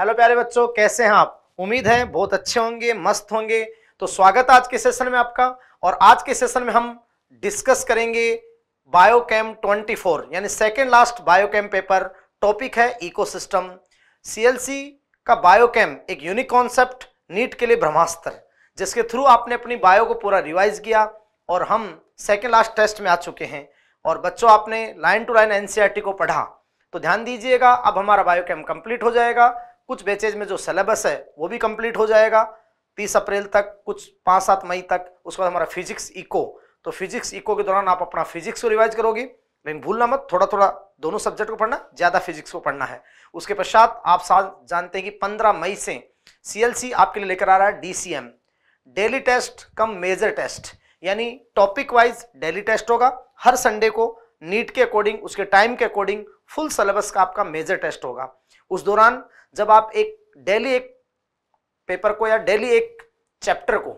Hello प्यारे बच्चों कैसे हैं आप उम्मीद है बहुत अच्छे होंगे मस्त होंगे तो स्वागत आज के सेशन में आपका और आज के सेशन में हम डिस्कस करेंगे ट्वेंटी 24 यानी सेकेंड लास्ट कैम पेपर टॉपिक है इकोसिस्टम सीएलसी का कैम एक यूनिक कॉन्सेप्ट नीट के लिए ब्रह्मास्त्र जिसके थ्रू आपने अपनी बायो को पूरा रिवाइज किया और हम सेकेंड लास्ट टेस्ट में आ चुके हैं और बच्चों आपने लाइन टू लाइन एनसीईआरटी को पढ़ा तो ध्यान दीजिएगा अब हमारा कैम कंप्लीट हो जाएगा कुछ बैचेज में जो सिलेबस है वो भी कंप्लीट हो जाएगा तीस अप्रैल तक कुछ पाँच सात मई तक उसके बाद हमारा फिजिक्स इको तो फिजिक्स इको के दौरान आप अपना फिजिक्स को रिवाइज करोगे लेकिन भूलना मत थोड़ा थोड़ा दोनों सब्जेक्ट को पढ़ना ज़्यादा फिजिक्स को पढ़ना है उसके पश्चात आप जानते हैं कि पंद्रह मई से सी आपके लिए लेकर आ रहा है D daily test cum major test यानी टॉपिक वाइज डेली टेस्ट होगा हर संडे को नीट के अकॉर्डिंग उसके टाइम के अकॉर्डिंग फुल सिलेबस का आपका मेजर टेस्ट होगा उस दौरान जब आप एक डेली एक पेपर को या डेली एक चैप्टर को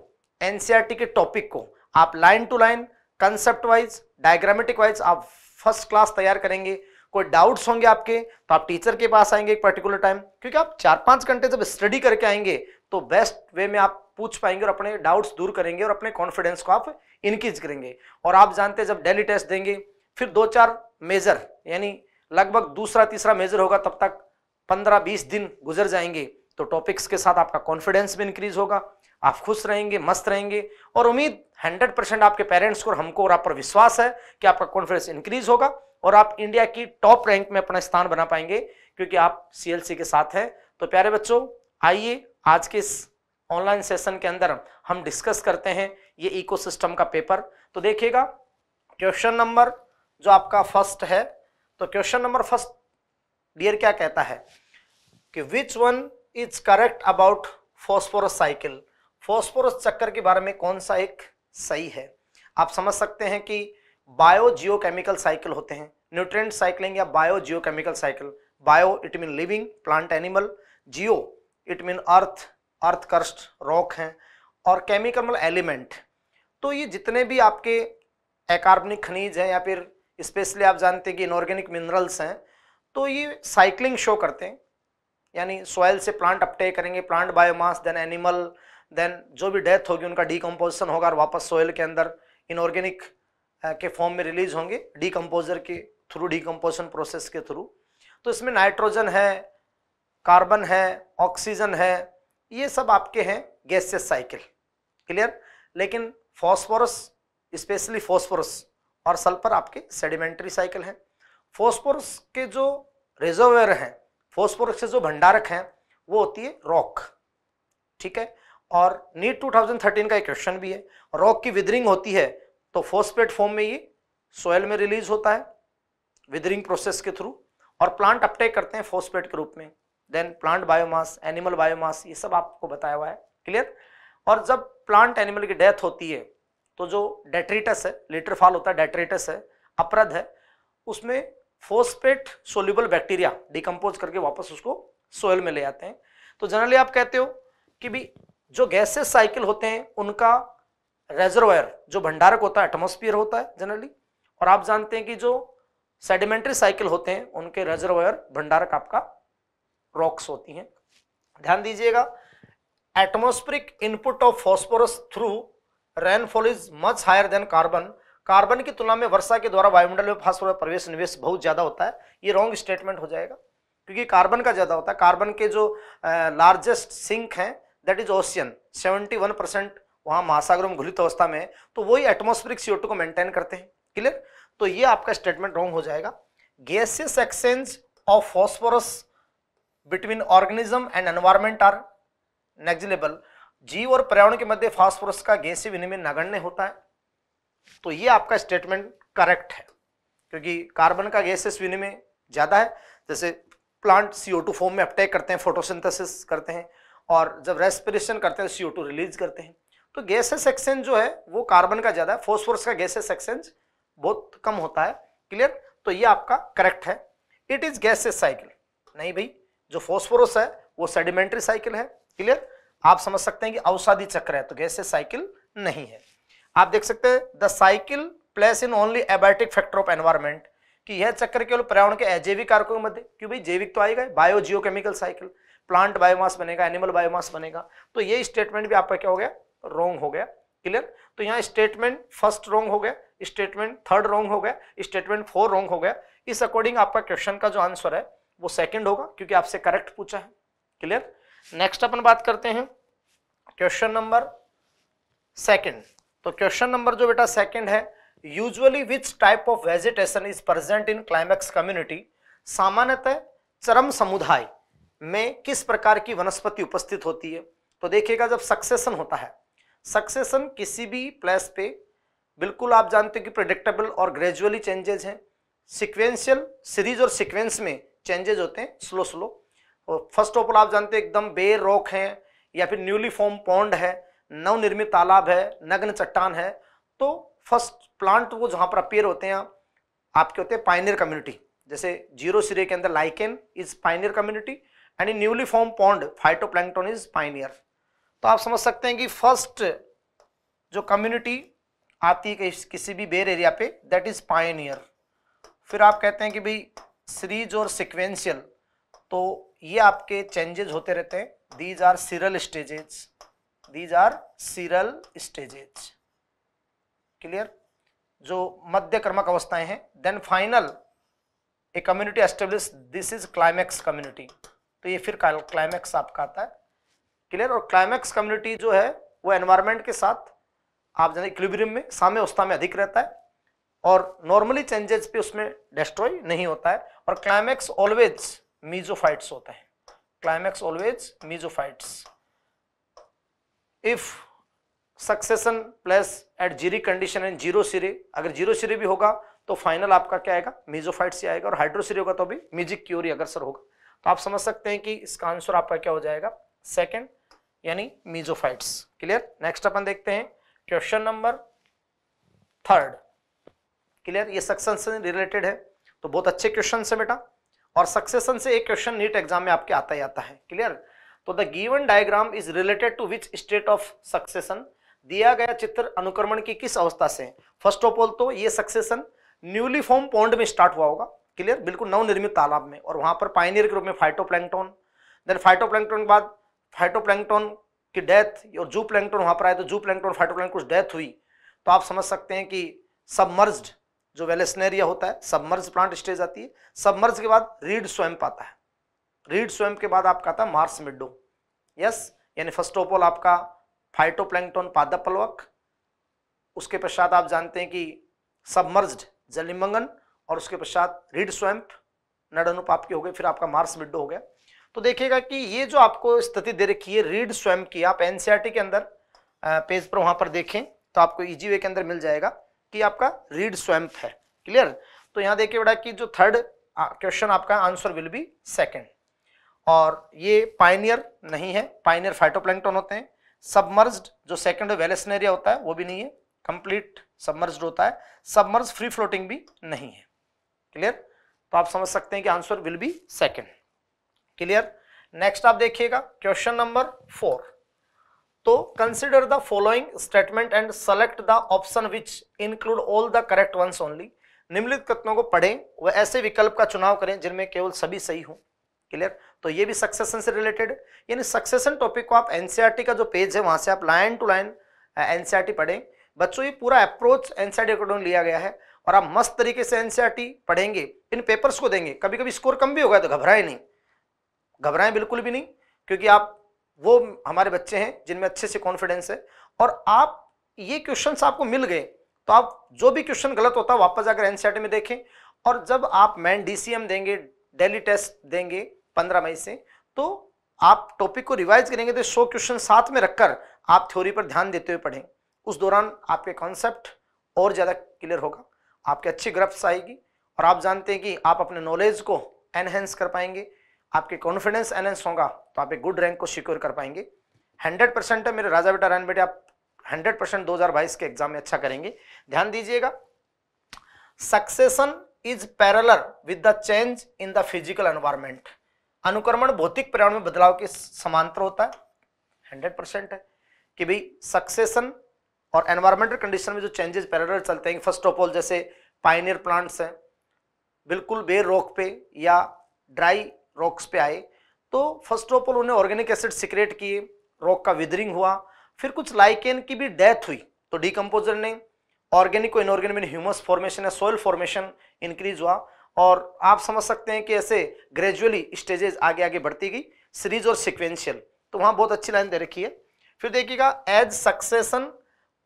एनसीईआरटी के टॉपिक को आप line to line concept wise diagrammatic wise आप फर्स्ट क्लास तैयार करेंगे कोई डाउट्स होंगे आपके तो आप टीचर के पास आएंगे एक पर्टिकुलर टाइम क्योंकि आप चार पांच घंटे जब स्टडी करके आएंगे तो बेस्ट वे में आप पूछ पाएंगे और अपने डाउट्स दूर करेंगे और अपने कॉन्फिडेंस को आप इनक्रीज करेंगे और आप जानते हैं जब डेली टेस्ट देंगे फिर दो चार मेजर यानी लगभग दूसरा तीसरा मेजर होगा तब तक पंद्रह बीस दिन गुजर जाएंगे तो टॉपिक्स के साथ आपका कॉन्फिडेंस भी इंक्रीज होगा आप खुश रहेंगे मस्त रहेंगे और उम्मीद 100 परसेंट आपके पेरेंट्स को और हमको और आप पर विश्वास है कि आपका कॉन्फिडेंस इंक्रीज होगा और आप इंडिया की टॉप रैंक में अपना स्थान बना पाएंगे क्योंकि आप सीएलसी के साथ हैं तो प्यारे बच्चों आइए आज के इस ऑनलाइन सेशन के अंदर हम डिस्कस करते हैं ये इको का पेपर तो देखिएगा क्वेश्चन नंबर जो आपका फर्स्ट है तो क्वेश्चन नंबर फर्स्ट डियर क्या कहता है कि which one is correct about phosphorus cycle phosphorus चक्कर के बारे में कौन सा एक सही है आप समझ सकते हैं कि बायो केमिकल साइकिल होते हैं न्यूट्रेंट साइकिलिंग या bio chemical cycle bio it mean living plant animal geo it mean earth earth crust rock हैं और केमिकल मतलब एलिमेंट तो ये जितने भी आपके एकार्बनिक खनिज हैं या फिर स्पेशली आप जानते हैं कि इनऑर्गेनिक मिनरल्स हैं तो ये साइकिलिंग शो करते हैं यानी सॉयल से प्लांट अपटे करेंगे plant biomass then animal then जो भी डेथ होगी उनका डिकम्पोजिशन होगा और वापस सॉयल के अंदर इनऑर्गेनिक के फॉर्म में रिलीज होंगे डिकम्पोजर के थ्रू डिकम्पोजन प्रोसेस के थ्रू तो इसमें नाइट्रोजन है कार्बन है ऑक्सीजन है ये सब आपके हैं गैसेस साइकिल क्लियर लेकिन फॉस्फोरस स्पेशली फॉस्फोरस और सल्फर आपके सेडिमेंट्री साइकिल हैं फॉस्फोरस के जो रिजर्वेयर हैं फोस्फोरस से जो भंडारक हैं वो होती है रॉक ठीक है और नीट 2013 का एक क्वेश्चन भी है रॉक की विदरिंग होती है तो फोस्पेट फॉर्म में ये सोयल में रिलीज होता है विदरिंग प्रोसेस के थ्रू और प्लांट अपटेक करते हैं फोस्पेट के रूप में then plant biomass animal biomass ये सब आपको बताया हुआ है क्लियर और जब प्लांट एनिमल की डेथ होती है तो जो डेट्रीटस है लिटरफॉल होता है डेट्रीटस है अपरद है उसमें फोस्पेट सोल्यूबल बैक्टीरिया डिकम्पोज करके वापस उसको सोयल में ले आते हैं तो जनरली आप कहते हो कि भी जो गैसेस साइकिल होते हैं उनका रेजरवायर जो भंडारक होता है एटमोस्फियर होता है जनरली और आप जानते हैं कि जो सेडिमेंट्री साइकिल होते हैं उनके रेजरवायर भंडारक आपका रॉक्स होती हैं ध्यान दीजिएगा atmospheric input of phosphorus through rainfall is much higher than carbon carbon की तुलना में वर्षा के द्वारा वायुमंडल में फास्फोरस प्रवेश निवेश बहुत ज़्यादा होता है ये रॉन्ग स्टेटमेंट हो जाएगा क्योंकि कार्बन का ज़्यादा होता है कार्बन के जो लार्जेस्ट सिंक हैं दैट इज ओशियन 71 परसेंट वहाँ महासागर में घुलित अवस्था में है तो वही एटमोस्फेरिक सीओ को मेंटेन करते हैं क्लियर तो ये आपका स्टेटमेंट रॉन्ग हो जाएगा gaseous exchange of phosphorus between organism and environment are negligible जीव और पर्यावरण के मध्य फॉस्फोरस का गैसीय विनिमय नगण्य होता है तो ये आपका स्टेटमेंट करेक्ट है क्योंकि कार्बन का गैसेस विनिमय विने में ज़्यादा है जैसे प्लांट सी फॉर्म में अपटेक करते हैं फोटोसिंथेसिस करते हैं और जब रेस्पिरेशन करते हैं सीओ सी रिलीज करते हैं तो गैसेस एक्सचेंज जो है वो कार्बन का ज़्यादा है फोस्फोरस का गैसेस एक्सचेंज बहुत कम होता है क्लियर तो ये आपका करेक्ट है इट इज गैसेस साइकिल नहीं भाई जो फोस्फोरस है वो सेडिमेंट्री साइकिल है क्लियर आप समझ सकते हैं कि औसादी चक्र है तो गैसेस साइकिल नहीं है आप देख सकते हैं the cycle place in only abiotic factor of environment कि यह चक्कर केवल पर्यावरण के अजैविक कारकों के मध्य क्यों भाई जैविक तो आएगा bio geo chemical cycle plant biomass बनेगा एनिमल बायोमास बनेगा तो ये स्टेटमेंट भी आपका क्या हो गया रॉन्ग हो गया क्लियर तो यहाँ स्टेटमेंट फर्स्ट रॉन्ग हो गया स्टेटमेंट थर्ड रॉन्ग हो गया स्टेटमेंट फोर रॉन्ग हो गया इस अकॉर्डिंग आपका क्वेश्चन का जो आंसर है वो सेकेंड होगा क्योंकि आपसे करेक्ट पूछा है क्लियर नेक्स्ट अपन बात करते हैं क्वेश्चन नंबर सेकेंड तो क्वेश्चन नंबर जो बेटा सेकंड है usually which type of vegetation is present in climax community सामान्यतः चरम समुदाय में किस प्रकार की वनस्पति उपस्थित होती है तो देखिएगा जब सक्सेशन होता है सक्सेशन किसी भी प्लेस पे बिल्कुल आप जानते हो कि प्रिडिक्टेबल और ग्रेजुअली चेंजेज हैं सिक्वेंशियल सीरीज और सिक्वेंस में चेंजेज होते हैं स्लो स्लो और फर्स्ट ऑफ ऑल आप जानते हैं एकदम बेर रॉक हैं या फिर न्यूली फॉर्म पॉन्ड है नवनिर्मित तालाब है नग्न चट्टान है तो फर्स्ट प्लांट वो जहाँ पर अपेयर होते हैं आपके होते हैं पाइनियर कम्युनिटी जैसे जीरो सिरे के अंदर lichen is pioneer community and newly form pond phytoplankton is pioneer तो आप समझ सकते हैं कि फर्स्ट जो कम्युनिटी आती है किसी भी बेर एरिया पे दैट इज पाइनियर फिर आप कहते हैं कि भाई सीरीज और सिक्वेंशियल तो ये आपके चेंजेज होते रहते हैं these are seral stages these are seral stages clear जो मध्य क्रमक अवस्थाएं हैं then final a community establish this is climax community तो ये फिर क्लाइमैक्स आपका आता है क्लियर और क्लाइमैक्स कम्युनिटी जो है वो एनवायरमेंट के साथ आप जाने इक्विब्रियम में साम्य अवस्था में अधिक रहता है और नॉर्मली चेंजेस पे उसमें डिस्ट्रॉय नहीं होता है और क्लाइमैक्स ऑलवेज मीजोफाइट्स होता है climax always mesophytes if succession plus at zero condition and zero sere अगर जीरो सिरे भी होगा तो फाइनल आपका क्या आएगा मीजोफाइट से आएगा और हाइड्रोसिरे होगा तो भी म्यूजिक क्यूरी अग्रसर होगा तो आप समझ सकते हैं कि इसका आंसर आपका क्या हो जाएगा सेकेंड यानी मीजोफाइट्स क्लियर नेक्स्ट अपन देखते हैं क्वेश्चन नंबर थर्ड क्लियर ये सक्सेसन से रिलेटेड है तो बहुत अच्छे क्वेश्चन है बेटा और सक्सेसन से एक क्वेश्चन नीट एग्जाम में आपके आता ही आता है क्लियर तो the given diagram is related to which state of succession दिया गया चित्र अनुक्रमण की किस अवस्था से फर्स्ट ऑफ ऑल तो ये सक्सेशन न्यूली फॉर्म पॉन्ड में स्टार्ट हुआ होगा क्लियर बिल्कुल नवनिर्मित तालाब में और वहां पर पाइनियर के रूप में प्लैंगटोन देन प्लैंगटोन के बाद प्लैंगटोन की डेथ और जू प्लैंगटोन वहां पर आए तो जू प्लैंगटोन फाइटोप्लैंक्टोन कुछ डेथ हुई तो आप समझ सकते हैं कि सबमर्ज जो वेलेसनेरिया होता है सबमर्ज प्लांट स्टेज आती है सबमर्ज के बाद रीड स्वयं पाता है रीड स्वयं के बाद आपका आता मार्स मिड्डो यस यानी फर्स्ट ऑफ ऑल आपका फाइटोप्लैंक्टोन पादपलवक उसके पश्चात आप जानते हैं कि सबमर्ज्ड जलिमंगन और उसके पश्चात रीड स्वयंप नडनुप आपके हो गए फिर आपका मार्स मिड्डो हो गया तो देखिएगा कि ये जो आपको स्थिति दे रखी है रीड स्वयं की आप एनसीईआरटी के अंदर पेज पर वहां पर देखें तो आपको इजी वे के अंदर मिल जाएगा कि आपका रीड स्वैम्प है क्लियर तो यहाँ देखिए बेटा कि जो थर्ड क्वेश्चन आपका आंसर विल बी सेकेंड और ये पाइनियर नहीं है पाइनियर फाइटोप्लैंक्टन होते हैं सबमर्ज्ड जो सेकेंड वेलेसन एरिया होता है वो भी नहीं है कंप्लीट सबमर्ज्ड होता है सबमर्ज फ्री फ्लोटिंग भी नहीं है क्लियर तो आप समझ सकते हैं कि answer will be second clear next आप देखिएगा क्वेश्चन नंबर फोर तो consider the following statement and select the option which include all the correct ones only निम्नलिखित कथनों को पढ़ें वह ऐसे विकल्प का चुनाव करें जिनमें केवल सभी सही हों क्लियर तो ये भी सक्सेसन से रिलेटेड यानी सक्सेसन टॉपिक को आप एनसीईआरटी e का जो पेज है वहां से आप लाइन टू लाइन एनसीईआरटी पढ़ें बच्चों ये पूरा अप्रोच एनसीईआरटी अकॉर्डिंग लिया गया है और आप मस्त तरीके से एनसीईआरटी e पढ़ेंगे इन पेपर्स को देंगे कभी कभी स्कोर कम भी होगा तो घबराएं नहीं घबराएं बिल्कुल भी नहीं क्योंकि आप वो हमारे बच्चे हैं जिनमें अच्छे से कॉन्फिडेंस है और आप ये क्वेश्चन आपको मिल गए तो आप जो भी क्वेश्चन गलत होता है वापस जाकर एनसीआरटी e में देखें और जब आप मैन डीसीएम देंगे डेली टेस्ट देंगे पंद्रह मई से तो आप टॉपिक को रिवाइज करेंगे तो सौ क्वेश्चन साथ में रखकर आप थ्योरी पर ध्यान देते हुए पढ़ें उस दौरान आपके कॉन्सेप्ट और ज़्यादा क्लियर होगा आपके अच्छी ग्रफ्स आएगी और आप जानते हैं कि आप अपने नॉलेज को एनहेंस कर पाएंगे आपके कॉन्फिडेंस एनहेंस होगा तो आप एक गुड रैंक को सिक्योर कर पाएंगे हंड्रेड परसेंट है मेरे राजा बेटा रान बेटे आप हंड्रेड परसेंट दो के एग्जाम में अच्छा करेंगे ध्यान दीजिएगा succession is parallel with the change in the physical environment अनुक्रमण भौतिक पर्यावरण में बदलाव के समांतर होता है हंड्रेड परसेंट है कि भाई सक्सेशन और एनवायरमेंटल कंडीशन में जो चेंजेस पैरल चलते हैं फर्स्ट ऑफ ऑल जैसे पाइनियर प्लांट्स हैं बिल्कुल बेर रॉक पे या ड्राई रॉक्स पे आए तो फर्स्ट ऑफ ऑल उन्हें ऑर्गेनिक एसिड सिक्रेट किए रॉक का विदरिंग हुआ फिर कुछ लाइकेन की भी डेथ हुई तो डिकम्पोजर ने ऑर्गेनिक और इनऑर्गेनिक में ह्यूमस फॉर्मेशन या सॉइल फॉर्मेशन इंक्रीज हुआ और आप समझ सकते हैं कि ऐसे ग्रेजुअली स्टेजेस आगे आगे बढ़ती गई सीरीज और सिक्वेंशियल तो वहां बहुत अच्छी लाइन दे रखी है फिर देखिएगा as succession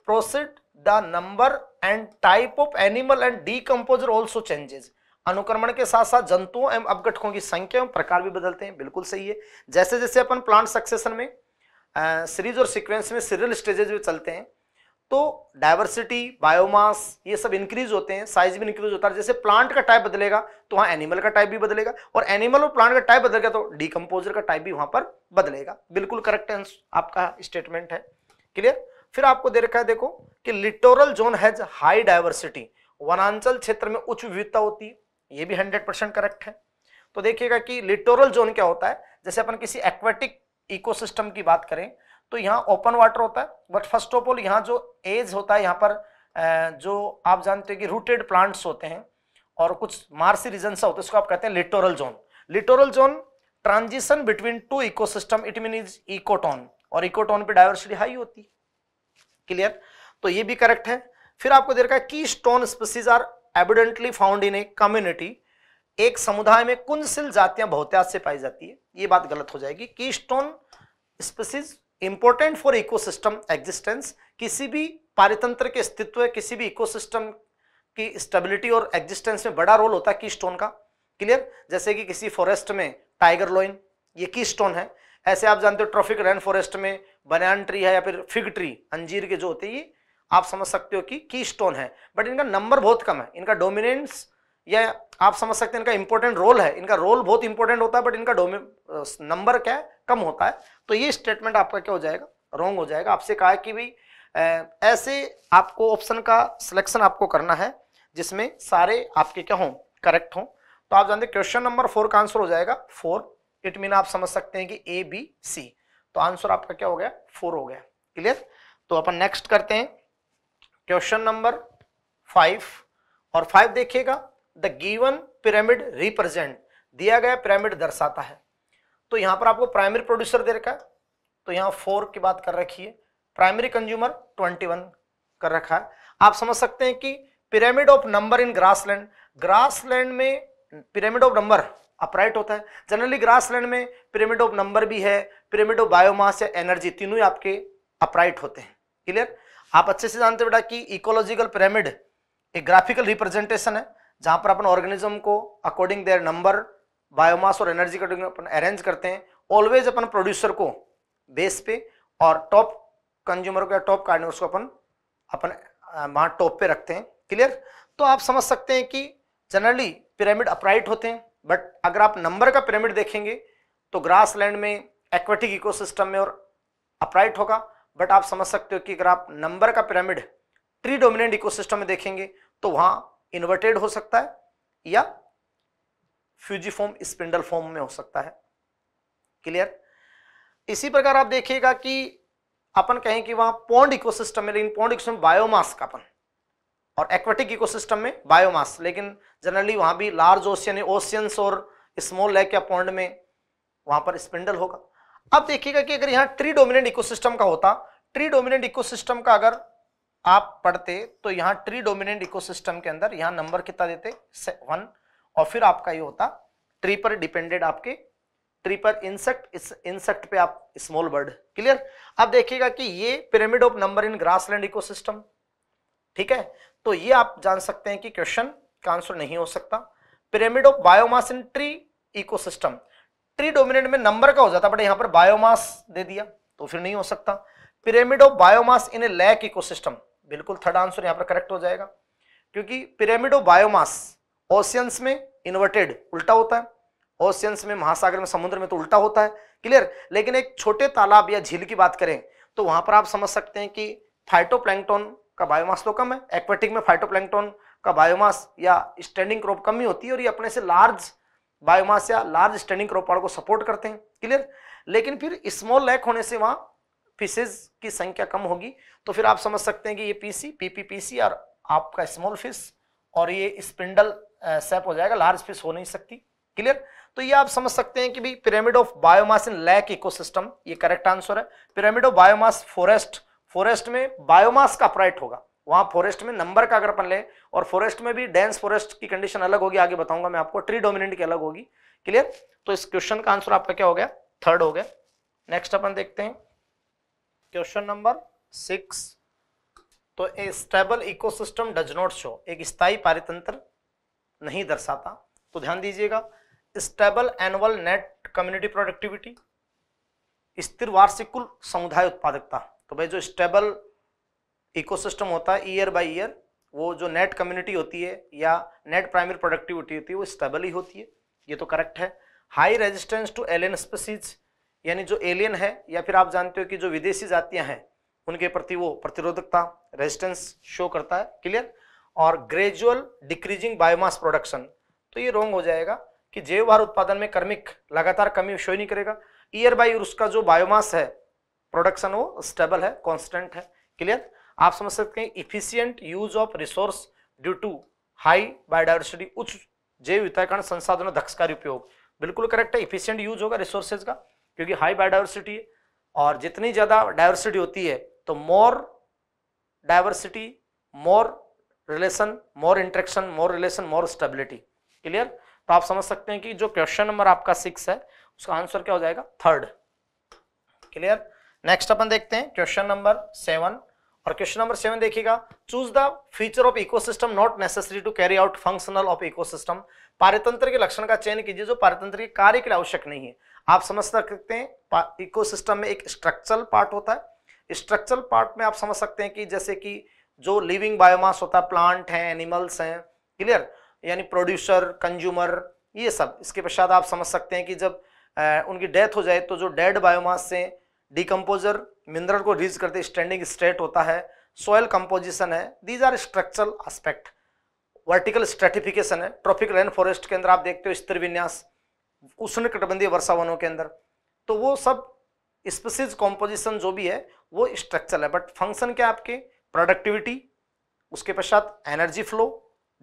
proceed the number and type of animal and decomposer also changes अनुक्रमण के साथ साथ जंतुओं एवं अपघटकों की संख्या एवं प्रकार भी बदलते हैं बिल्कुल सही है जैसे जैसे अपन प्लांट सक्सेशन में सीरीज और सिक्वेंस में सीरियल स्टेजेस भी चलते हैं तो डायवर्सिटी बायोमास ये सब इंक्रीज होते हैं साइज भी इंक्रीज होता है जैसे प्लांट का टाइप बदलेगा तो वहां एनिमल का टाइप भी बदलेगा और एनिमल और प्लांट का टाइप बदलेगा तो डिकम्पोजर का टाइप भी वहां पर बदलेगा बिल्कुल करेक्ट आंसर आपका स्टेटमेंट है क्लियर फिर आपको दे रखा है देखो कि littoral zone has high diversity वनांचल क्षेत्र में उच्च विविधता होती है ये भी हंड्रेड परसेंट करेक्ट है तो देखिएगा कि लिटोरल जोन क्या होता है जैसे अपन किसी एक्वेटिक इकोसिस्टम की बात करें तो यहाँ ओपन वाटर होता है बट फर्स्ट ऑफ ऑल यहाँ जो एज होता है यहाँ पर जो आप जानते हो कि रूटेड प्लांट्स होते हैं और कुछ मार्सी रीजन सा होता है उसको आप कहते हैं littoral zone littoral zone transition between two ecosystem it mean is ecotone और इकोटोन पे डाइवर्सिटी हाई होती है क्लियर तो ये भी करेक्ट है फिर आपको दे रखा है keystone species are evidently found in a community एक समुदाय में कुंजशील जातियां बहुत से पाई जाती है ये बात गलत हो जाएगी keystone species important for ecosystem existence किसी भी पारितंत्र के अस्तित्व किसी भी इकोसिस्टम की स्टेबिलिटी और एग्जिस्टेंस में बड़ा रोल होता है की स्टोन का क्लियर जैसे कि किसी फॉरेस्ट में टाइगर लोइन ये की स्टोन है ऐसे आप जानते हो ट्रॉफिक रेन फॉरेस्ट में बनान ट्री है या फिर फिग ट्री अंजीर के जो होते हैं ये आप समझ सकते हो कि की स्टोन है बट इनका नंबर बहुत कम है इनका डोमिनेंस या आप समझ सकते हैं इनका इंपॉर्टेंट रोल है इनका रोल बहुत इंपॉर्टेंट होता है बट इनका नंबर क्या है कम होता है तो ये स्टेटमेंट आपका क्या हो जाएगा रॉन्ग हो जाएगा आपसे कहा है कि भाई ऐसे आपको ऑप्शन का सिलेक्शन आपको करना है जिसमें सारे आपके क्या हों करेक्ट हों तो आप जानते क्वेश्चन नंबर फोर का आंसर हो जाएगा फोर इट मीन आप समझ सकते हैं कि ए बी सी तो आंसर आपका क्या हो गया फोर हो गया क्लियर तो अपन नेक्स्ट करते हैं क्वेश्चन नंबर फाइव और फाइव देखिएगा द गिवन पिरामिड रिप्रेजेंट दिया गया पिरामिड दर्शाता है तो यहां पर आपको प्राइमरी प्रोड्यूसर दे रखा है तो यहां फोर की बात कर रखी है प्राइमरी कंज्यूमर ट्वेंटी वन कर रखा है आप समझ सकते हैं कि pyramid of number in grassland grassland में पिरामिड ऑफ नंबर अपराइट होता है जनरली ग्रासलैंड में पिरामिड ऑफ नंबर भी है पिरामिड ऑफ बायोमास या एनर्जी तीनों ही आपके अपराइट होते हैं क्लियर आप अच्छे से जानते बेटा कि इकोलॉजिकल पिरामिड एक ग्राफिकल रिप्रेजेंटेशन है जहां पर अपन ऑर्गेनिज्म को अकॉर्डिंग देयर नंबर बायोमास और एनर्जी का अपन अरेंज करते हैं ऑलवेज अपन प्रोड्यूसर को बेस पे और टॉप कंज्यूमर को या टॉप कार्डनर्स को अपन अपन वहाँ टॉप पे रखते हैं क्लियर तो आप समझ सकते हैं कि जनरली पिरामिड अपराइट होते हैं बट अगर आप नंबर का पिरामिड देखेंगे तो ग्रास लैंड में एक्वेटिक इकोसिस्टम में और अपराइट होगा बट आप समझ सकते हो कि अगर आप नंबर का पिरामिड ट्री डोमिनेंट इकोसिस्टम में देखेंगे तो वहाँ इन्वर्टेड हो सकता है या फ्यूजीफॉर्म स्पिंडल फॉर्म में हो सकता है क्लियर इसी प्रकार आप देखिएगा कि अपन कहें कि वहां पॉन्ड इकोसिस्टम में लेकिन पॉन्ड इकोसिस्टम बायोमास का अपन और एक्वेटिक इकोसिस्टम में बायोमास लेकिन जनरली वहां भी लार्ज ओशियन ओशियंस और स्मॉल लेक या पॉन्ड में वहां पर स्पिंडल होगा अब देखिएगा कि अगर यहाँ ट्री डोमिनेंट इकोसिस्टम का होता ट्री डोमिनेंट इकोसिस्टम का अगर आप पढ़ते तो यहाँ ट्री डोमिनेंट इकोसिस्टम के अंदर यहाँ नंबर कितना देते वन और फिर आपका ये होता ट्री पर डिपेंडेड आपके ट्री पर इंसेक्ट इंसेक्ट पे आप स्मॉल बर्ड क्लियर अब देखिएगा कि ये pyramid of number in grassland ecosystem ठीक है तो ये आप जान सकते हैं कि क्वेश्चन का आंसर नहीं हो सकता pyramid of biomass in tree ecosystem tree dominant में नंबर का हो जाता बट यहां पर बायोमास दे दिया तो फिर नहीं हो सकता pyramid of biomass in a lake ecosystem बिल्कुल थर्ड आंसर यहां पर करेक्ट हो जाएगा क्योंकि पिरामिड ऑफ बायोमास ओशियंस में इन्वर्टेड उल्टा होता है ओशियंस में महासागर में समुद्र में तो उल्टा होता है क्लियर लेकिन एक छोटे तालाब या झील की बात करें तो वहां पर आप समझ सकते हैं कि फाइटोप्लैंक्टन का बायोमास तो कम है एक्वेटिक में फाइटोप्लैंक्टन का बायोमास या स्टैंडिंग क्रॉप कम ही होती है और ये अपने से लार्ज बायोमास या लार्ज स्टैंडिंग क्रॉप पहाड़ को सपोर्ट करते हैं क्लियर लेकिन फिर स्मॉल लैक होने से वहाँ फिशेज की संख्या कम होगी तो फिर आप समझ सकते हैं कि ये पीसी पीपीपीसी और आपका स्मॉल फिश और ये स्पिंडल सेप हो जाएगा लार्ज फिश हो नहीं सकती क्लियर तो ये आप समझ सकते हैं कि भाई pyramid of biomass in lake ecosystem ये करेक्ट आंसर है pyramid of biomass forest forest में बायोमास का अपराइट होगा वहां फॉरेस्ट में नंबर का अगर अपन ले और फॉरेस्ट में भी डेंस फॉरेस्ट की कंडीशन अलग होगी आगे बताऊंगा मैं आपको ट्री डोमिनेंट की अलग होगी क्लियर तो इस क्वेश्चन का आंसर आपका क्या हो गया थर्ड हो गया नेक्स्ट अपन देखते हैं क्वेश्चन नंबर सिक्स तो a stable ecosystem does not show एक स्थायी पारितंत्र नहीं दर्शाता तो ध्यान दीजिएगा stable annual net community productivity स्थिर वार्षिक कुल समुदाय उत्पादकता तो भाई जो स्टेबल इकोसिस्टम होता है ईयर बाय ईयर वो जो नेट कम्युनिटी होती है या नेट प्राइमरी प्रोडक्टिविटी होती है वो स्टेबल ही होती है ये तो करेक्ट है high resistance to alien species यानी जो एलियन है या फिर आप जानते हो कि जो विदेशी जातियां हैं उनके प्रति वो प्रतिरोधकता रेजिस्टेंस शो करता है क्लियर और ग्रेजुअल डिक्रीजिंग बायोमास प्रोडक्शन तो ये रोंग हो जाएगा कि जैव भार उत्पादन में कर्मिक लगातार कमी शो नहीं करेगा ईयर बाय ईयर उसका जो बायोमास है प्रोडक्शन वो स्टेबल है कॉन्स्टेंट है क्लियर आप समझ सकते हैं efficient use of resource due to high biodiversity उच्च जैव वितरण संसाधनों दक्षकारी उपयोग बिल्कुल करेक्ट है इफिशियंट यूज होगा रिसोर्सेज का क्योंकि हाई बायोडाइवर्सिटी है और जितनी ज़्यादा डायवर्सिटी होती है तो more diversity more relation more interaction more relation more stability clear तो आप समझ सकते हैं कि जो क्वेश्चन नंबर आपका सिक्स है उसका आंसर क्या हो जाएगा थर्ड क्लियर नेक्स्ट अपन देखते हैं क्वेश्चन नंबर सेवन और क्वेश्चन नंबर सेवन देखिएगा choose the feature of ecosystem not necessary to carry out functional of ecosystem पारितंत्र के लक्षण का चयन कीजिए जो पारितंत्र के कार्य के लिए आवश्यक नहीं है आप समझ सकते हैं इकोसिस्टम में एक स्ट्रक्चरल पार्ट होता है स्ट्रक्चरल पार्ट में आप समझ सकते हैं कि जैसे कि जो लिविंग बायोमास होता है प्लांट हैं एनिमल्स हैं क्लियर यानी प्रोड्यूसर कंज्यूमर ये सब इसके पश्चात आप समझ सकते हैं कि जब आ, उनकी डेथ हो जाए तो जो डेड बायोमास से डिकम्पोजर मिनरल को रीज करते स्टैंडिंग स्टेट होता है सॉयल कंपोजिशन है these are structural aspect vertical stratification है ट्रॉपिक रेन फॉरेस्ट के अंदर आप देखते हो स्त्री विन्यास उष्ण कटबंधीय वर्षा वनों के अंदर तो वो सब स्पेसिज कॉम्पोजिशन जो भी है वो स्ट्रक्चर है बट फंक्शन क्या आपके प्रोडक्टिविटी उसके पश्चात energy flow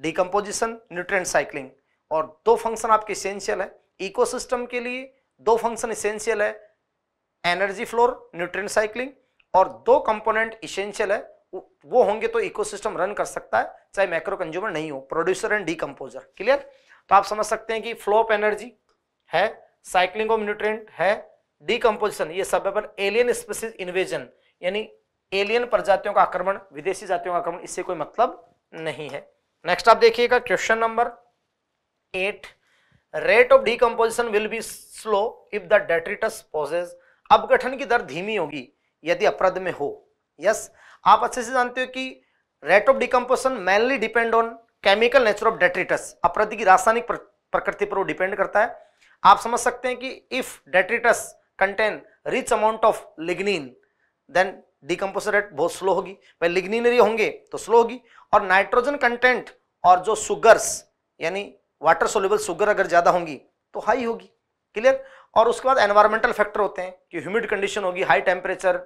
decomposition nutrient cycling और दो फंक्शन आपके इसेंशियल है इकोसिस्टम के लिए दो फंक्शन इसेंशियल है एनर्जी फ्लोर न्यूट्रेंट साइकिलिंग और दो कंपोनेंट इसेंशियल है वो होंगे तो इकोसिस्टम रन कर सकता है चाहे मैक्रो कंज्यूमर नहीं हो प्रोड्यूसर एंड डीकम्पोजर क्लियर तो आप समझ सकते हैं कि फ्लो ऑफ एनर्जी है साइक्लिंग ऑफ न्यूट्रेंट है डीकम्पोजिशन ये सब है पर एलियन स्पेसिस इन्वेजन यानी एलियन प्रजातियों का आक्रमण विदेशी जातियों का आक्रमण इससे कोई मतलब नहीं है नेक्स्ट आप देखिएगा question number eight rate of decomposition will be slow if the detritus possesses अपगठन की दर धीमी होगी यदि अपराध में हो यस yes, आप अच्छे से जानते हो कि rate of decomposition mainly depend on chemical nature of detritus अपराध की रासायनिक प्रकृति पर वो डिपेंड करता है आप समझ सकते हैं कि if detritus contain rich amount of lignin then decomposer rate बहुत स्लो होगी भाई लिग्निनरी होंगे तो स्लो होगी और नाइट्रोजन कंटेंट और जो सुगर्स यानी वाटर सोल्यूबल सुगर अगर ज़्यादा होंगी तो हाई होगी क्लियर और उसके बाद एनवायरमेंटल फैक्टर होते हैं कि ह्यूमिड कंडीशन होगी हाई टेम्परेचर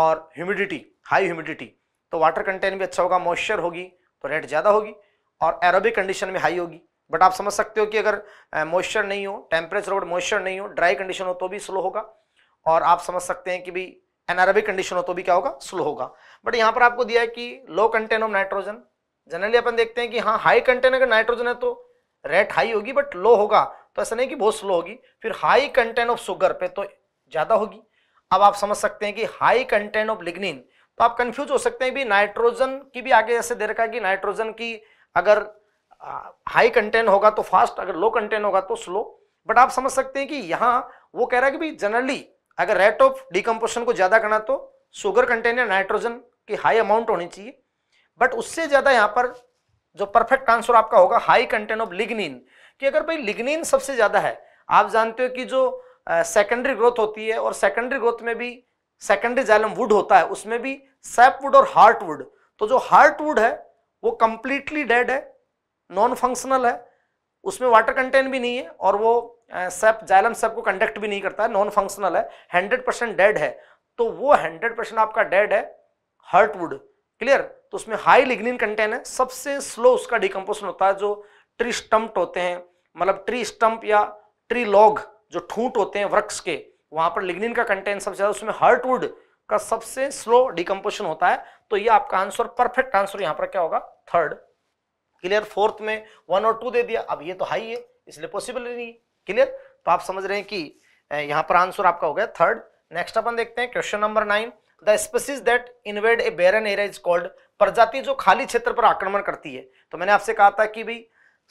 और ह्यूमिडिटी हाई ह्यूमिडिटी तो वाटर कंटेंट भी अच्छा होगा मॉइस्चर होगी तो रेट ज़्यादा होगी और एरोबिक कंडीशन में हाई होगी बट आप समझ सकते हो कि अगर मॉइस्चर नहीं हो टेम्परेचर और मॉइस्चर नहीं हो ड्राई कंडीशन हो तो भी स्लो होगा और आप समझ सकते हैं कि भाई एनारोबिक कंडीशन हो तो भी क्या होगा स्लो होगा बट यहाँ पर आपको दिया है कि low content of nitrogen generally अपन देखते हैं कि हाँ हाई कंटेन अगर नाइट्रोजन है तो रेट हाई होगी बट लो होगा तो ऐसा नहीं कि बहुत स्लो होगी फिर हाई कंटेंट ऑफ शुगर पे तो ज़्यादा होगी अब आप समझ सकते हैं कि हाई कंटेंट ऑफ लिग्निन तो आप कंफ्यूज हो सकते हैं भी नाइट्रोजन की भी आगे जैसे दे रखा है कि नाइट्रोजन की अगर हाई कंटेंट होगा तो फास्ट अगर लो कंटेंट होगा तो स्लो बट आप समझ सकते हैं कि यहाँ वो कह रहा है कि भाई जनरली अगर रेट ऑफ डिकम्पोशन को ज़्यादा करना तो शुगर कंटेनर नाइट्रोजन की हाई अमाउंट होनी चाहिए बट उससे ज़्यादा यहाँ पर जो परफेक्ट आंसर आपका होगा हाई कंटेंट ऑफ लिग्निन कि अगर भाई लिग्निन सबसे ज़्यादा है आप जानते हो कि जो सेकेंडरी uh, ग्रोथ होती है और सेकेंडरी ग्रोथ में भी सेकेंडरी जैलम वुड होता है उसमें भी सैपवुड और हार्ट वुड तो जो हार्ट वुड है वो कंप्लीटली डेड है नॉन फंक्शनल है उसमें वाटर कंटेंट भी नहीं है और वो सेप जाइलम सेप को कंडक्ट भी नहीं करता है नॉन फंक्शनल है हंड्रेड परसेंट डेड है तो वो हंड्रेड परसेंट आपका डेड है हर्टवुड क्लियर तो उसमें हाई लिग्निन कंटेंट है सबसे स्लो उसका डिकम्पोजन होता है जो ट्री स्टम्प होते हैं मतलब ट्री स्टम्प या ट्री लॉग जो ठूंट होते हैं वृक्ष के वहां पर लिग्निन का कंटेंट सबसे ज्यादा उसमें हर्टवुड का सबसे स्लो डिकम्पोजन होता है तो ये आपका आंसर परफेक्ट आंसर यहाँ पर क्या होगा थर्ड क्लियर फोर्थ में वन और टू दे दिया अब ये तो हाई है इसलिए पॉसिबल नहीं है क्लियर तो आप समझ रहे हैं कि यहाँ पर आंसर आपका हो गया थर्ड नेक्स्ट अपन देखते हैं question number nine the species that invade a barren area is called प्रजाति जो खाली क्षेत्र पर आक्रमण करती है तो मैंने आपसे कहा था कि भाई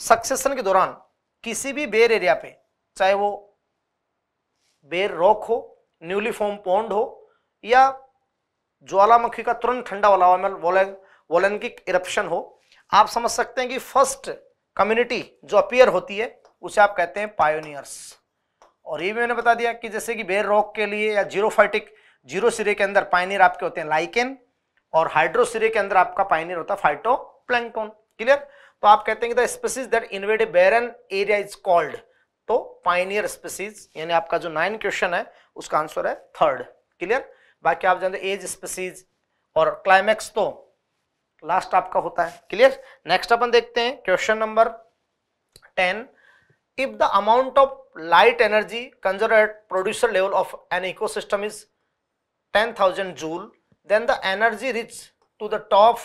सक्सेशन के दौरान किसी भी बेर एरिया पे चाहे वो बेर रॉक हो न्यूली फॉर्म पॉन्ड हो या ज्वालामुखी का तुरंत ठंडा वाला वोलैंगिक इरप्शन हो आप समझ सकते हैं कि फर्स्ट कम्युनिटी जो अपियर होती है उसे आप कहते हैं पायोनियर्स और ये भी मैंने बता दिया कि जैसे कि बेर रॉक के लिए या जीरोफाइटिक जीरो सिरे के अंदर पाइनियर आपके होते हैं लाइकेन और हाइड्रो सिरे के अंदर आपका पाइनियर होता है फाइटो प्लैंकटोन क्लियर तो आप कहते हैं कि the species that invade a barren area is called तो पाइनियर स्पीसीज यानी आपका जो नाइन क्वेश्चन है उसका आंसर है थर्ड क्लियर बाकी आप जानते एज स्पीसीज और क्लाइमैक्स तो लास्ट आपका होता है क्लियर नेक्स्ट अपन देखते हैं question number ten if the amount of light energy conserved producer level of an an is ten thousand joule then the energy reach to the top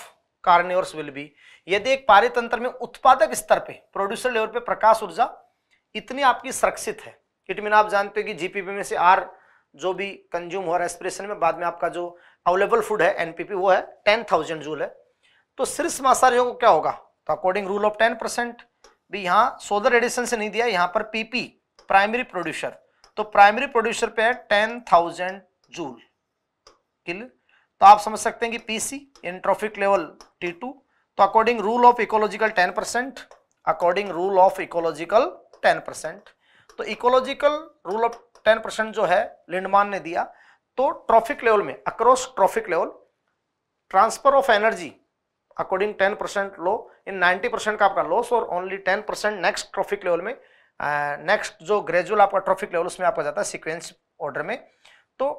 carnivores will be यदि एक पारितंत्र में उत्पादक स्तर पे producer level पे प्रकाश ऊर्जा इतनी आपकी सुरक्षित है इट मीन आप जानते हो कि जीपीपी में से आर जो भी कंज्यूम हो रहा है एस्पिरेशन में बाद में आपका जो अवेलेबल फूड है एनपीपी वो है टेन थाउजेंड जूल है तो सिर्फ मासार योग क्या होगा तो according rule of ten percent भी यहाँ सोलर एडिशन से नहीं दिया यहाँ पर पीपी प्राइमरी प्रोड्यूसर तो प्राइमरी प्रोड्यूसर पे है टेन थाउजेंड जूल क्लियर तो आप समझ सकते हैं कि पीसी इंट्रोफिक लेवल टी टू तो according rule of ecological ten percent according rule of ecological ten percent तो ecological rule of ten percent जो है लिंडमान ने दिया तो ट्रॉफिक लेवल में across trophic level transfer of energy according ten percent low in ninety percent का आपका loss और only ten percent next trophic level में नेक्स्ट uh, जो ग्रेजुअल आपका ट्रॉफिक लेवल उसमें आपका जाता है सिक्वेंस ऑर्डर में तो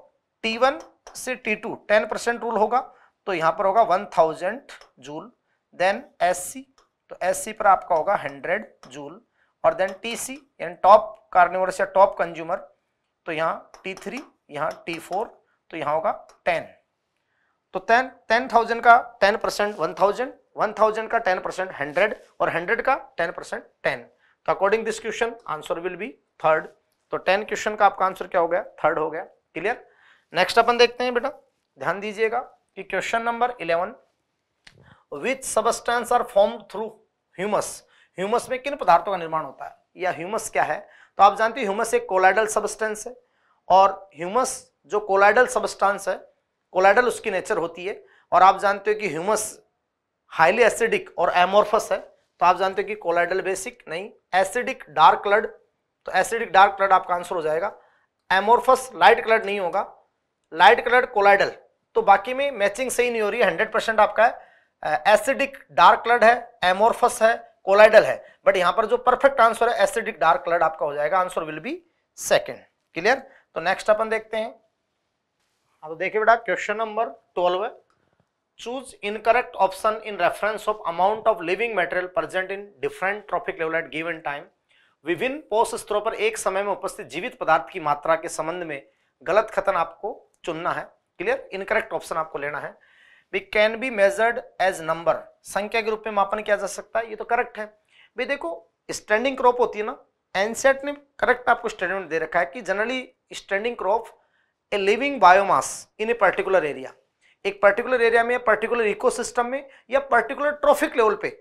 टी वन से T two ten percent rule होगा तो यहाँ पर होगा one thousand joule then S C तो एस सी पर आपका होगा हंड्रेड जूल और देन टी सी यानी टॉप कार्निवर्स या टॉप कंज्यूमर तो यहाँ टी थ्री यहाँ टी फोर तो यहाँ होगा टेन तो टेन टेन थाउजेंड का ten percent one thousand one thousand का टेन परसेंट हंड्रेड और हंड्रेड का टेन परसेंट टेन तो according this question answer will be third तो टेन क्वेश्चन का आपका आंसर क्या हो गया थर्ड हो गया क्लियर नेक्स्ट अपन देखते हैं बेटा ध्यान दीजिएगा कि question number eleven which substance are form through humus humus में किन पदार्थों का निर्माण होता है या ह्यूमस क्या है तो आप जानते हो ह्यूमस एक कोलाइडल सबस्टेंस है और ह्यूमस जो कोलाइडल सबस्टेंस है कोलाइडल उसकी नेचर होती है और आप जानते हो कि ह्यूमस हाईली एसिडिक और एमोरफस है तो आप जानते हो कि कोलाइडल बेसिक नहीं एसिडिक डार्क कलर्ड तो एसिडिक डार्क कलर्ड आपका आंसर हो जाएगा एमोरफस लाइट कलर्ड नहीं होगा लाइट कलर्ड कोलाइडल तो बाकी में मैचिंग सही नहीं हो रही है हंड्रेड परसेंट आपका है एसिडिक डार्क कलर्ड है एमोरफस है कोलाइडल है बट यहां पर जो परफेक्ट आंसर है एसिडिक डार्क कलर्ड आपका हो जाएगा answer will be second clear तो नेक्स्ट अपन देखते हैं हाँ तो देखिए बेटा क्वेश्चन नंबर ट्वेल्व है choose incorrect option in reference of amount of living material present in different trophic level at given time विभिन्न पोष स्तरों पर एक समय में उपस्थित जीवित पदार्थ की मात्रा के संबंध में गलत कथन आपको चुनना है क्लियर इनकरेक्ट ऑप्शन आपको लेना है we can be measured as number संख्या के रूप में मापन किया जा सकता है ये तो करेक्ट है भाई देखो स्टैंडिंग क्रॉप होती है ना एनसेट ने करेक्ट आपको स्टेटमेंट दे रखा है कि generally standing crop a living biomass in a particular area एक पर्टिकुलर एरिया में पर्टिकुलर इकोसिस्टम में या पर्टिकुलर ट्रॉफिक लेवल पे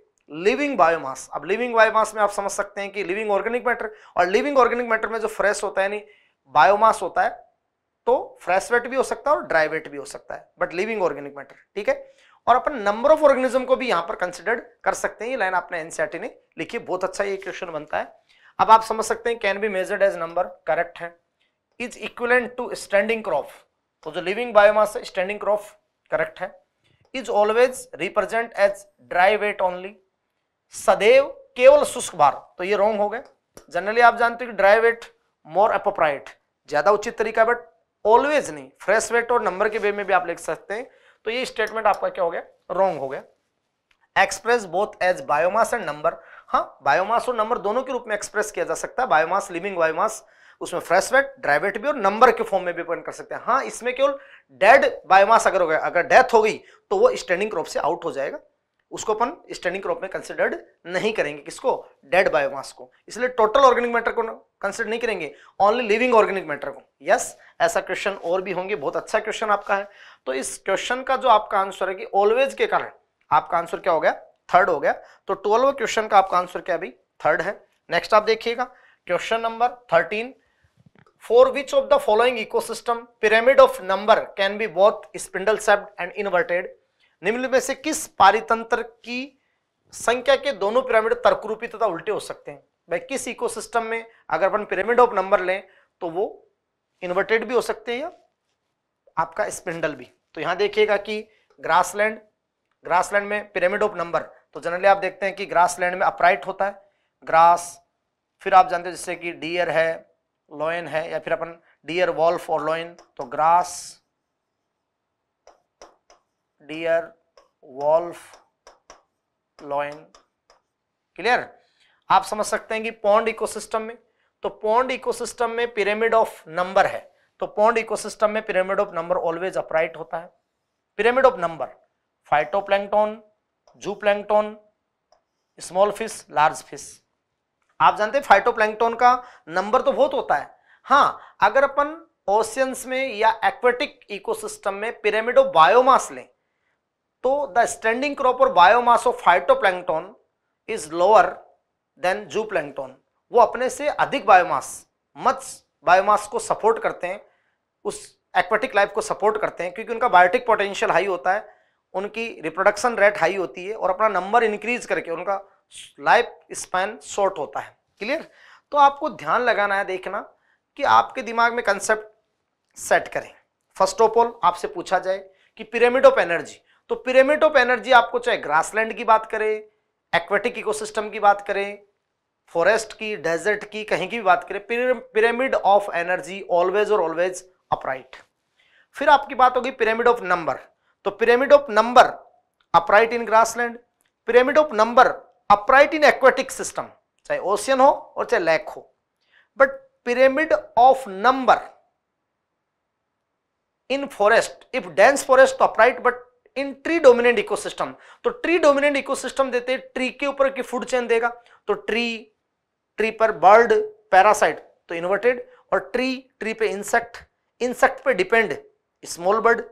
लिविंग बायोमास अब लिविंग बायोमास में आप समझ सकते हैं कि लिविंग ऑर्गेनिक मैटर और लिविंग ऑर्गेनिक मैटर में जो फ्रेश होता है बायोमास होता है तो फ्रेश वेट भी हो सकता है और ड्राई वेट भी हो सकता है बट लिविंग ऑर्गेनिक मैटर ठीक है और अपन नंबर ऑफ ऑर्गेनिज्म को भी यहां पर कंसिडर्ड कर सकते हैं ये लाइन आपने एनसीआरटी e ने लिखी बहुत अच्छा ये क्वेश्चन बनता है अब आप समझ सकते हैं can be measured as number correct है is equivalent to standing crop तो जो लिविंग बायोमास है स्टैंडिंग क्रॉप करेक्ट है is always represent as dry weight only सदैव केवल शुष्क भार तो ये रॉन्ग हो गए जनरली आप जानते हो कि ड्राई वेट मोर अप्रोप्राइट ज्यादा उचित तरीका बट ऑलवेज नहीं फ्रेश वेट और नंबर के वे में भी आप लिख सकते हैं तो ये स्टेटमेंट आपका क्या हो गया रॉन्ग हो गया express both as biomass and number हाँ बायोमास और नंबर दोनों के रूप में एक्सप्रेस किया जा सकता है बायोमास लिविंग बायोमास उसमें फ्रेश वेट ड्राई वेट भी और नंबर के फॉर्म में भी अपन कर सकते हैं हाँ इसमें केवल डेड बायोमास अगर हो गया अगर डेथ हो गई तो वो स्टैंडिंग क्रॉप से आउट हो जाएगा उसको अपन स्टैंडिंग क्रॉप में कंसिडर्ड नहीं करेंगे किसको डेड बायोमास को इसलिए टोटल ऑर्गेनिक मैटर को कंसिडर नहीं करेंगे ओनली लिविंग ऑर्गेनिक मैटर को यस yes, ऐसा क्वेश्चन और भी होंगे बहुत अच्छा क्वेश्चन आपका है तो इस क्वेश्चन का जो आपका आंसर है कि ऑलवेज के कारण आपका आंसर क्या हो गया थर्ड हो गया तो ट्वेल्व क्वेश्चन का आपका आंसर क्या अभी थर्ड है नेक्स्ट आप देखिएगा question number thirteen for which of the following ecosystem pyramid of number can be both spindle shaped and inverted निम्न में से किस पारितंत्र की संख्या के दोनों पिरामिड तर्करूपी तथा उल्टे हो सकते हैं भाई किस इकोसिस्टम में अगर अपन पिरामिड ऑफ नंबर लें तो वो इन्वर्टेड भी हो सकते हैं या आपका स्पिंडल भी तो यहां देखिएगा कि ग्रासलैंड ग्रासलैंड में पिरामिड ऑफ नंबर तो जनरली आप देखते हैं कि ग्रासलैंड में अपराइट होता है ग्रास फिर आप जानते हो जैसे कि डियर है लॉयन है या फिर अपन डियर वॉल्फ और लॉयन तो grass deer wolf lion clear आप समझ सकते हैं कि पॉन्ड इकोसिस्टम में तो पॉन्ड इकोसिस्टम में पिरामिड ऑफ नंबर है तो पॉन्ड इकोसिस्टम में pyramid of number always upright होता है pyramid of number phytoplankton zoo small fish large fish आप जानते हैं फाइटोप्लैंकटोन का नंबर तो बहुत होता है हाँ अगर अपन ओशियंस में या एक्वेटिक इकोसिस्टम में पिरामिडो बायोमास लें तो द स्टैंडिंग क्रॉप और biomass of phytoplankton is lower than zooplankton वो अपने से अधिक बायोमास मत्स्य बायोमास को सपोर्ट करते हैं उस एक्वेटिक लाइफ को सपोर्ट करते हैं क्योंकि उनका बायोटिक पोटेंशियल हाई होता है उनकी रिप्रोडक्शन रेट हाई होती है और अपना नंबर इंक्रीज करके उनका लाइफ स्पैन शॉर्ट होता है क्लियर तो आपको ध्यान लगाना है देखना कि आपके दिमाग में कंसेप्ट सेट करें फर्स्ट ऑफ ऑल आपसे पूछा जाए कि पिरामिड ऑफ एनर्जी तो पिरामिड ऑफ एनर्जी आपको चाहे ग्रासलैंड की बात करें एक्वेटिक इकोसिस्टम की बात करें फॉरेस्ट की डेजर्ट की कहीं की भी बात करें पिरामिड ऑफ एनर्जी ऑलवेज और ऑलवेज अपराइट फिर आपकी बात होगी पिरामिड ऑफ नंबर तो pyramid of number upright in grassland pyramid of number upright in aquatic system चाहे ओशियन हो और चाहे लैक हो but pyramid of number in forest if dense forest तो upright but in tree dominant ecosystem तो tree dominant ecosystem देते tree के ऊपर की फूड चेन देगा तो ट्री ट्री पर बर्ड पैरासाइट तो इन्वर्टेड और ट्री ट्री पे इंसेक्ट इंसेक्ट पे डिपेंड स्मॉल बर्ड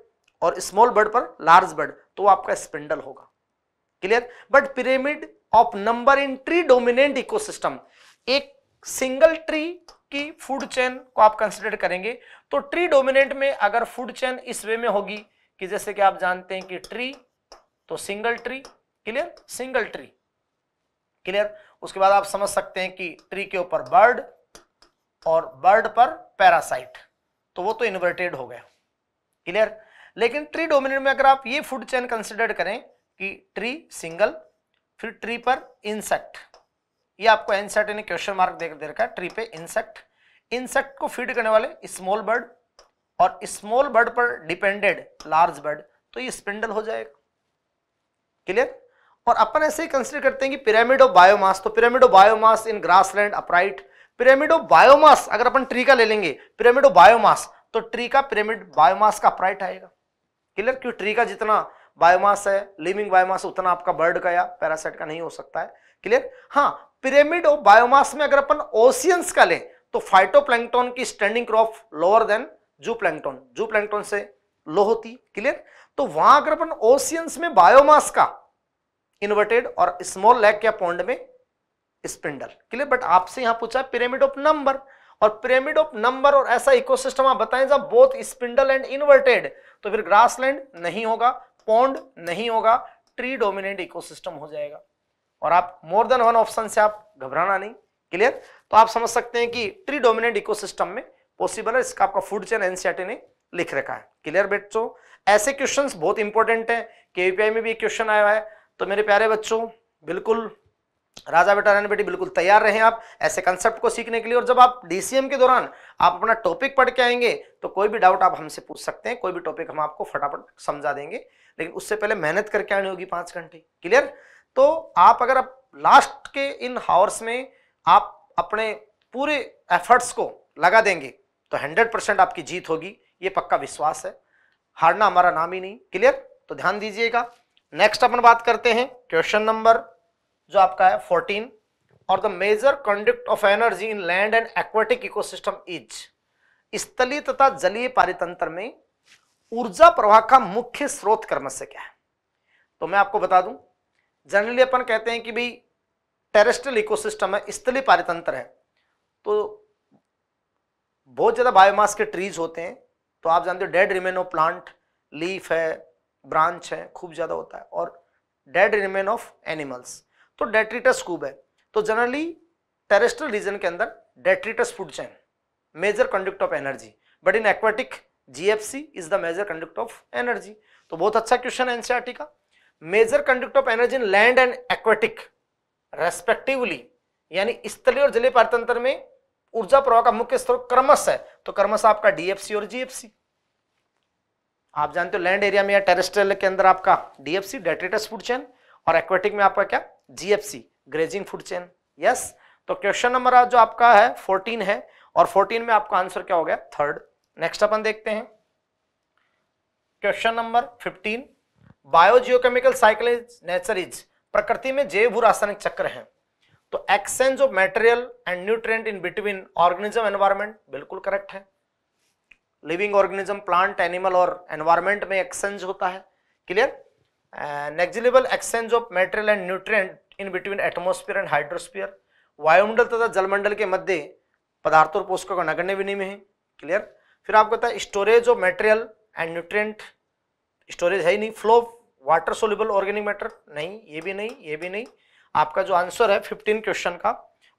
और स्मॉल बर्ड पर लार्ज बर्ड तो आपका स्पिंडल होगा clear but pyramid of number in tree dominant ecosystem एक सिंगल ट्री की फूड चेन को आप कंसिडर करेंगे तो ट्री डोमिनेंट में अगर फूड चेन इस वे में होगी कि जैसे कि आप जानते हैं कि ट्री तो single tree clear single tree clear उसके बाद आप समझ सकते हैं कि ट्री के ऊपर बर्ड और बर्ड पर पैरासाइट तो वो तो इन्वर्टेड हो गया क्लियर लेकिन ट्री डोमिनेंट में अगर आप ये फूड चेन कंसिडर करें कि ट्री सिंगल फिर ट्री पर इंसेक्ट ये आपको एनसेट यानी क्वेश्चन मार्क देख दे रखा है ट्री पे इंसेक्ट इंसेक्ट को फीड करने वाले स्मॉल बर्ड और स्मॉल बर्ड पर डिपेंडेड लार्ज बर्ड तो ये स्पिंडल हो जाएगा क्लियर और अपन ऐसे ही कंसिडर करते हैं कि पिरामिड ऑफ बायोमास तो pyramid of biomass in grassland upright pyramid of biomass अगर अपन ट्री का ले लेंगे पिरामिड ऑफ बायोमास तो ट्री का पिरामिड बायोमास का अपराइट आएगा क्लियर क्यों ट्री का जितना बायोमास है लिविंग बायोमास उतना आपका बर्ड का या पैरासाइट का नहीं हो सकता है क्लियर हाँ पिरामिड और बायोमास में अगर अपन ओशियंस का लें तो फाइटोप्लैंक्टोन की स्टैंडिंग क्रॉप लोअर देन जू प्लैंक्टोन जू प्लैंक्टोन से लो होती क्लियर तो वहां अगर अपन ओशियंस में बायोमास का इन्वर्टेड और स्मॉल लैग या पॉन्ड में स्पिंडल क्लियर बट आपसे यहां पूछा पिरामिड ऑफ नंबर और पिरामिड ऑफ नंबर और ऐसा इकोसिस्टम आप बताएं जब बोथ स्पिंडल एंड इन्वर्टेड तो फिर ग्रासलैंड नहीं होगा पॉन्ड नहीं होगा ट्री डोमिनेंट इकोसिस्टम हो जाएगा और आप मोर देन वन ऑप्शन से आप घबराना नहीं क्लियर तो आप समझ सकते हैं कि ट्री डोमिनेंट इकोसिस्टम में पॉसिबल है इसका आपका फूड चेन एनसीआरटी ने लिख रखा है क्लियर बच्चों ऐसे क्वेश्चन बहुत इंपॉर्टेंट है के में भी क्वेश्चन आया है तो मेरे प्यारे बच्चों बिल्कुल राजा बेटा रानी बेटी बिल्कुल तैयार रहे आप ऐसे कंसेप्ट को सीखने के लिए और जब आप डीसीएम के दौरान आप अपना टॉपिक पढ़ के आएंगे तो कोई भी डाउट आप हमसे पूछ सकते हैं कोई भी टॉपिक हम आपको फटाफट समझा देंगे लेकिन उससे पहले मेहनत करके आनी होगी पांच घंटे क्लियर तो आप अगर आप लास्ट के इन हावर्स में आप अपने पूरे एफर्ट्स को लगा देंगे तो हंड्रेड परसेंट आपकी जीत होगी ये पक्का विश्वास है हारना हमारा नाम ही नहीं क्लियर तो ध्यान दीजिएगा नेक्स्ट अपन बात करते हैं क्वेश्चन नंबर जो आपका है फोर्टीन और the major conduct of energy in land and aquatic ecosystem is स्थलीय तथा जलीय पारितंत्र में ऊर्जा प्रवाह का मुख्य स्रोत कर्म से क्या है तो मैं आपको बता दूं जनरली अपन कहते हैं कि भाई टेरेस्ट्रल इकोसिस्टम है स्थलीय पारितंत्र है तो बहुत ज़्यादा बायोमास के ट्रीज होते हैं तो आप जानते हो dead remain of plant leaf है ब्रांच है खूब ज़्यादा होता है और डेड रिमेन ऑफ एनिमल्स तो डेट्रीटस खूब है तो जनरली टेरेस्ट्रल रीजन के अंदर detritus food chain major conduct of energy but in aquatic GFC is the major conduct of energy तो बहुत अच्छा क्वेश्चन है एनसीआरटी का major conduct of energy in land and aquatic respectively यानी स्थलीय और जलीय पारतंत्र में ऊर्जा प्रवाह का मुख्य स्रोत क्रमश है तो क्रमश आपका डीएफसी और जीएफसी आप जानते हो लैंड एरिया में या टेरेस्ट्रियल के अंदर आपका डीएफसी डेट्रेटस फूड चेन और एक्वेटिक में आपका क्या GFC grazing food chain yes तो क्वेश्चन नंबर जो आपका है फोर्टीन है और फोर्टीन में आपका आंसर क्या हो गया थर्ड नेक्स्ट अपन देखते हैं question number 15 biogeochemical cycle is प्रकृति में जैव भू रासायनिक चक्र तो है तो exchange of material and nutrient in between organism environment बिल्कुल करेक्ट है लिविंग ऑर्गेनिज्म प्लांट एनिमल और एनवायरमेंट में एक्सचेंज होता है clear negligible exchange of material and nutrient in between atmosphere and hydrosphere वायुमंडल तथा जलमंडल के मध्य पदार्थों और पोषकों का नगण्य विनिमय है क्लियर फिर आपको बताया storage of material and nutrient storage है ही नहीं flow water soluble organic matter नहीं ये भी नहीं ये भी नहीं आपका जो आंसर है फिफ्टीन क्वेश्चन का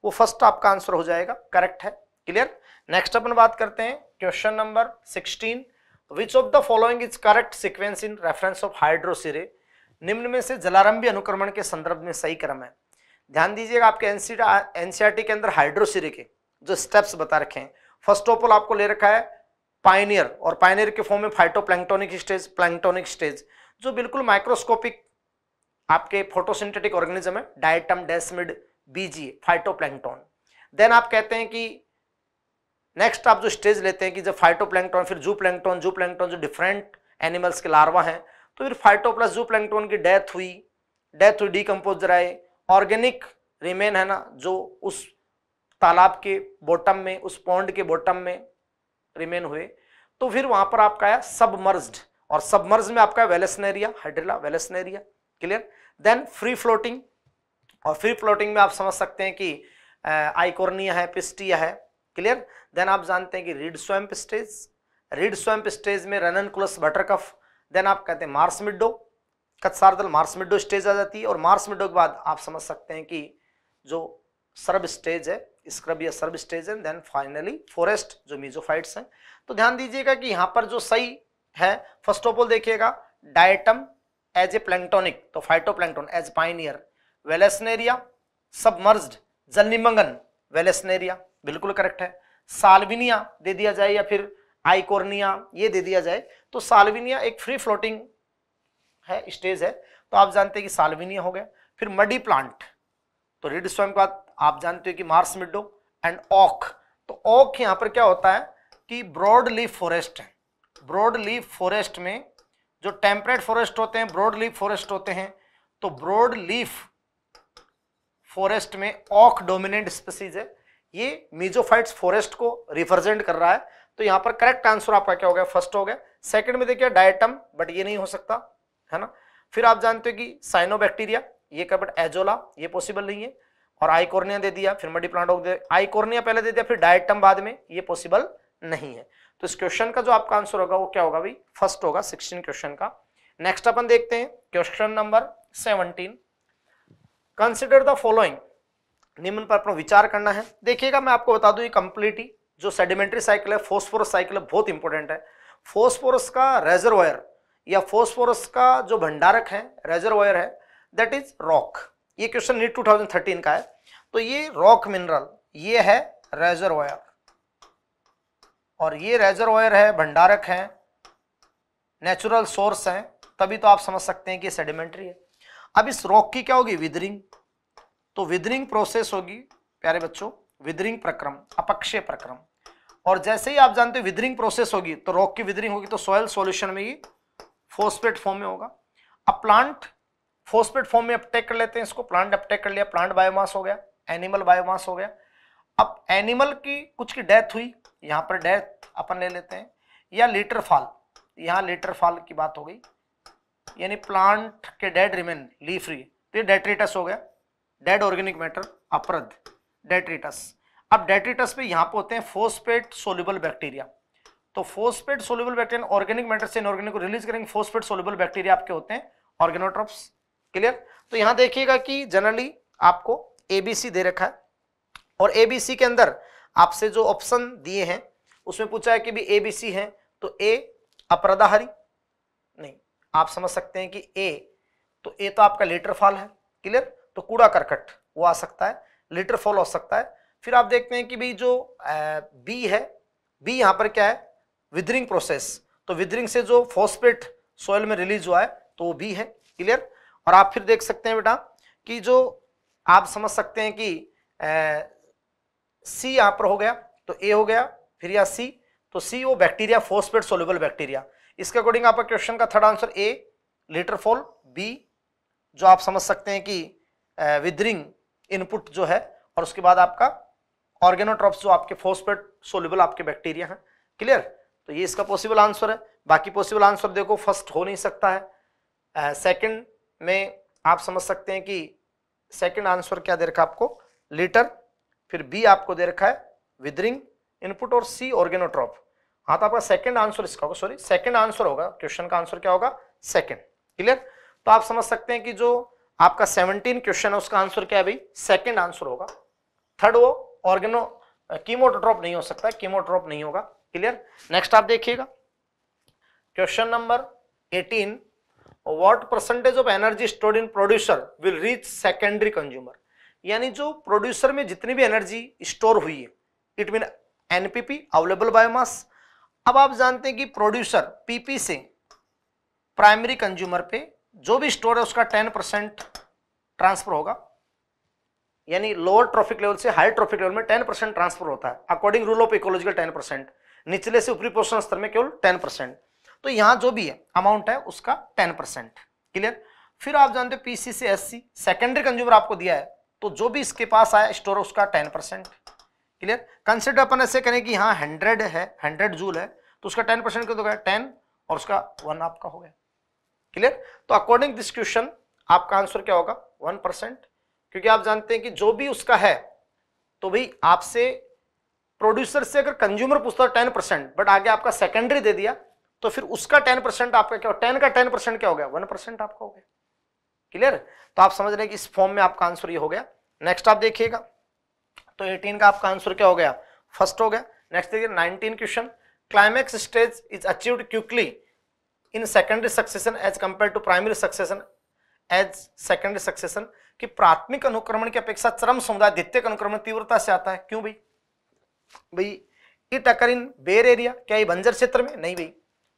वो फर्स्ट आपका आंसर हो जाएगा करेक्ट है क्लियर नेक्स्ट अपन बात करते हैं question number sixteen which of the following is correct sequence in reference of hydrosere निम्न में से जलारंभी अनुक्रमण के संदर्भ में सही क्रम है ध्यान दीजिएगा आपके एनसीआर के अंदर हाइड्रोसिरे के जो स्टेप्स बता रखे हैं फर्स्ट ऑफ ऑल आपको ले रखा है पाइनियर और पाइनियर के फॉर्म में फाइटोप्लैंक्टोनिक स्टेज प्लैंक्टोनिक स्टेज जो बिल्कुल माइक्रोस्कोपिक आपके फोटोसिंथेटिक ऑर्गेनिज्म है diatom desmid BG phytoplankton then आप कहते हैं कि नेक्स्ट आप जो स्टेज लेते हैं कि जब फाइटोप्लैंक्टोन फिर जू प्लैंक्टोन जू प्लैंक्टोन जो डिफरेंट एनिमल्स के लार्वा हैं तो फिर फाइटो प्लस जू प्लैंक्टोन की डेथ हुई डेथ हुई डीकम्पोज आए ऑर्गेनिक रिमेन है ना जो उस तालाब के बॉटम में उस पॉन्ड के बॉटम में रिमेन हुए तो फिर वहां पर आपका आया सबमर्ज्ड और सबमर्ज में आपका Vallisneria Hydrilla Vallisneria clear then free floating और फ्री फ्लोटिंग में आप समझ सकते हैं कि आइकोर्निया है पिस्टिया है क्लियर देन आप जानते हैं कि reed swamp stage reed swamp stage में रेननकुलस बटरकफ देन आप कहते हैं मार्स मिडो कत्सारदल मार्स मिडो स्टेज आ जाती है और मार्स मिडो के बाद आप समझ सकते हैं कि जो सर्ब स्टेज है स्क्रब या shrub stage and then finally forest जो मीजोफाइट्स हैं तो ध्यान दीजिएगा कि यहाँ पर जो सही है फर्स्ट ऑफ ऑल देखिएगा डायटम एज ए प्लैंटोनिक तो phytoplankton as pioneer Vallisneria submerged जल निमंगन वेलेसनेरिया बिल्कुल करेक्ट है सालविनिया दे दिया जाए या फिर आईकोर्निया ये दे दिया जाए तो सालविनिया एक फ्री फ्लोटिंग है स्टेज है तो आप जानते हैं कि सालविनिया हो गया फिर मडी प्लांट तो रिड स्वयं का आप जानते हो कि मार्स मिडो एंड ऑक तो ऑक यहां पर क्या होता है कि ब्रॉड लीफ फॉरेस्ट है ब्रॉड लीफ फॉरेस्ट में जो टेम्परेट फॉरेस्ट होते हैं ब्रॉड लीफ फॉरेस्ट होते हैं तो ब्रॉड लीफ फॉरेस्ट में ऑक डोमिनेंट स्पीसीज है ये मीजोफाइट्स फॉरेस्ट को रिप्रेजेंट कर रहा है तो यहां पर करेक्ट आंसर आपका क्या हो गया फर्स्ट हो गया सेकंड में देखिए डायटम बट ये नहीं हो सकता है ना फिर आप जानते हो कि साइनोबैक्टीरिया ये क्या बट एजोला ये पॉसिबल नहीं है और आईकोर्निया दे दिया फिर मडी प्लांट दे आईकोर्निया पहले दे दिया फिर डायटम बाद में ये पॉसिबल नहीं है तो इस क्वेश्चन का जो आपका आंसर होगा वो क्या होगा भाई फर्स्ट होगा सिक्सटीन क्वेश्चन का नेक्स्ट अपन देखते हैं question number seventeen consider the following निम्न पर अपना विचार करना है देखिएगा मैं आपको बता दू कंप्लीट ही जो सेडिमेंट्री साइकिल है फोस्फोरस साइकिल बहुत इंपॉर्टेंट है फोस्फोरस का रेजरवायर या फोस्फोरस का जो भंडारक है रेजरवायर है दैट इज रॉक ये क्वेश्चन नीट 2013 का है तो ये रॉक मिनरल ये है रेजरवायर और ये रेजरवायर है भंडारक है नेचुरल सोर्स है तभी तो आप समझ सकते हैं कि सेडिमेंट्री है अब इस रॉक की क्या होगी विदरिंग तो विदरिंग प्रोसेस होगी प्यारे बच्चों विदरिंग प्रक्रम अपक्षय प्रक्रम और जैसे ही आप जानते हो विदरिंग प्रोसेस होगी तो रॉक की विदरिंग होगी तो सॉयल सॉल्यूशन में ही फोस्पेट फॉर्म में होगा अब प्लांट फोस्पेट फॉर्म में अपटेक कर लेते हैं इसको प्लांट अपटेक कर लिया प्लांट बायोमास हो गया एनिमल बायोमास हो गया अब एनिमल की कुछ की डेथ हुई यहाँ पर डेथ अपन ले लेते हैं या लीटर फॉल यहाँ लीटर फॉल की बात हो गई यानी प्लांट के डेड रिमेन ली फ्री तो ये डेट्रीटस हो गया डेड ऑर्गेनिक मैटर अपरध डेट्रीटस अब डेट्रीटस पे यहाँ पर होते हैं फोस्पेट सोल्यूबल बैक्टीरिया तो phosphate soluble bacteria organic matter से इनऑर्गेनिक को रिलीज करेंगे फोस्पेट सोल्यूबल बैक्टीरिया आपके होते हैं ऑर्गेनोट्रॉप्स क्लियर तो यहाँ देखिएगा कि जनरली आपको एबीसी दे रखा है और एबीसी के अंदर आपसे जो ऑप्शन दिए हैं उसमें पूछा है कि भी एबीसी है तो ए अपराधाहारी नहीं आप समझ सकते हैं कि ए तो ए तो आपका लेटर फॉल है क्लियर तो कूड़ा करकट वो आ सकता है लेटर फॉल हो सकता है फिर आप देखते हैं कि भाई जो बी है बी यहां पर क्या है विदरिंग प्रोसेस तो विदरिंग से जो फॉस्पेट सॉइल में रिलीज हुआ है तो वो बी है क्लियर और आप फिर देख सकते हैं बेटा कि जो आप समझ सकते हैं कि सी यहाँ पर हो गया तो ए हो गया फिर या सी तो सी वो बैक्टीरिया फोस्पेट सोल्यूबल बैक्टीरिया इसके अकॉर्डिंग आपका क्वेश्चन का third answer A litter fall B जो आप समझ सकते हैं कि विदरिंग इनपुट जो है और उसके बाद आपका ऑर्गेनोट्रॉप जो आपके फोस्पेट सोल्यूबल आपके बैक्टीरिया हैं क्लियर तो ये इसका पॉसिबल आंसर है बाकी पॉसिबल आंसर देखो फर्स्ट हो नहीं सकता है सेकंड में आप समझ सकते हैं कि सेकंड आंसर क्या दे रखा आपको लीटर फिर बी आपको दे रखा है विदरिंग इनपुट और सी ऑर्गेनोट्रॉप हाँ तो आपका सेकंड आंसर इसका होगा सॉरी सेकंड आंसर होगा क्वेश्चन का आंसर क्या होगा सेकंड क्लियर तो आप समझ सकते हैं कि जो आपका सेवनटीन क्वेश्चन है उसका आंसर क्या है भाई सेकेंड आंसर होगा थर्ड वो ऑर्गेनो कीमोट्रॉप नहीं हो सकता कीमोट्रॉप नहीं होगा क्लियर नेक्स्ट आप देखिएगा question number eighteen what percentage of energy stored in producer will reach secondary consumer यानी जो प्रोड्यूसर में जितनी भी एनर्जी स्टोर हुई है it mean NPP available biomass अब आप जानते हैं कि प्रोड्यूसर पीपी से प्राइमरी कंज्यूमर पे जो भी स्टोर है उसका टेन परसेंट ट्रांसफर होगा यानी लोअर ट्रॉफिक लेवल से हाई ट्रॉफिक लेवल में टेन परसेंट ट्रांसफर होता है according rule of ecological ten percent निचले से ऊपरी पोषण स्तर में केवल टेन परसेंट तो यहां जो भी है अमाउंट है उसका टेन परसेंट क्लियर फिर आप जानते हो पीसी से एस सी सेकेंडरी कंज्यूमर आपको दिया है तो जो भी इसके पास आया स्टोर उसका टेन परसेंट क्लियर कंसिडर अपन ऐसे करें कि हाँ हंड्रेड है हंड्रेड जूल है तो उसका टेन परसेंट क्यों तो टेन और उसका वन आपका हो गया क्लियर तो अकॉर्डिंग दिस क्वेश्चन आपका आंसर क्या होगा वन परसेंट क्योंकि आप जानते हैं कि जो भी उसका है तो भाई आपसे प्रोड्यूसर से अगर कंज्यूमर पूछता है टेन परसेंट बट आगे आपका सेकेंडरी दे दिया तो फिर उसका टेन परसेंट आपका क्या टेन का टेन परसेंट क्या हो गया वन परसेंट आपका हो गया क्लियर तो आप समझ रहे हैं कि इस फॉर्म में आपका आंसर ये हो गया नेक्स्ट आप देखिएगा तो एटीन का आपका आंसर क्या हो गया फर्स्ट हो गया नेक्स्ट देखिए nineteen question climax stage is achieve quickly in secondary succession as compare to primary succession as secondary succession कि प्राथमिक अनुक्रमण की अपेक्षा चरम समुदाय द्वितीय अनुक्रमण तीव्रता से आता है क्यों भाई भाई इट अकर इन बेर एरिया क्या ये बंजर क्षेत्र में नहीं भाई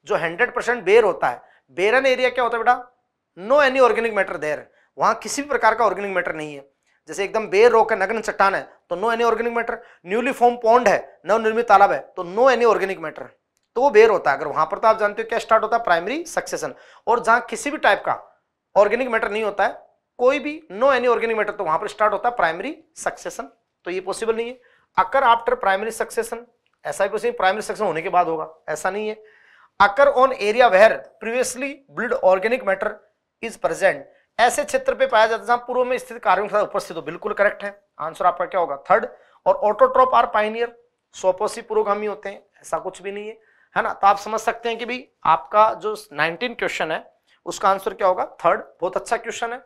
जो 100 परसेंट बेर होता है बेरन एरिया क्या होता है बेटा no any organic matter there वहाँ किसी भी प्रकार का ऑर्गेनिक मैटर नहीं है जैसे एकदम बेर रोक है नग्न चट्टान है तो no any organic matter newly form pond है नवनिर्मित तालाब है तो नो एनी ऑर्गेनिक मैटर तो वो बेर होता है अगर वहां पर तो आप जानते हो क्या स्टार्ट होता है प्राइमरी सक्सेशन और जहाँ किसी भी टाइप का ऑर्गेनिक मैटर नहीं होता है कोई भी नो एनी ऑर्गेनिक मैटर तो वहां पर स्टार्ट होता है प्राइमरी सक्सेशन तो ये पॉसिबल नहीं है अकर आफ्टर प्राइमरी सक्सेशन ऐसा कुछ नहीं प्राइमरी सक्सेशन होने के बाद होगा ऐसा नहीं है occur on area where previously build organic matter is present ऐसे क्षेत्र पे पाया जाता है जहां पूर्व में स्थित कार्बन के उपस्थित हो बिल्कुल करेक्ट है आंसर आपका क्या होगा थर्ड और ऑटोट्रॉप आर पाइनियर सोपोसी पुरोगामी होते हैं ऐसा कुछ भी नहीं है है ना तो आप समझ सकते हैं कि भाई आपका जो 19 क्वेश्चन है उसका आंसर क्या होगा थर्ड बहुत अच्छा क्वेश्चन है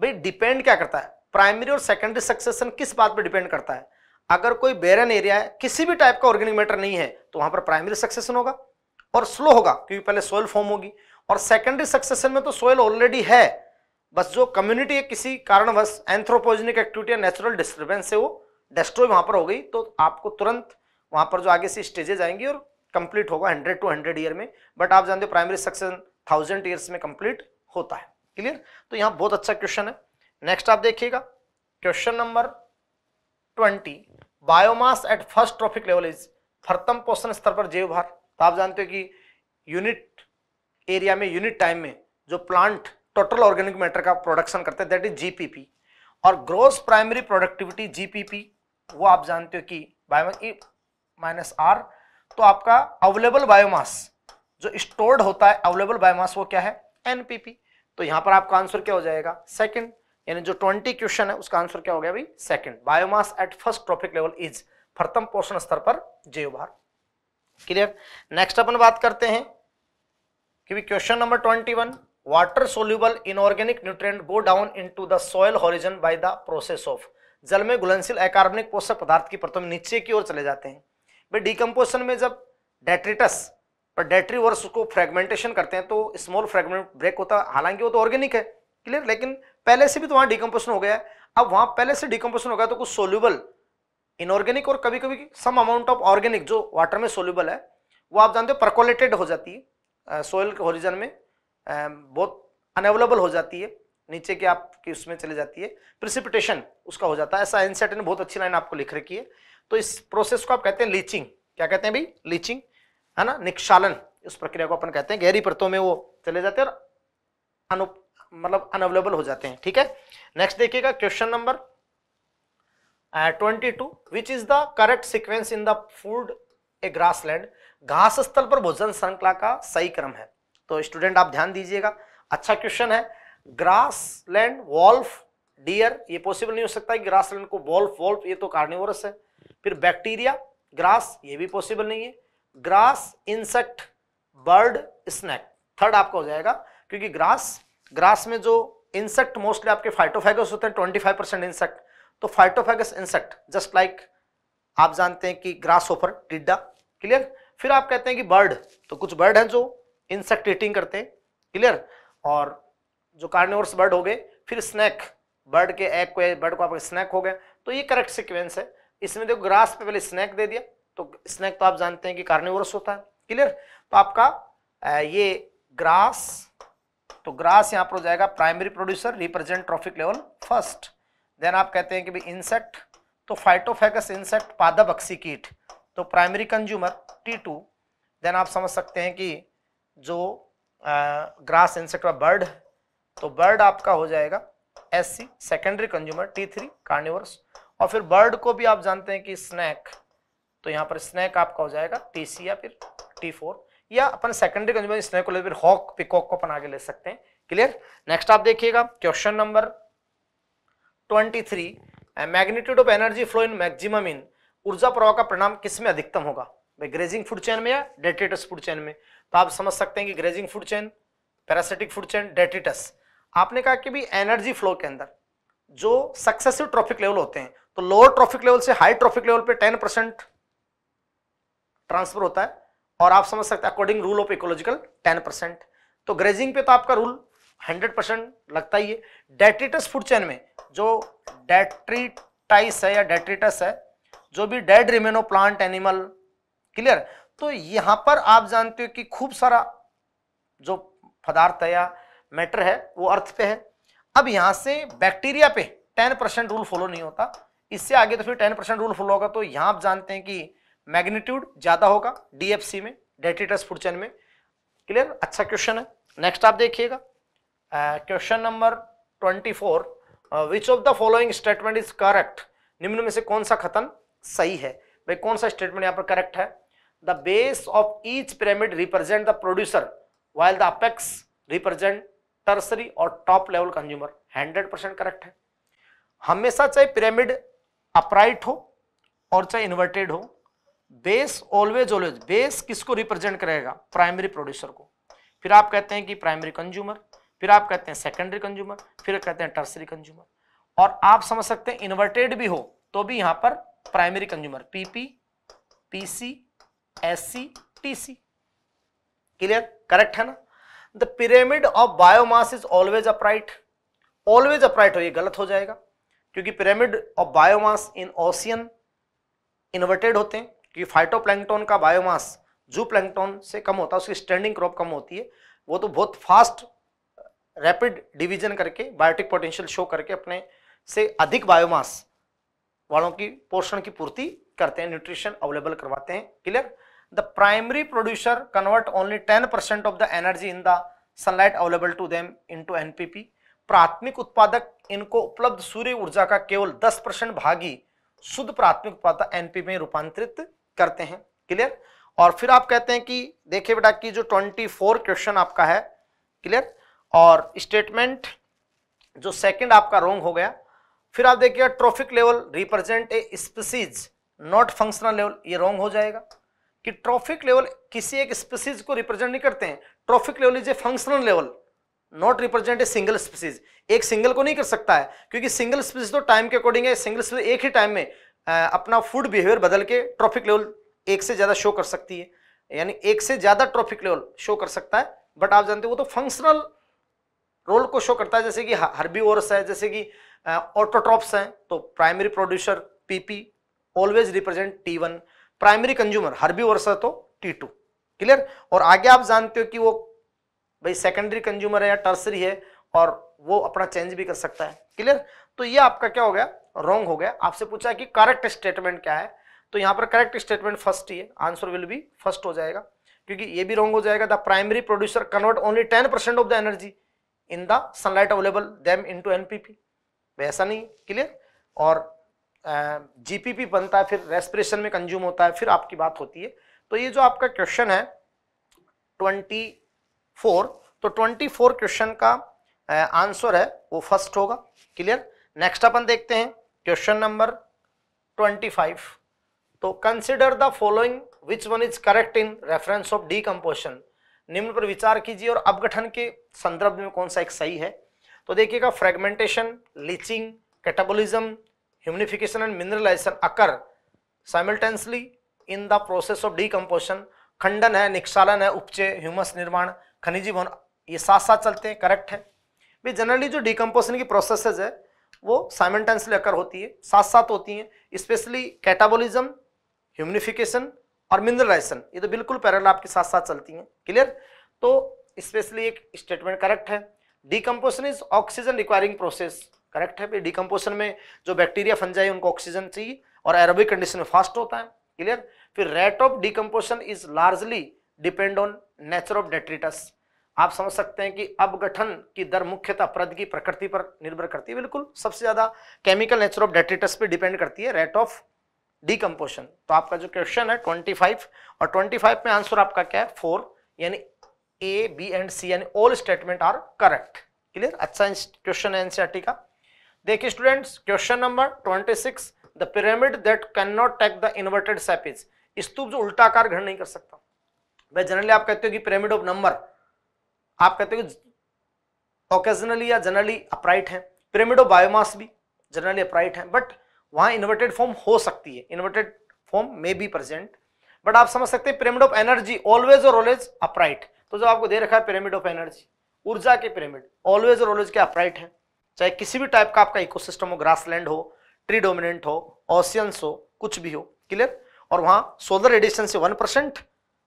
भाई डिपेंड क्या करता है प्राइमरी और सेकेंडरी सक्सेशन किस बात पर डिपेंड करता है अगर कोई बेरन एरिया है किसी भी टाइप का ऑर्गेनिक मैटर नहीं है तो वहां पर प्राइमरी सक्सेशन होगा और स्लो होगा क्योंकि पहले सोयल फॉर्म होगी और सेकेंडरी सक्सेशन में तो सोयल ऑलरेडी है बस जो कम्युनिटी है किसी कारणवश एंथ्रोपोजेनिक एक्टिविटी या नेचुरल डिस्टर्बेंस से वो डेस्ट्रॉय वहां पर हो गई तो आपको तुरंत वहां पर जो आगे से स्टेजेज आएंगी और कंप्लीट होगा हंड्रेड टू हंड्रेड ईयर में बट आप जानते हो प्राइमरी सक्सेशन थाउजेंड ईयर्स में कंप्लीट होता है क्लियर तो यहाँ बहुत अच्छा क्वेश्चन है नेक्स्ट आप देखिएगा question number twenty biomass at first trophic level is फरतम पोषण स्तर पर जैव भार तो आप जानते हो कि यूनिट एरिया में यूनिट टाइम में जो प्लांट टोटल ऑर्गेनिक मैटर का प्रोडक्शन करते हैं दैट इज जीपीपी और ग्रोस प्राइमरी प्रोडक्टिविटी जीपीपी वो आप जानते हो कि माइनस आर तो आपका अवेलेबल बायोमास जो स्टोर्ड होता है अवेलेबल बायोमास वो क्या है एनपीपी तो यहां पर आपका आंसर क्या हो जाएगा सेकंड यानी जो 20 क्वेश्चन है उसका आंसर क्या हो गया भाई second biomass at first trophic level is प्रथम पोषण स्तर पर बार क्लियर नेक्स्ट अपन बात करते हैं कि question number twenty one water soluble inorganic nutrient go down into the soil horizon by the process of जल में घुलनशील अकार्बनिक पोषक पदार्थ की प्रथम नीचे की ओर चले जाते हैं भाई डिकम्पोजन में जब डेट्रिटस पर डेट्री वर्स को फ्रेगमेंटेशन करते हैं तो स्मॉल फ्रेगमेंट ब्रेक होता हालांकि वो तो ऑर्गेनिक है क्लियर लेकिन पहले से भी तो वहाँ डिकम्पोजन हो गया है अब वहाँ पहले से डिकम्पोजन हो गया तो कुछ सोल्यूबल इनऑर्गेनिक और कभी कभी सम अमाउंट ऑफ ऑर्गेनिक जो वाटर में सोल्यूबल है वो आप जानते हो परकोलेटेड हो जाती है सोयल के होरिजन में बहुत अनेवेलेबल हो जाती है नीचे के आपकी उसमें चली जाती है प्रिसिपिटेशन उसका हो जाता है ऐसा एनसेट ने बहुत अच्छी लाइन आपको लिख रखी है तो इस प्रोसेस को आप कहते हैं लीचिंग क्या कहते हैं भाई लीचिंग है ना निक्षालन इस प्रक्रिया को अपन कहते हैं गहरी परतों में वो चले जाते हैं और अनु मतलब अनअवेलेबल हो जाते हैं ठीक है नेक्स्ट देखिएगा question number 22 uh, which is the correct sequence in the food a grassland घास स्थल पर भोजन श्रृंखला का सही क्रम है तो स्टूडेंट आप ध्यान दीजिएगा अच्छा क्वेश्चन है ग्रास लैंड वॉल्फ डियर ये पॉसिबल नहीं हो सकता है ग्रास लैंड को वॉल्फ वॉल्फ ये तो कार्निवोरस है फिर बैक्टीरिया ग्रास ये भी पॉसिबल नहीं है grass insect bird snake third आपका हो जाएगा क्योंकि ग्रास ग्रास में जो इंसेक्ट मोस्टली आपके फाइटोफाइगस होते हैं ट्वेंटी फाइव परसेंट इंसेक्ट तो फाइटोफेगस इंसेक्ट जस्ट लाइक आप जानते हैं कि ग्रास ऑफर टिड्डा क्लियर फिर आप कहते हैं कि बर्ड तो कुछ बर्ड हैं जो इंसेक्ट ईटिंग करते हैं क्लियर और जो कार्निवर्स बर्ड हो गए फिर स्नैक बर्ड के एग को बर्ड को आप स्नैक हो गया तो ये करेक्ट सिक्वेंस है इसमें देखो ग्रास पे पहले स्नैक दे दिया तो स्नैक तो आप जानते हैं कि कार्निवर्स होता है क्लियर तो आपका ये ग्रास तो ग्रास यहाँ पर हो जाएगा primary producer represent trophic level first then आप कहते हैं कि भाई इंसेक्ट तो फाइटोफेगस इंसेक्ट पादप अक्सी कीट तो primary consumer T two then आप समझ सकते हैं कि जो आ, ग्रास इंसेक्ट और बर्ड तो बर्ड आपका हो जाएगा S C secondary consumer T three carnivores और फिर बर्ड को भी आप जानते हैं कि स्नैक तो यहाँ पर स्नैक आपका हो जाएगा टी सी या फिर टी फोर या अपन सेकेंडरी कंज्यूमर स्नैक को ले फिर हॉक पिकॉक को अपन आगे ले सकते हैं क्लियर नेक्स्ट आप देखिएगा question number twenty three magnitude of energy flow in maximum in ऊर्जा प्रवाह का परिणाम किस में अधिकतम होगा भाई ग्रेजिंग फूड चैन में या डेटेटस फूड चैन में तो आप समझ सकते हैं कि grazing food chain parasitic food chain detritus आपने कहा कि भी एनर्जी फ्लो के अंदर जो सक्सेसिव ट्रॉफिक लेवल होते हैं तो लोअर ट्रॉफिक लेवल से हाई ट्रॉफिक लेवल पे टेन परसेंट ट्रांसफर होता है और आप समझ सकते हैं according rule of ecological ten percent तो ग्रेजिंग पे तो आपका रूल हंड्रेड परसेंट लगता ही है डेट्रिटस फूड चेन में जो डेट्रिटाइस है या डेट्रिटस है जो भी डेड रिमेनो प्लांट एनिमल क्लियर तो यहाँ पर आप जानते हो कि खूब सारा जो पदार्थ है या मैटर है वो अर्थ पे है अब यहाँ से बैक्टीरिया पे टेन परसेंट रूल फॉलो नहीं होता इससे आगे तो फिर टेन परसेंट रूल फॉलो होगा तो यहाँ आप जानते हैं कि मैग्नीट्यूड ज़्यादा होगा डीएफसी में डेट्रिटस फूड चेन में क्लियर अच्छा क्वेश्चन है नेक्स्ट आप देखिएगा question number twenty four which of the following statement is correct निम्न में से कौन सा खतन सही है भाई कौन सा स्टेटमेंट यहाँ पर करेक्ट है the base of each pyramid represent the producer while the apex represent tertiary और top level consumer hundred percent correct है हमेशा चाहे पिरामिड अपराइट हो और चाहे इन्वर्टेड हो बेस ऑलवेज ऑलवेज बेस किसको रिप्रेजेंट करेगा प्राइमरी प्रोड्यूसर को फिर आप कहते हैं कि प्राइमरी कंज्यूमर फिर आप कहते हैं सेकेंडरी कंज्यूमर फिर कहते हैं टर्सरी कंज्यूमर और आप समझ सकते हैं इन्वर्टेड भी हो तो भी यहां पर primary consumer PP PC SC TC clear correct है ना the pyramid of biomass is always upright always upright हो ये गलत हो जाएगा क्योंकि pyramid of biomass in ocean inverted होते हैं क्योंकि फाइटोप्लैंक्टोन का बायोमास जू प्लैंक्टोन से कम होता है उसकी स्टैंडिंग क्रॉप कम होती है वो तो बहुत फास्ट रैपिड डिवीजन करके बायोटिक पोटेंशियल शो करके अपने से अधिक बायोमास वालों की पोषण की पूर्ति करते हैं न्यूट्रिशन अवेलेबल करवाते हैं clear the primary producer convert only ten percent of the energy in the sunlight available to them into NPP प्राथमिक उत्पादक इनको उपलब्ध सूर्य ऊर्जा का केवल 10 परसेंट भागी शुद्ध प्राथमिक उत्पादक एनपीपी में रूपांतरित करते हैं क्लियर और फिर आप कहते हैं कि देखिए बेटा कि जो 24 क्वेश्चन आपका है क्लियर और स्टेटमेंट जो सेकंड आपका रोंग हो गया फिर आप देखिएगा trophic level represent a species not functional level ये रॉन्ग हो जाएगा कि ट्रॉफिक लेवल किसी एक स्पीसीज को रिप्रेजेंट नहीं करते हैं trophic level is a functional level not represent a single species एक सिंगल को नहीं कर सकता है क्योंकि सिंगल स्पीसीज तो टाइम के अकॉर्डिंग है सिंगल स्पीसीज एक ही टाइम में आ, अपना फूड बिहेवियर बदल के ट्रॉफिक लेवल एक से ज़्यादा शो कर सकती है यानी एक से ज़्यादा ट्रॉफिक लेवल शो कर सकता है बट आप जानते हो वो तो फंक्शनल रोल को शो करता है जैसे कि हर्बी ओरस है जैसे कि ऑटोट्रॉप्स हैं तो primary producer PP always represent T one primary consumer herbivorous है तो टी टू क्लियर और आगे आप जानते हो कि वो भाई सेकेंडरी कंज्यूमर है या टर्सरी है और वो अपना चेंज भी कर सकता है क्लियर तो ये आपका क्या हो गया रॉन्ग हो गया आपसे पूछा कि करेक्ट स्टेटमेंट क्या है तो यहाँ पर करेक्ट स्टेटमेंट फर्स्ट ही है आंसर विल बी फर्स्ट हो जाएगा क्योंकि ये भी रॉन्ग हो जाएगा the primary producer convert only ten percent of the energy in the sunlight available them into NPP ऐसा नहीं क्लियर और जीपीपी बनता है फिर रेस्पिरेशन में कंज्यूम होता है फिर आपकी बात होती है तो ये जो आपका क्वेश्चन है ट्वेंटी फोर तो ट्वेंटी फोर क्वेश्चन का आंसर है वो फर्स्ट होगा क्लियर नेक्स्ट अपन देखते हैं क्वेश्चन नंबर ट्वेंटी फाइव तो consider the following which one is correct in reference of decomposition निम्न पर विचार कीजिए और अपगठन के संदर्भ में कौन सा एक सही है तो देखिएगा fragmentation leaching catabolism humification and mineralization occur simultaneously in the process of decomposition खंडन है निक्षालन है उपचय ह्यूमस निर्माण खनिजी भवन ये साथ साथ चलते हैं करेक्ट है भी जनरली जो डिकम्पोजिशन की प्रोसेसेज है वो साइमल्टेंसली अकर होती है साथ साथ होती हैं स्पेशली कैटाबोलिज्म ह्यूमिफिकेशन और मिनरल राइसन ये तो बिल्कुल पैरल आपके साथ साथ चलती हैं क्लियर तो स्पेशली एक स्टेटमेंट करेक्ट है decomposition is oxygen requiring process correct है डिकम्पोजन में जो बैक्टीरिया फन जाए उनको ऑक्सीजन चाहिए और एरोबिक कंडीशन में फास्ट होता है क्लियर फिर rate of decomposition is largely depend on nature of detritus आप समझ सकते हैं कि अब गठन की दर मुख्यतः प्रद की प्रकृति पर निर्भर करती है बिल्कुल सबसे ज्यादा केमिकल नेचर ऑफ डेट्रिटस पे डिपेंड करती है रेट ऑफ डिकम्पोशन तो आपका जो क्वेश्चन है 25 और 25 में आंसर आपका क्या है फोर यानी ए बी एंड सी यानी all statement are correct clear अच्छा क्वेश्चन है एनसीआरटी e का देखिए students question number 26 the pyramid that can not take the inverted shape स्तूप जो उल्टा आकार ग्रहण नहीं कर सकता भाई जनरली आप कहते हो कि पिरामिड ऑफ नंबर आप कहते हो कि ओकेजनली या जनरली अपराइट है पिरामिड ऑफ बायोमास भी जनरली अपराइट है बट वहां इन्वर्टेड फॉर्म हो सकती है inverted form may be present but आप समझ सकते हैं पिरामिड ऑफ एनर्जी ऑलवेज और ऑलवेज अपराइट तो जब आपको दे रखा है पिरामिड ऑफ एनर्जी ऊर्जा के पिरामिड ऑलवेज और ऑलवेज के अपराइट है चाहे किसी भी टाइप का आपका इकोसिस्टम हो ग्रासलैंड हो ट्री डोमिनेंट हो ऑसियंस हो कुछ भी हो क्लियर और वहां सोलर रेडिएशन से वन परसेंट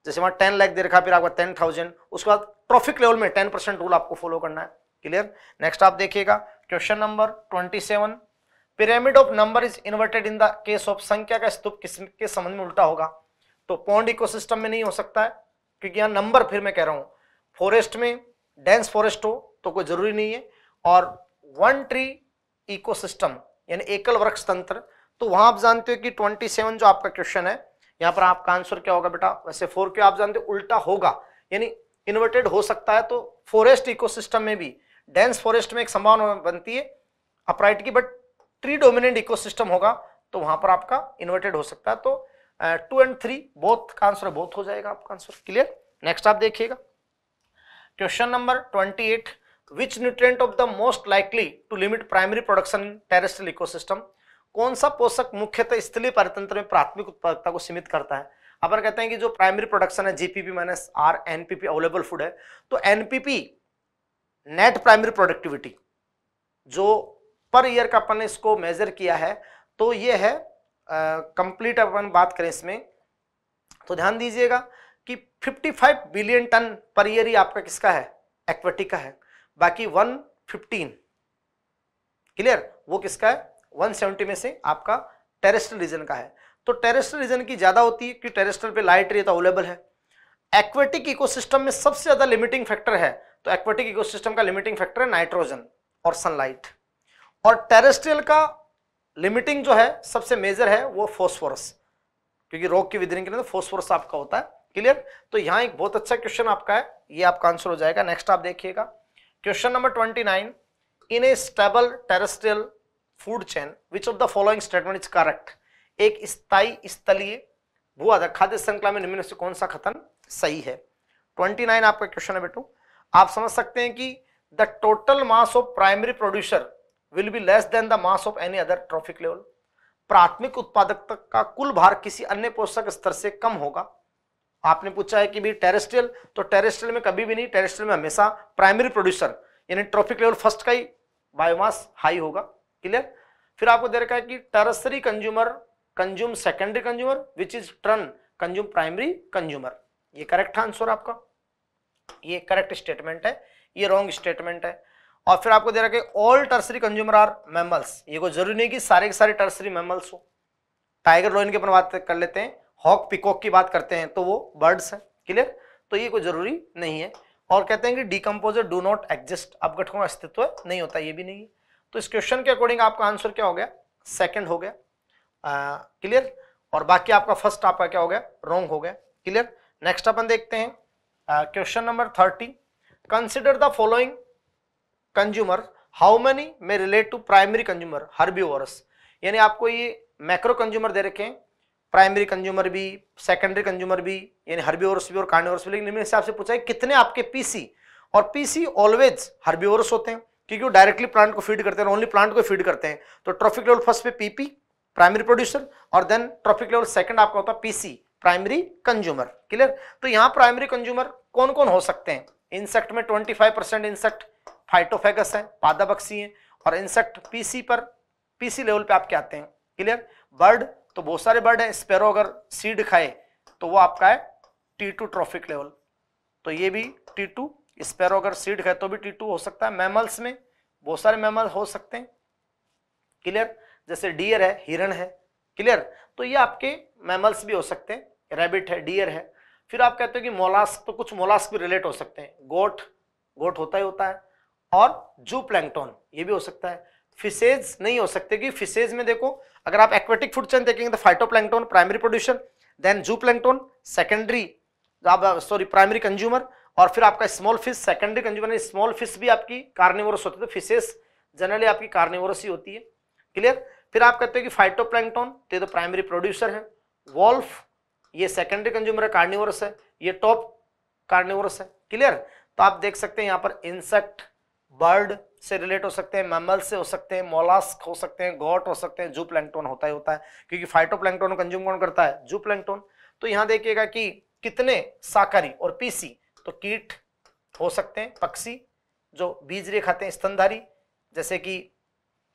जैसे वहां टेन लाख दे रखा फिर आपका टेन थाउजेंड उसके बाद ट्रॉफिक लेवल में टेन परसेंट रूल आपको फॉलो करना है क्लियर नेक्स्ट आप देखिएगा question number twenty seven pyramid of number is inverted in the case of संख्या का स्तूप किस के संबंध में उल्टा होगा तो पौंड इकोसिस्टम में नहीं हो सकता है क्योंकि यहाँ नंबर फिर मैं कह रहा हूँ फॉरेस्ट में डेंस फॉरेस्ट हो तो कोई जरूरी नहीं है और वन ट्री इकोसिस्टम यानी एकल वृक्ष तंत्र तो वहां आप जानते हो कि 27 जो आपका क्वेश्चन है यहाँ पर आपका आंसर क्या होगा बेटा वैसे फोर क्यों आप जानते हो उल्टा होगा यानी इन्वर्टेड हो सकता है तो फॉरेस्ट इकोसिस्टम में भी डेंस फॉरेस्ट में एक संभावना बनती है अपराइट की बट ट्री डोमिनेंट इकोसिस्टम होगा तो वहां पर आपका इन्वर्टेड हो सकता है तो टू एंड थ्री बोथ का आंसर बोथ हो जाएगा आपका आंसर क्लियर नेक्स्ट आप देखिएगा question number twenty eight which nutrient of the most likely to limit primary production terrestrial ecosystem कौन सा पोषक मुख्यतः स्थलीय परितंत्र में प्राथमिक उत्पादकता को सीमित करता है अपन कहते हैं कि जो प्राइमरी प्रोडक्शन है GPP minus R NPP available food है तो एनपीपी नेट प्राइमरी प्रोडक्टिविटी जो पर ईयर का अपन ने इसको मेज़र किया है तो ये है कंप्लीट अपन बात करें इसमें तो ध्यान दीजिएगा कि 55 बिलियन टन पर ईयर ही आपका किसका है एक्वेटिक का है बाकी 115 क्लियर वो किसका है 170 में से आपका टेरेस्ट्रल रीजन का है तो टेरेस्ट्रल रीजन की ज़्यादा होती है कि टेरेस्ट्रल पे लाइट रेत अवेलेबल है एक्वेटिक इकोसिस्टम में सबसे ज़्यादा लिमिटिंग फैक्टर है तो एक्वेटिक इकोसिस्टम का लिमिटिंग फैक्टर है नाइट्रोजन और सनलाइट और टेरेस्ट्रियल का लिमिटिंग जो है सबसे मेजर है वो फॉस्फोरस क्योंकि रोग की विदरिंग के लिए फॉस्फोरस तो आपका होता है क्लियर तो यहाँ एक बहुत अच्छा क्वेश्चन आपका है ये आपका आंसर हो जाएगा नेक्स्ट आप देखिएगा question number twenty nine in a stable terrestrial food chain which of the following statement is correct एक स्थायी स्थलीय भू आधार खाद्य श्रृंखला में निम्न से कौन सा कथन सही है ट्वेंटी नाइन आपका क्वेश्चन है बेटू आप समझ सकते हैं कि the total mass of primary producer will be less than the mass of any other trophic level. प्राथमिक उत्पादकता का कुल भार किसी अन्य पोषक स्तर से कम होगा आपने पूछा है कि भी टेरेस्ट्रियल तो टेरेस्ट्रियल में कभी भी नहीं टेरेस्ट्रियल में हमेशा प्राइमरी प्रोड्यूसर यानी ट्रॉफिक लेवल फर्स्ट का ही बायोमास हाई होगा क्लियर फिर आपको दे रखा है कि tertiary consumer consume secondary consumer which is turn consume primary consumer ये करेक्ट आंसर आपका ये करेक्ट स्टेटमेंट है ये रॉन्ग स्टेटमेंट है और फिर आपको दे रखे है all tertiary consumer are mammals ये को जरूरी नहीं कि सारे के सारे टर्सरी मेमल्स हो टाइगर लोइन की अपन बात कर लेते हैं हॉक पिकॉक की बात करते हैं तो वो बर्ड्स हैं क्लियर तो ये कोई जरूरी नहीं है और कहते हैं कि डिकम्पोजर डू नॉट एग्जिस्ट अपघटकों का अस्तित्व नहीं होता ये भी नहीं है तो इस क्वेश्चन के अकॉर्डिंग आपका आंसर क्या हो गया सेकेंड हो गया क्लियर और बाकी आपका फर्स्ट आपका क्या हो गया रॉन्ग हो गया क्लियर नेक्स्ट अपन देखते हैं question number thirty consider the following consumer how many may relate to primary consumer herbivorous यानी आपको ये मैक्रो कंज्यूमर दे रखे हैं प्राइमरी कंज्यूमर भी सेकेंडरी कंज्यूमर भी यानी हर्बीवोरस भी और कार्निवोरस भी लेकिन हिसाब से पूछा है कितने आपके पीसी और पीसी ऑलवेज हर्बीवोरस होते हैं क्योंकि वो डायरेक्टली प्लांट को फीड करते हैं ओनली प्लांट को फीड करते हैं तो ट्रॉफिक लेवल फर्स्ट पे पीपी प्राइमरी प्रोड्यूसर और देन ट्रॉफिक लेवल सेकंड आपका होता है पीसी प्राइमरी कंज्यूमर क्लियर तो यहाँ प्राइमरी कंज्यूमर कौन कौन हो सकते हैं इंसेक्ट में 25 परसेंट इंसेक्ट फाइटोफेगस है पादाबक्सी है और इंसेक्ट पीसी पर पीसी लेवल पे आपके आते हैं क्लियर बर्ड तो बहुत सारे बर्ड हैं स्पेरो अगर सीड खाए तो वो आपका है टी टू ट्रॉफिक लेवल तो ये भी टी टू स्पेरो अगर सीड खाए तो भी टी टू हो सकता है मैमल्स में बहुत सारे मैमल हो सकते हैं क्लियर जैसे डियर है हिरण है क्लियर तो ये आपके मैमल्स भी हो सकते हैं रैबिट है डियर है फिर आप कहते हो कि मोलास्क तो कुछ मोलास्क भी रिलेट हो सकते हैं गोट गोट होता ही होता है और जू प्लैंगटोन ये भी हो सकता है फिशेज नहीं हो सकते कि फिशेज में देखो अगर आप एक्वेटिक फूड चेन देखेंगे तो phytoplankton primary producer then zooplankton secondary sorry primary consumer और फिर आपका small fish secondary consumer small fish भी आपकी कार्निवोरस होती है तो फिशेज जनरली आपकी कार्निवोरस ही होती है क्लियर फिर आप कहते हो कि फाइटो प्लैंगटोन तो ये तो प्राइमरी प्रोड्यूसर है वॉल्फ ये सेकेंडरी कंज्यूमर है कार्निवोरस है ये टॉप कार्निवोरस है क्लियर तो आप देख सकते हैं यहाँ पर इंसेक्ट बर्ड से रिलेट हो सकते हैं मैमल्स से हो सकते हैं मोलास्क हो सकते हैं गॉट हो सकते हैं जू प्लैंकटोन होता ही होता है क्योंकि फाइटो प्लैंकटोन कंज्यूम कौन करता है जू प्लैंकटोन तो यहाँ देखिएगा कि कितने साकारी और पीसी तो कीट हो सकते हैं पक्षी जो बीज रे खाते हैं स्तनधारी जैसे कि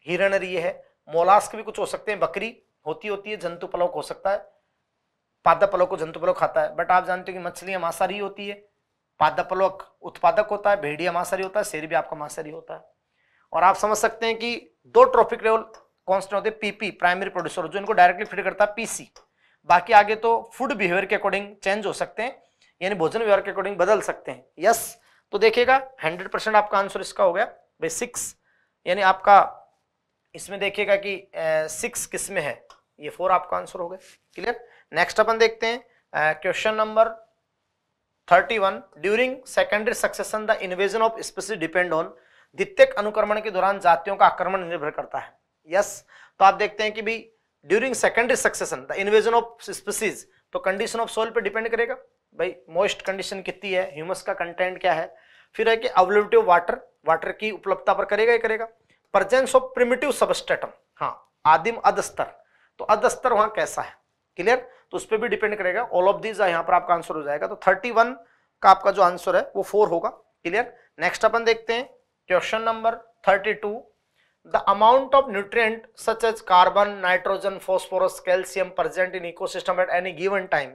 हिरण रिय है मोलास्क भी कुछ हो सकते हैं बकरी होती होती है जंतु पलोक हो सकता है पादप पलक को जंतु पलोक खाता है बट आप जानते हो कि मछलियाँ मांसाहारी होती है पादपलोक उत्पादक होता है भेड़िया मांसाहारी होता है शेर भी आपका मांसाहारी होता है और आप समझ सकते हैं कि दो ट्रॉफिक लेवल कॉन्स्टेंट होते हैं पीपी प्राइमरी प्रोड्यूसर जो इनको डायरेक्टली फीड करता है पीसी बाकी आगे तो फूड बिहेवियर के अकॉर्डिंग चेंज हो सकते हैं यानी भोजन व्यवहार के अकॉर्डिंग बदल सकते हैं यस तो देखिएगा हंड्रेड परसेंट आपका आंसर इसका हो गया भाई सिक्स यानी आपका इसमें देखिएगा कि सिक्स किस में है ये फोर आपका आंसर हो गया क्लियर नेक्स्ट अपन देखते हैं question number 31 during secondary succession the invasion of species depend on द्वितीयक अनुक्रमण के दौरान जातियों का आक्रमण निर्भर करता है यस yes, तो आप देखते हैं कि भी during secondary succession the invasion of species तो कंडीशन ऑफ सोल पे डिपेंड करेगा भाई मोस्ट कंडीशन कितनी है ह्यूमस का कंटेंट क्या है फिर है कि अवेलेबिलिटी ऑफ वाटर वाटर की उपलब्धता पर करेगा ही करेगा प्रजेंस ऑफ प्रिमिटिव सबस्टेटम हाँ आदिम अधस्तर तो अधस्तर वहां कैसा है क्लियर तो उस पर भी डिपेंड करेगा ऑल ऑफ दीज यहाँ पर आपका आंसर हो जाएगा तो थर्टी वन का आपका जो आंसर है वो फोर होगा क्लियर नेक्स्ट अपन देखते हैं question number thirty two the amount of nutrient such as carbon nitrogen phosphorus calcium present in ecosystem at any given time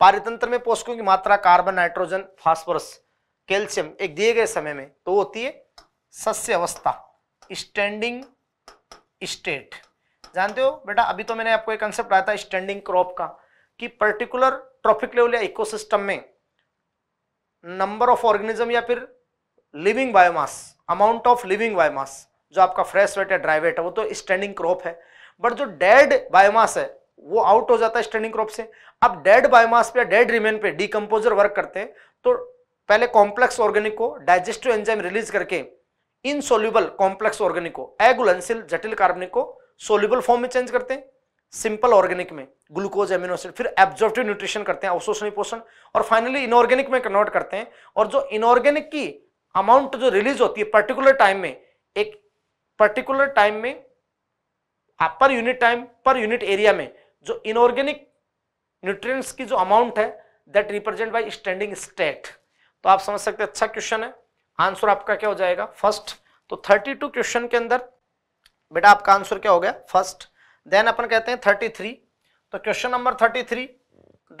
पारितंत्र में पोषकों की मात्रा कार्बन नाइट्रोजन फॉस्फोरस कैल्शियम एक दिए गए समय में तो होती है सस्य अवस्था स्टैंडिंग स्टेट जानते हो बेटा अभी तो मैंने आपको एक कंसेप्ट आया था स्टैंडिंग क्रॉप का कि पर्टिकुलर ट्रॉफिक लेवल या इकोसिस्टम में नंबर ऑफ ऑर्गेनिज्म या फिर living biomass amount of living biomass जो आपका फ्रेश वेट है ड्राई वेट है वो तो स्टैंडिंग क्रॉप है बट जो डेड बायोमास है वो आउट हो जाता है स्टैंडिंग क्रॉप से अब डेड बायोमास पे डेड रिमेन पे डिकम्पोजर वर्क करते हैं तो पहले कॉम्प्लेक्स ऑर्गेनिक को डाइजेस्टिव एंजाइम रिलीज करके इनसोल्यूबल कॉम्प्लेक्स ऑर्गेनिक को एगुलनशील जटिल कार्बनिक को सोल्यूबल फॉर्म में चेंज करते हैं सिंपल ऑर्गेनिक में ग्लूकोज एमिनो एसिड फिर एब्जॉर्प्टिव न्यूट्रिशन करते हैं अवशोषणी पोषण और फाइनली इनऑर्गेनिक में कन्वर्ट करते हैं और जो इनऑर्गेनिक की अमाउंट जो रिलीज होती है पर्टिकुलर टाइम में एक पर्टिकुलर टाइम में पर यूनिट टाइम पर यूनिट एरिया में जो इनऑर्गेनिक न्यूट्रिएंट्स की जो अमाउंट है that represent by standing state तो आप समझ सकते हैं अच्छा क्वेश्चन है आंसर आपका क्या हो जाएगा फर्स्ट तो 32 क्वेश्चन के अंदर बेटा आपका आंसर क्या हो गया फर्स्ट देन अपन कहते हैं थर्टी थ्री तो question number thirty three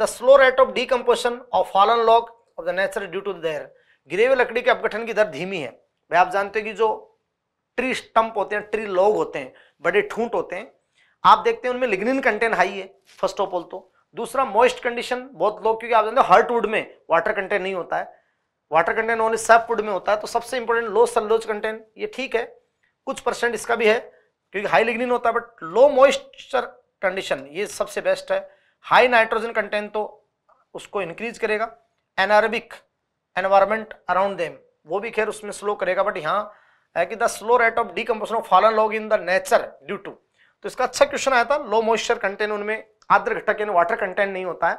the slow rate of decomposition of fallen log of the nature due to their गिरेवी लकड़ी के अपगठन की दर धीमी है भाई आप जानते हैं कि जो ट्री स्टम्प होते हैं ट्री लॉग होते हैं बड़े ठूंट होते हैं आप देखते हैं उनमें लिग्निन कंटेंट हाई है फर्स्ट ऑफ ऑल तो दूसरा मॉइस्ट कंडीशन बहुत लोग क्योंकि आप जानते हो हर्टवुड में वाटर कंटेंट नहीं होता है वाटर कंटेंट ओनली सैपवुड में होता है तो सबसे इंपॉर्टेंट लो सलोज कंटेंट ये ठीक है कुछ परसेंट इसका भी है क्योंकि हाई लिग्निन होता है बट लो मॉइस्चर कंडीशन ये सबसे बेस्ट है हाई नाइट्रोजन कंटेंट तो उसको इंक्रीज करेगा एनारबिक एनवायरमेंट अराउंड देम वो भी खैर उसमें स्लो करेगा बट यहाँ है कि the slow rate of decomposition of fallen log in the nature due to तो इसका अच्छा क्वेश्चन आया था लो मॉइस्चर कंटेंट उनमें आद्र घटक यानी वाटर कंटेंट नहीं होता है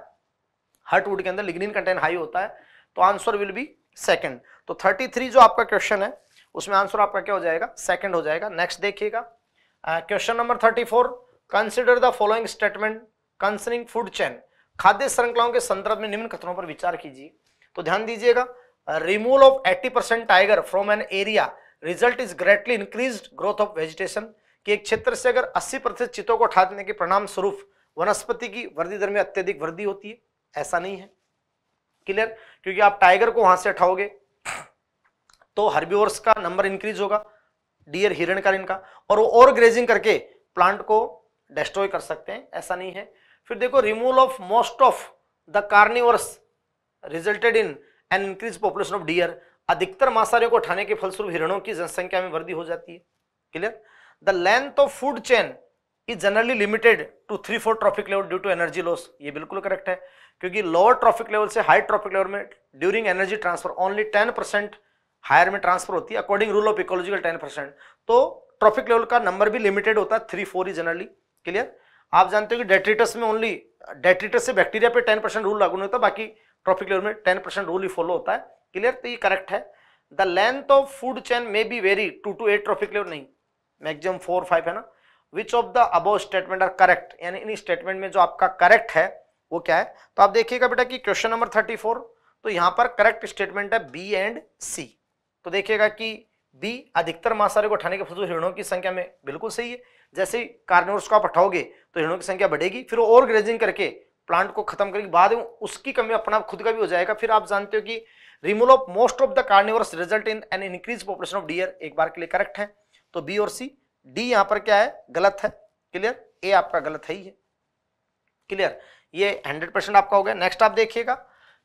हर्टवुड के अंदर लिग्निन कंटेंट हाई होता है तो आंसर विल बी सेकेंड तो थ्री जो आपका क्वेश्चन है उसमें आंसर आपका क्या हो जाएगा सेकंड हो जाएगा नेक्स्ट देखिएगा question number thirty four consider the following statement concerning food chain खाद्य श्रृंखलाओं के संदर्भ में निम्न कथनों पर विचार कीजिए तो ध्यान दीजिएगा removal of 80 percent tiger from an area result is greatly increase growth of vegetation कि एक क्षेत्र से अगर 80 प्रतिशत चितों को उठा देने के परिणाम स्वरूप वनस्पति की वृद्धि दर में अत्यधिक वृद्धि होती है ऐसा नहीं है क्लियर क्योंकि आप टाइगर को वहां से उठाओगे तो हर्बिवर्स का नंबर इंक्रीज होगा डियर हिरण का इनका और वो और ग्रेजिंग करके प्लांट को डिस्ट्रॉय कर सकते हैं ऐसा नहीं है फिर देखो removal of most of the carnivores resulted in an increase population of deer अधिकतर मांसाहारियों को उठाने के फलस्वरूप हिरणों की जनसंख्या में वृद्धि हो जाती है clear the length of food chain is generally limited to three four trophic level due to energy loss ये बिल्कुल करेक्ट है क्योंकि लोअर ट्रॉफिक लेवल से हाई ट्रॉफिक लेवल में during energy transfer only ten percent higher में transfer होती है according rule of ecological ten percent तो ट्रॉफिक लेवल का नंबर भी लिमिटेड होता है थ्री फोर ही जनरली क्लियर आप जानते हो कि डेट्रिटस में ओनली डेट्रिटस से बैक्टीरिया पे टेन परसेंट रूल लागू नहीं होता बाकी ट्रॉफिक लेवल में टेन परसेंट रूल ही फॉलो होता है क्लियर तो ये करेक्ट है the length of food chain may be vary two to eight trophic level नहीं मैक्सिमम फोर फाइव है ना which of the above statement are correct यानी इन स्टेटमेंट में जो आपका करेक्ट है वो क्या है तो आप देखिएगा बेटा कि क्वेश्चन नंबर थर्टी फोर तो यहाँ पर करेक्ट स्टेटमेंट है बी एंड सी तो देखिएगा कि बी अधिकतर मांसाहारी को उठाने के फलस्वरूप हिरणों की संख्या में बिल्कुल सही है जैसे कार्निवर्स को आप उठाओगे तो हिरणों की संख्या बढ़ेगी फिर ओवर ग्रेजिंग करके प्लांट को खत्म करके बाद उसकी कमी अपना खुद का भी हो जाएगा फिर आप जानते हो कि removal of most of the carnivores result in an increase population of deer एक बार के लिए करेक्ट है तो बी और सी डी यहाँ पर क्या है गलत है क्लियर ए आपका गलत है ही है क्लियर ये हंड्रेड परसेंट आपका हो गया नेक्स्ट आप देखिएगा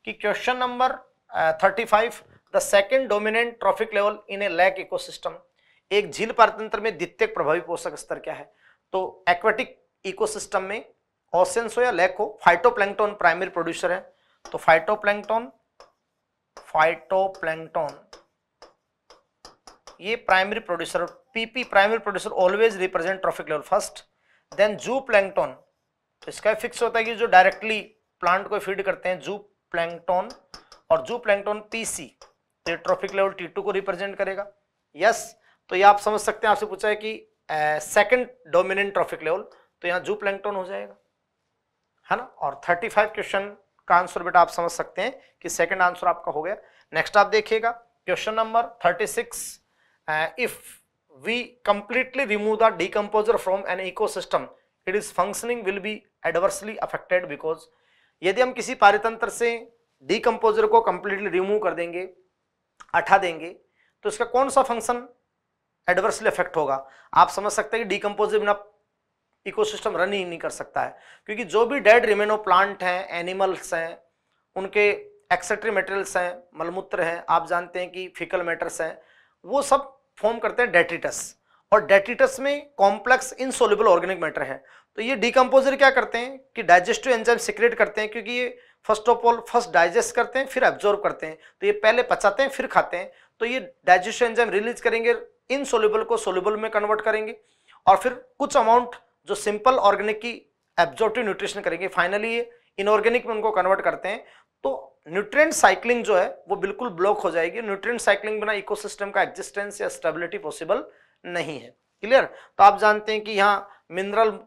कि question number thirty five the second dominant trophic level in a lake ecosystem एक झील पारतंत्र में द्वितीय प्रभावी पोषक स्तर क्या है तो एक्वेटिक इकोसिस्टम में ऑसेंस हो या लैक हो फाइटोप्लैंक्टॉन प्राइमरी प्रोड्यूसर है तो फाइटोप्लैंक्टॉन फाइटोप्लैंक्टॉन ये primary producer PP primary producer always represent trophic level first then zooplankton तो इसका फिक्स होता है कि जो डायरेक्टली प्लांट को फीड करते हैं जू प्लैंगटोन और जू प्लैंगटोन पीसी तो ये ट्रॉफिक लेवल टी को रिप्रेजेंट करेगा यस तो ये आप समझ सकते हैं आपसे पूछा है कि सेकंड डोमिनेंट ट्रॉफिक लेवल तो यहाँ जू प्लैंकटन हो जाएगा है ना और 35 क्वेश्चन का आंसर बेटा आप समझ सकते हैं कि सेकंड आंसर आपका हो गया नेक्स्ट आप देखिएगा question number 36 if we completely remove the decomposer from an ecosystem it is functioning will be adversely affected because यदि हम किसी पारितंत्र से डिकम्पोजर को कंप्लीटली रिमूव कर देंगे हटा देंगे तो इसका कौन सा फंक्शन एडवर्सली इफेक्ट होगा आप समझ सकते हैं कि डिकम्पोज बिना इकोसिस्टम रन ही नहीं कर सकता है क्योंकि जो भी डेड रिमेनो प्लांट हैं एनिमल्स हैं उनके एक्सेट्री मेटेरियल्स हैं मलमूत्र हैं आप जानते हैं कि फिकल मैटर्स हैं वो सब फॉर्म करते हैं डेट्रिटस और डेट्रिटस में कॉम्प्लेक्स इनसोल्यूबल ऑर्गेनिक मैटर है तो ये डिकम्पोजर क्या करते हैं कि डाइजेस्टिव एंजाइम सिक्रेट करते हैं क्योंकि ये first of all first digest करते हैं फिर एब्जॉर्व करते हैं तो ये पहले पचाते हैं फिर खाते हैं तो ये डाइजेशन एंजाइम रिलीज करेंगे इनसोल्यूबल को सोल्यूबल में कन्वर्ट करेंगे और फिर कुछ अमाउंट जो सिंपल ऑर्गेनिक की एब्जॉर्टिव न्यूट्रिशन करेंगे फाइनली ये इनऑर्गेनिक में उनको कन्वर्ट करते हैं तो न्यूट्रिएंट साइक्लिंग जो है वो बिल्कुल ब्लॉक हो जाएगी न्यूट्रिएंट साइक्लिंग बिना इकोसिस्टम का एग्जिस्टेंस या स्टेबिलिटी पॉसिबल नहीं है क्लियर तो आप जानते हैं कि यहाँ mineral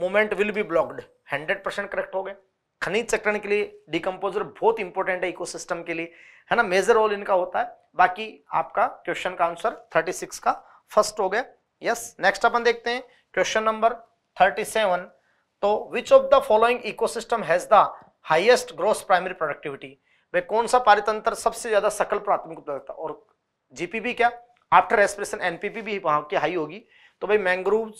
movement will be blocked hundred percent correct हो गए खनिज चक्रण के लिए डिकम्पोजर बहुत इंपॉर्टेंट है इकोसिस्टम के लिए है ना मेजर रोल इनका होता है बाकी आपका क्वेश्चन का आंसर 36 का फर्स्ट हो गया यस नेक्स्ट अपन देखते हैं क्वेश्चन नंबर 37 तो which of the following ecosystem has the highest gross primary productivity वे कौन सा पारितंत्र सबसे ज्यादा सकल प्राथमिक उपलब्धता और जीपीबी क्या आफ्टर एक्सप्रेशन एनपीपी भी वहां की हाई होगी तो भाई mangrove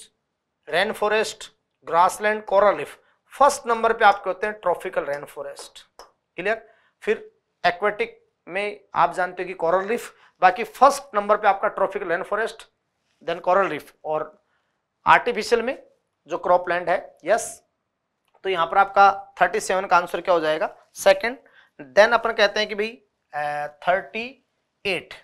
rain forest grassland coral reef first number पे आपके होते हैं ट्रॉफिकल रेन फॉरेस्ट क्लियर फिर एक्वेटिक में आप जानते हो कि कॉरल रिफ बाकी फर्स्ट नंबर पे आपका tropical rain forest then coral reef और आर्टिफिशियल में जो क्रॉप लैंड है यस तो यहां पर आपका 37 का आंसर क्या हो जाएगा सेकंड देन अपन कहते हैं कि भाई थर्टी एट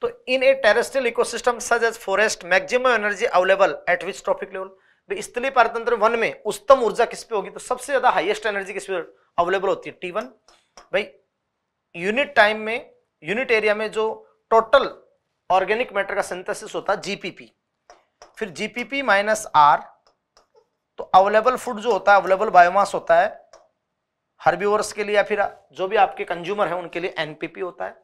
तो in a terrestrial ecosystem such as forest maximum energy available at which trophic level स्थलीय पारतंत्र वन में उच्चतम ऊर्जा किस पे होगी तो सबसे ज्यादा हाईएस्ट एनर्जी किस पे अवेलेबल होती है टी वन भाई यूनिट टाइम में यूनिट एरिया में जो टोटल ऑर्गेनिक मैटर का सिंथेसिस होता है जीपीपी फिर जीपीपी माइनस आर तो अवेलेबल फूड जो होता है अवेलेबल बायोमास होता है हर्बीवर्स के लिए या फिर जो भी आपके कंज्यूमर है उनके लिए एनपीपी होता है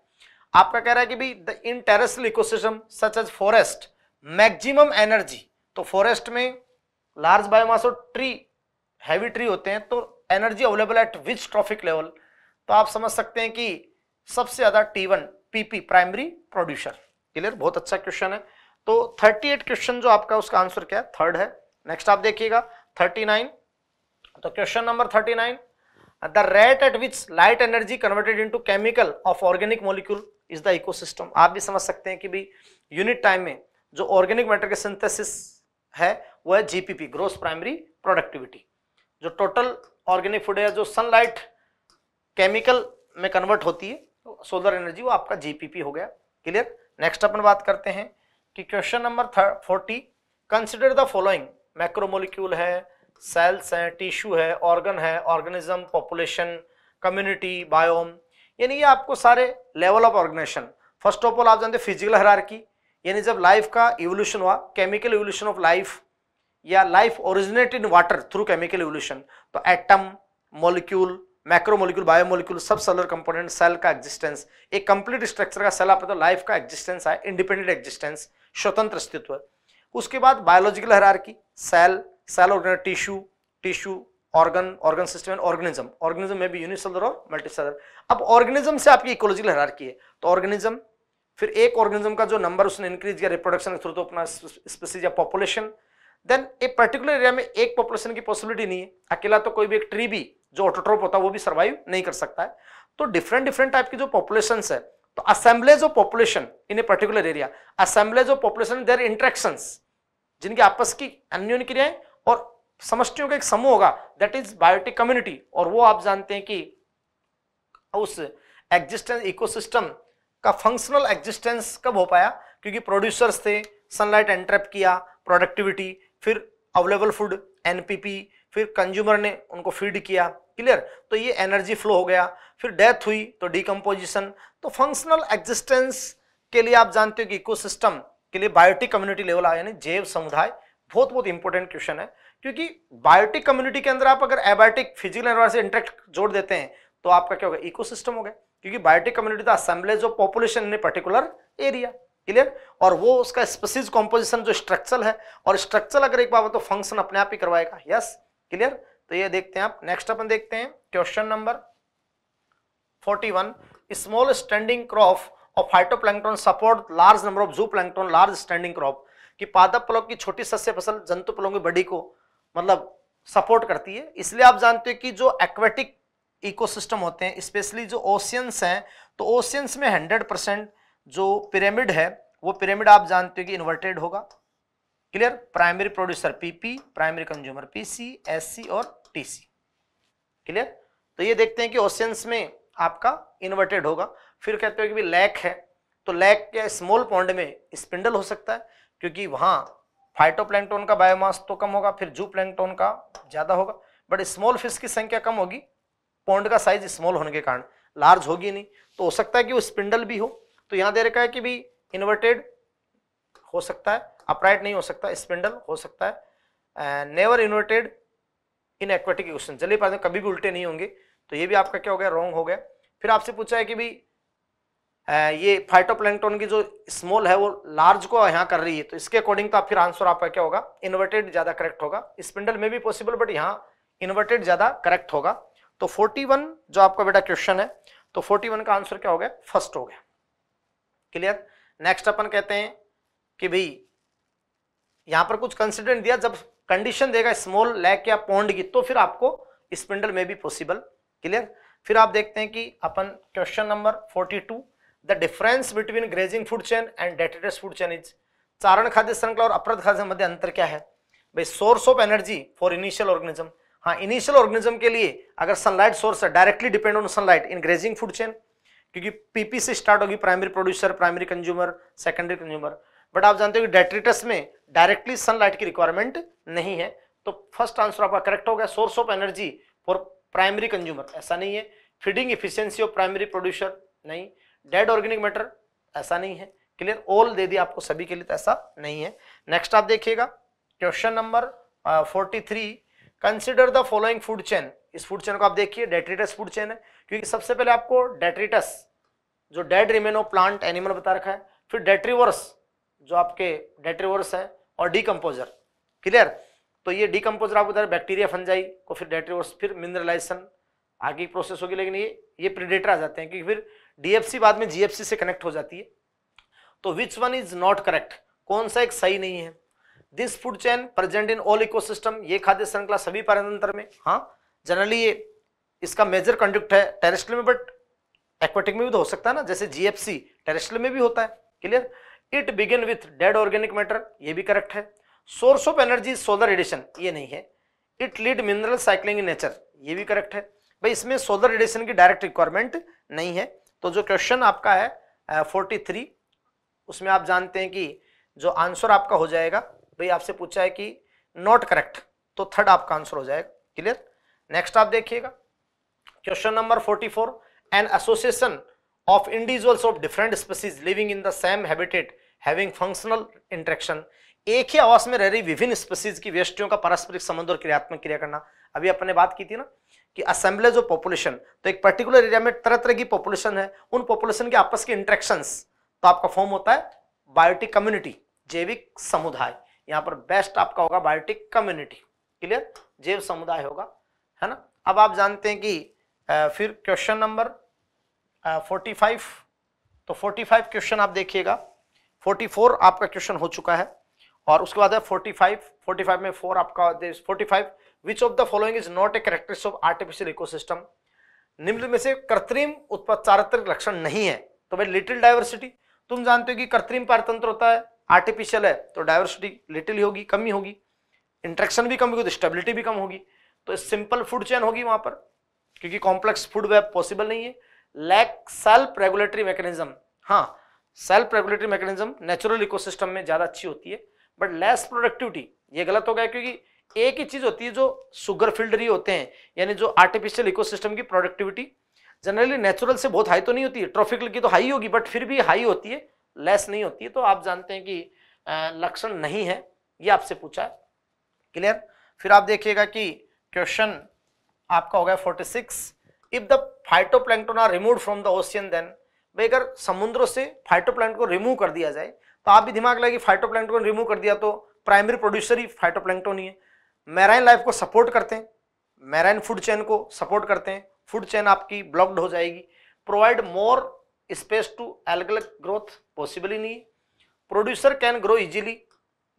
आपका कह रहा है कि भाई the in terrestrial ecosystem such as forest maximum energy तो फॉरेस्ट में लार्ज बायोमास और ट्री हैवी ट्री होते हैं तो energy available at which trophic level तो आप समझ सकते हैं कि सबसे ज्यादा T one PP primary producer clear बहुत अच्छा क्वेश्चन है तो 38 क्वेश्चन जो आपका उसका आंसर क्या है थर्ड है नेक्स्ट आप देखिएगा 39 तो question number 39 the rate at which light energy converted into chemical of organic molecule is the ecosystem आप भी समझ सकते हैं कि भाई यूनिट टाइम में जो ऑर्गेनिक मैटर के सिंथेसिस है वो है जीपीपी ग्रोस प्राइमरी प्रोडक्टिविटी जो टोटल ऑर्गेनिक फूड है जो सनलाइट केमिकल में कन्वर्ट होती है सोलर एनर्जी वो आपका जीपीपी हो गया क्लियर नेक्स्ट अपन बात करते हैं कि question number forty consider the following macromolecule है सेल्स हैं टिश्यू है ऑर्गन है ऑर्गेनिज्म पॉपुलेशन कम्युनिटी बायोम यानी ये आपको सारे level of organisation first of all आप जानते हैं फिजिकल हरारकी यानी जब लाइफ का इवोल्यूशन हुआ केमिकल इवोल्यूशन ऑफ लाइफ या life originate in water through chemical evolution तो atom molecule bio biomolecule subcellular component cell का एक्जिस्टेंस एक कंप्लीट स्ट्रक्चर का सेल आप तो लाइफ का एक्जिस्टेंस है इंडिपेंडेंट एक्जिस्टेंस स्वतंत्र अस्तित्व उसके बाद बायोलॉजिकल की cell cell organ tissue tissue organ organ system and organism organism में भी यूनिसेलर और मल्टीसेलर अब ऑर्गेनिज्म से आपकी इकोलॉजिकल की है तो ऑर्गेनिज्म फिर एक ऑर्गेनिज्म का जो नंबर उसने इंक्रीज किया रिप्रोडक्शन के थ्रू तो अपना स्पीसीज या पॉपुलेशन देन एक पर्टिकुलर एरिया में एक पॉपुलेशन की पॉसिबिलिटी नहीं है अकेला तो कोई भी एक ट्री भी जो ऑटोट्रोप होता है वो भी सर्वाइव नहीं कर सकता है तो डिफरेंट डिफरेंट टाइप की जो पॉपुलेशन है तो assemblage of population in a particular area assemblage of population their interaction जिनकी आपस की अन्योन क्रियाएं और समस्टियों का एक समूह होगा दैट इज बायोटिक कम्युनिटी और वो आप जानते हैं कि उस एग्जिस्टेंस इकोसिस्टम का फंक्शनल एग्जिस्टेंस कब हो पाया क्योंकि प्रोड्यूसर्स थे सनलाइट एंट्रैप किया प्रोडक्टिविटी फिर अवेलेबल फूड एनपीपी फिर कंज्यूमर ने उनको फीड किया क्लियर तो ये एनर्जी फ्लो हो गया फिर डेथ हुई तो डिकम्पोजिशन तो फंक्शनल एग्जिस्टेंस के लिए आप जानते हो कि इको के लिए बायोटिक कम्युनिटी लेवल आया यानी जैव समुदाय बहुत बहुत इंपॉर्टेंट क्वेश्चन है क्योंकि बायोटिक कम्युनिटी के अंदर आप अगर एबायोटिक फिजिकल एनवायर से इंटरेक्ट जोड़ देते हैं तो आपका क्या होगा इकोसिस्टम हो गया क्योंकि biotic community the assemblage of population in a particular area clear और वो उसका स्पेसिज कॉम्पोजिशन जो स्ट्रक्चर है और स्ट्रक्चर अगर एक बार तो फंक्शन अपने आप ही करवाएगा यस क्लियर तो ये देखते हैं आप नेक्स्ट अपन देखते हैं question number 41 small standing crop of phytoplankton support large number of zooplankton large standing crop कि पादप पलों की छोटी सस्य फसल जंतु पलों की बड़ी को मतलब सपोर्ट करती है इसलिए आप जानते हैं कि जो एक्वेटिक इकोसिस्टम होते हैं स्पेशली जो ओशियंस हैं तो ओशियंस में हंड्रेड परसेंट जो पिरामिड है वो पिरामिड आप जानते हो कि इन्वर्टेड होगा clear primary producer PP primary consumer PC SC और टीसी क्लियर तो ये देखते हैं कि ओशियंस में आपका इन्वर्टेड होगा फिर कहते हो कि लैक है तो लैक या स्मॉल पॉन्ड में स्पिंडल हो सकता है क्योंकि फाइटो फाइटोप्लैंकटोन का बायोमास तो कम होगा फिर जू प्लैंकटोन का ज़्यादा होगा बट स्मॉल फिश की संख्या कम होगी पॉन्ड का साइज स्मॉल होने के कारण लार्ज होगी नहीं तो हो सकता है कि वो स्पिंडल भी हो तो यहां दे रखा है कि भी इन्वर्टेड हो सकता है अपराइट नहीं हो सकता स्पिंडल हो सकता है never inverted in aquatic question चलिए पास कभी भी उल्टे नहीं होंगे तो ये भी आपका क्या हो गया रॉन्ग हो गया फिर आपसे पूछा है कि भी ये फाइटोप्लैंक्टन की जो स्मॉल है वो लार्ज को यहाँ कर रही है तो इसके अकॉर्डिंग तो आप फिर आंसर आपका क्या होगा इन्वर्टेड ज़्यादा करेक्ट होगा स्पिंडल में भी पॉसिबल बट यहाँ इन्वर्टेड ज़्यादा करेक्ट होगा तो 41 जो आपका बेटा क्वेश्चन है तो 41 का आंसर क्या हो गया फर्स्ट हो गया क्लियर नेक्स्ट अपन कहते हैं कि भाई यहां पर कुछ कंसिडेंट दिया जब कंडीशन देगा स्मॉल लैक या पौंड की तो फिर आपको स्पिंडल में भी पॉसिबल क्लियर फिर आप देखते हैं कि अपन question number 42 the difference between grazing food chain and detritus food chain is चारण खाद्य श्रृंखला और अपरद खाद्य मध्य अंतर क्या है भाई source of energy for initial organism हाँ इनिशियल ऑर्गेनिज्म के लिए अगर सनलाइट सोर्स है directly depend on sunlight in grazing food chain क्योंकि पीपी से स्टार्ट होगी primary producer primary consumer secondary consumer but आप जानते हो कि डेट्रिटस में डायरेक्टली सनलाइट की रिक्वायरमेंट नहीं है तो फर्स्ट आंसर आपका करेक्ट हो गया source of energy for primary consumer ऐसा नहीं है feeding efficiency of primary producer नहीं डेड ऑर्गेनिक मैटर ऐसा नहीं है क्लियर ऑल दे दिया आपको सभी के लिए तो ऐसा नहीं है नेक्स्ट आप देखिएगा question number forty three consider the following food chain इस फूड चेन को आप देखिए डेट्रिटस फूड चेन है क्योंकि सबसे पहले आपको डेट्रिटस जो डेड रिमेनो प्लांट एनिमल बता रखा है फिर डेट्रीवर्स जो आपके डेट्रीवर्स है और डीकम्पोजर क्लियर तो ये डीकम्पोजर आपको बता रहे बैक्टीरिया फंजाई को फिर डेट्रीवर्स फिर मिनरलाइजेशन आगे की प्रोसेस होगी लेकिन ये ये प्रिडेटर आ जाते हैं क्योंकि फिर डीएफसी बाद में जीएफसी से कनेक्ट हो जाती है तो which one is not correct कौन सा एक सही नहीं है this food chain present in all ecosystem ये खाद्य श्रृंखला सभी पारंतर में हाँ जनरली ये इसका मेजर कंडक्ट है टेरेस्ट्रियल में बट एक्वाटिक में भी तो हो सकता है ना जैसे जीएफसी टेरेस्ट्रियल में भी होता है clear it begin with dead organic matter ये भी करेक्ट है source of energy solar radiation ये नहीं है it lead mineral cycling in nature ये भी करेक्ट है भाई इसमें सोलर रेडिएशन की डायरेक्ट रिक्वायरमेंट नहीं है तो जो क्वेश्चन आपका है फोर्टी थ्री उसमें आप जानते हैं कि जो आंसर आपका हो जाएगा भाई आपसे पूछा है कि नॉट करेक्ट तो थर्ड आपका आंसर हो जाएगा क्लियर नेक्स्ट आप देखिएगा Question number 44. An association of individuals of different species living in the same habitat having functional interaction एक ही आवास में रह रही विभिन्न स्पीसीज की व्यस्टियों का पारस्परिक संबंध और क्रियात्मक क्रिया करना अभी अपने बात की थी ना कि असेंबलेज ऑफ पॉपुलेशन तो एक पर्टिकुलर एरिया में तरह तरह की पॉपुलेशन है उन पॉपुलेशन के आपस के इंट्रेक्शन तो आपका फॉर्म होता है बायोटिक कम्युनिटी जैविक समुदाय यहाँ पर बेस्ट आपका होगा बायोटिक कम्युनिटी क्लियर जैव समुदाय होगा है ना अब आप जानते हैं कि फिर क्वेश्चन नंबर फोर्टी फाइव तो फोर्टी फाइव क्वेश्चन आप देखिएगा फोर्टी फोर आपका क्वेश्चन हो चुका है और उसके बाद है फोर्टी फाइव फोर्टी फाइव में फोर आपका forty five which of the following is not a characteristic of artificial ecosystem निम्न में से कृत्रिम उत्पाचारित्रिक लक्षण नहीं है तो भाई लिटिल डाइवर्सिटी तुम जानते हो कि कृत्रिम पारतंत्र होता है आर्टिफिशियल है तो डाइवर्सिटी लिटिल ही होगी कमी होगी इंट्रैक्शन भी कम होगी तो स्टेबिलिटी भी कम होगी तो सिंपल फूड चेन होगी वहां पर क्योंकि कॉम्प्लेक्स फूड वेब पॉसिबल नहीं है लैक सेल्फ रेगुलेटरी मैकेनिज्म हाँ self regulatory mechanism natural ecosystem में ज़्यादा अच्छी होती है बट लेस प्रोडक्टिविटी ये गलत हो गया क्योंकि एक ही चीज़ होती है जो शुगर फील्ड ही होते हैं यानी जो आर्टिफिशियल इकोसिस्टम की प्रोडक्टिविटी जनरली नेचुरल से बहुत हाई तो नहीं होती है ट्रॉफिकल की तो हाई होगी बट फिर भी हाई होती है लेस नहीं होती है तो आप जानते हैं कि लक्षण नहीं है ये आपसे पूछा है क्लियर फिर आप देखिएगा कि क्वेश्चन आपका हो गया 46 if the plankton are remove from the ocean then भाई अगर समुद्रों से फाइटोप्लैंक्टन को रिमूव कर दिया जाए तो आप भी दिमाग लगाए कि फाइटोप्लैंक्टन को रिमूव कर दिया तो प्राइमरी प्रोड्यूसर ही फाइटोप्लैंक्टन ही है मैराइन लाइफ को सपोर्ट करते हैं मैराइन फूड चेन को सपोर्ट करते हैं फूड चेन आपकी ब्लॉक्ड हो जाएगी provide more space to algal growth possible ही नहीं है प्रोड्यूसर कैन ग्रो इजीली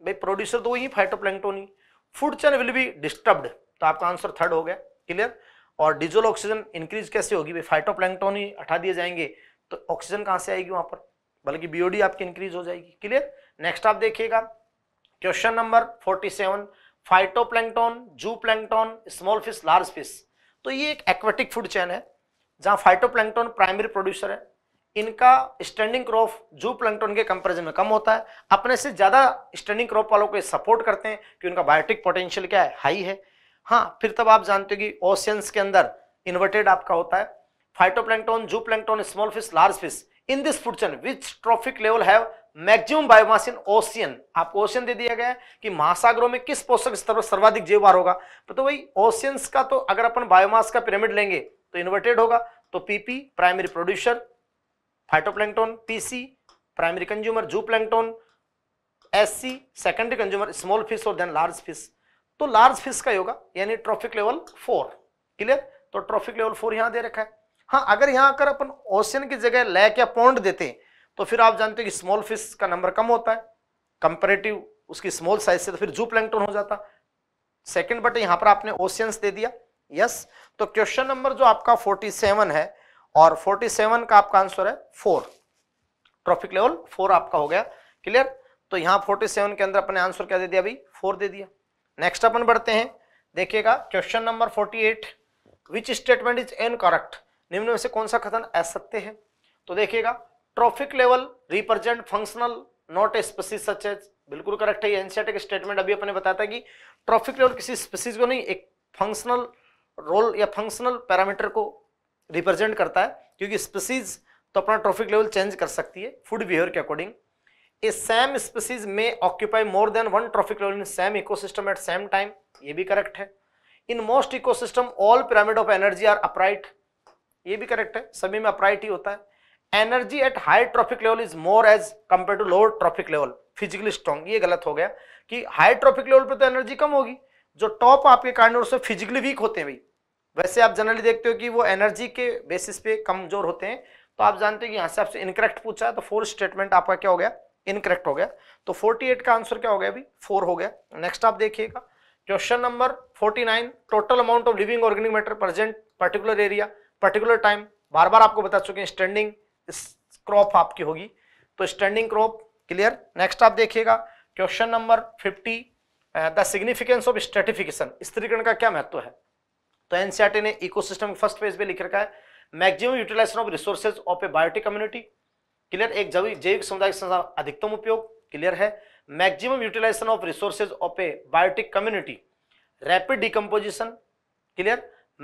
भाई प्रोड्यूसर तो वही फाइटोप्लैंक्टन ही food chain will be disturbed तो आपका आंसर थर्ड हो गया क्लियर और डीजल ऑक्सीजन इंक्रीज कैसे होगी भाई फाइटोप्लैंक्टोन ही हटा दिए जाएंगे तो ऑक्सीजन कहाँ से आएगी वहाँ पर बल्कि बीओडी आपकी इंक्रीज हो जाएगी क्लियर नेक्स्ट आप देखिएगा question number 47 phytoplankton zooplankton small fish large fish तो ये एक एक्वेटिक फूड चैन है जहाँ फाइटो फाइटोप्लैंक्टोन प्राइमरी प्रोड्यूसर है इनका स्टैंडिंग क्रॉप जू प्लैंक्टोन के कंपेरिजन में कम होता है अपने से ज़्यादा स्टैंडिंग क्रॉप वालों को सपोर्ट करते हैं कि उनका बायोटिक पोटेंशियल क्या है हाई है हाँ फिर तब आप जानते हो कि ओशियंस के अंदर इन्वर्टेड आपका होता है phytoplankton zooplankton small fish large fish in this food chain which trophic level have maximum biomass in ocean आपको ओशियन दे दिया गया है कि महासागरों में किस पोषक स्तर पर सर्वाधिक जीव बार होगा तो वही ओशियंस का तो अगर अपन बायोमास का पिरामिड लेंगे तो इन्वर्टेड होगा तो PP primary producer phytoplankton PC primary consumer zooplankton SC secondary consumer small fish और देन लार्ज फिश तो लार्ज फिश का होगा यानी ट्रॉफिक लेवल फोर क्लियर तो ट्रॉफिक लेवल फोर यहां दे रखा है हाँ अगर यहां आकर अपन ओशियन की जगह लैक या पॉन्ड देते हैं तो फिर आप जानते हो कि स्मॉल फिश का नंबर कम होता है कंपेरेटिव उसकी स्मॉल साइज से तो फिर जू प्लैंकटन हो जाता सेकंड बट यहां पर आपने ओशियंस दे दिया यस तो क्वेश्चन नंबर जो आपका 47 है और 47 का आपका आंसर है फोर ट्रॉफिक लेवल फोर आपका हो गया क्लियर तो यहाँ 47 के अंदर अपने आंसर क्या दे दिया भाई फोर दे दिया नेक्स्ट अपन बढ़ते हैं देखिएगा question number 48 which statement is incorrect निम्न में से कौन सा कथन असत्य है तो देखिएगा trophic level represent functional not a species such as बिल्कुल करेक्ट है एनसीआरटी का स्टेटमेंट अभी अपने बताया था कि ट्रॉफिक लेवल किसी स्पेसिस को नहीं एक फंक्शनल रोल या फंक्शनल पैरामीटर को रिप्रेजेंट करता है क्योंकि स्पेसीज तो अपना ट्रॉफिक लेवल चेंज कर सकती है फूड बिहेवियर के अकॉर्डिंग ए सेम स्पीसीज में occupy more than one trophic level in same ecosystem at same time ये भी करेक्ट है in most ecosystem all pyramid of energy are upright ये भी करेक्ट है सभी में अपराइट ही होता है energy at high trophic level is more as compare to lower trophic level physically strong ये गलत हो गया कि हाई ट्रॉफिक लेवल पर तो एनर्जी कम होगी जो टॉप आपके कारण से फिजिकली वीक होते हैं भाई वैसे आप जनरली देखते हो कि वो एनर्जी के बेसिस पे कमजोर होते हैं तो आप जानते हो कि यहां से आपसे इनकरेक्ट पूछा है तो फोर स्टेटमेंट आपका क्या हो गया इनकरेक्ट हो गया तो 48 का आंसर क्या हो गया अभी फोर हो गया नेक्स्ट आप देखिएगा question number 49 total amount of living organic matter present particular area particular time बार बार आपको बता चुके हैं स्टैंडिंग क्रॉप आपकी होगी तो स्टैंडिंग क्रॉप क्लियर नेक्स्ट आप देखिएगा question number fifty the significance of stratification स्त्रीकरण का क्या महत्व है तो एनसीआरटी e ने इकोसिस्टम फर्स्ट पेज पे लिख रखा है maximum utilization of resources of a biotic community clear एक जैविक समुदाय अधिकतम उपयोग क्लियर है maximum utilization of resources of a biotic community rapid decomposition clear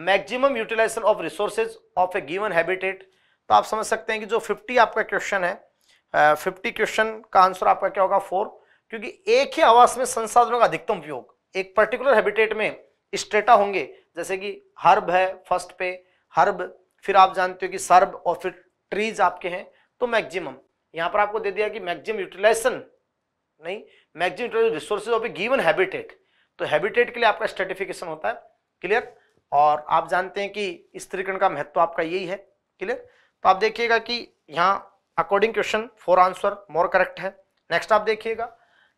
maximum utilization of resources of a given habitat तो आप समझ सकते हैं कि जो 50 आपका क्वेश्चन है 50 क्वेश्चन का आंसर आपका क्या होगा फोर क्योंकि एक ही आवास में संसाधनों का अधिकतम उपयोग एक पर्टिकुलर हैबिटेट में स्टेटा होंगे जैसे कि हर्ब है फर्स्ट पे हर्ब फिर आप जानते हो कि सर्ब और फिर ट्रीज आपके हैं तो मैक्सिमम यहां पर आपको दे दिया कि मैक्सिमम यूटिलाइजेशन नहीं maximum resources of a given habitat तो हैबिटेट के लिए आपका स्टेटिफिकेशन होता है क्लियर और आप जानते हैं कि स्त्रीकरण का महत्व आपका यही है क्लियर तो आप देखिएगा कि यहाँ according question four answer more correct है नेक्स्ट आप देखिएगा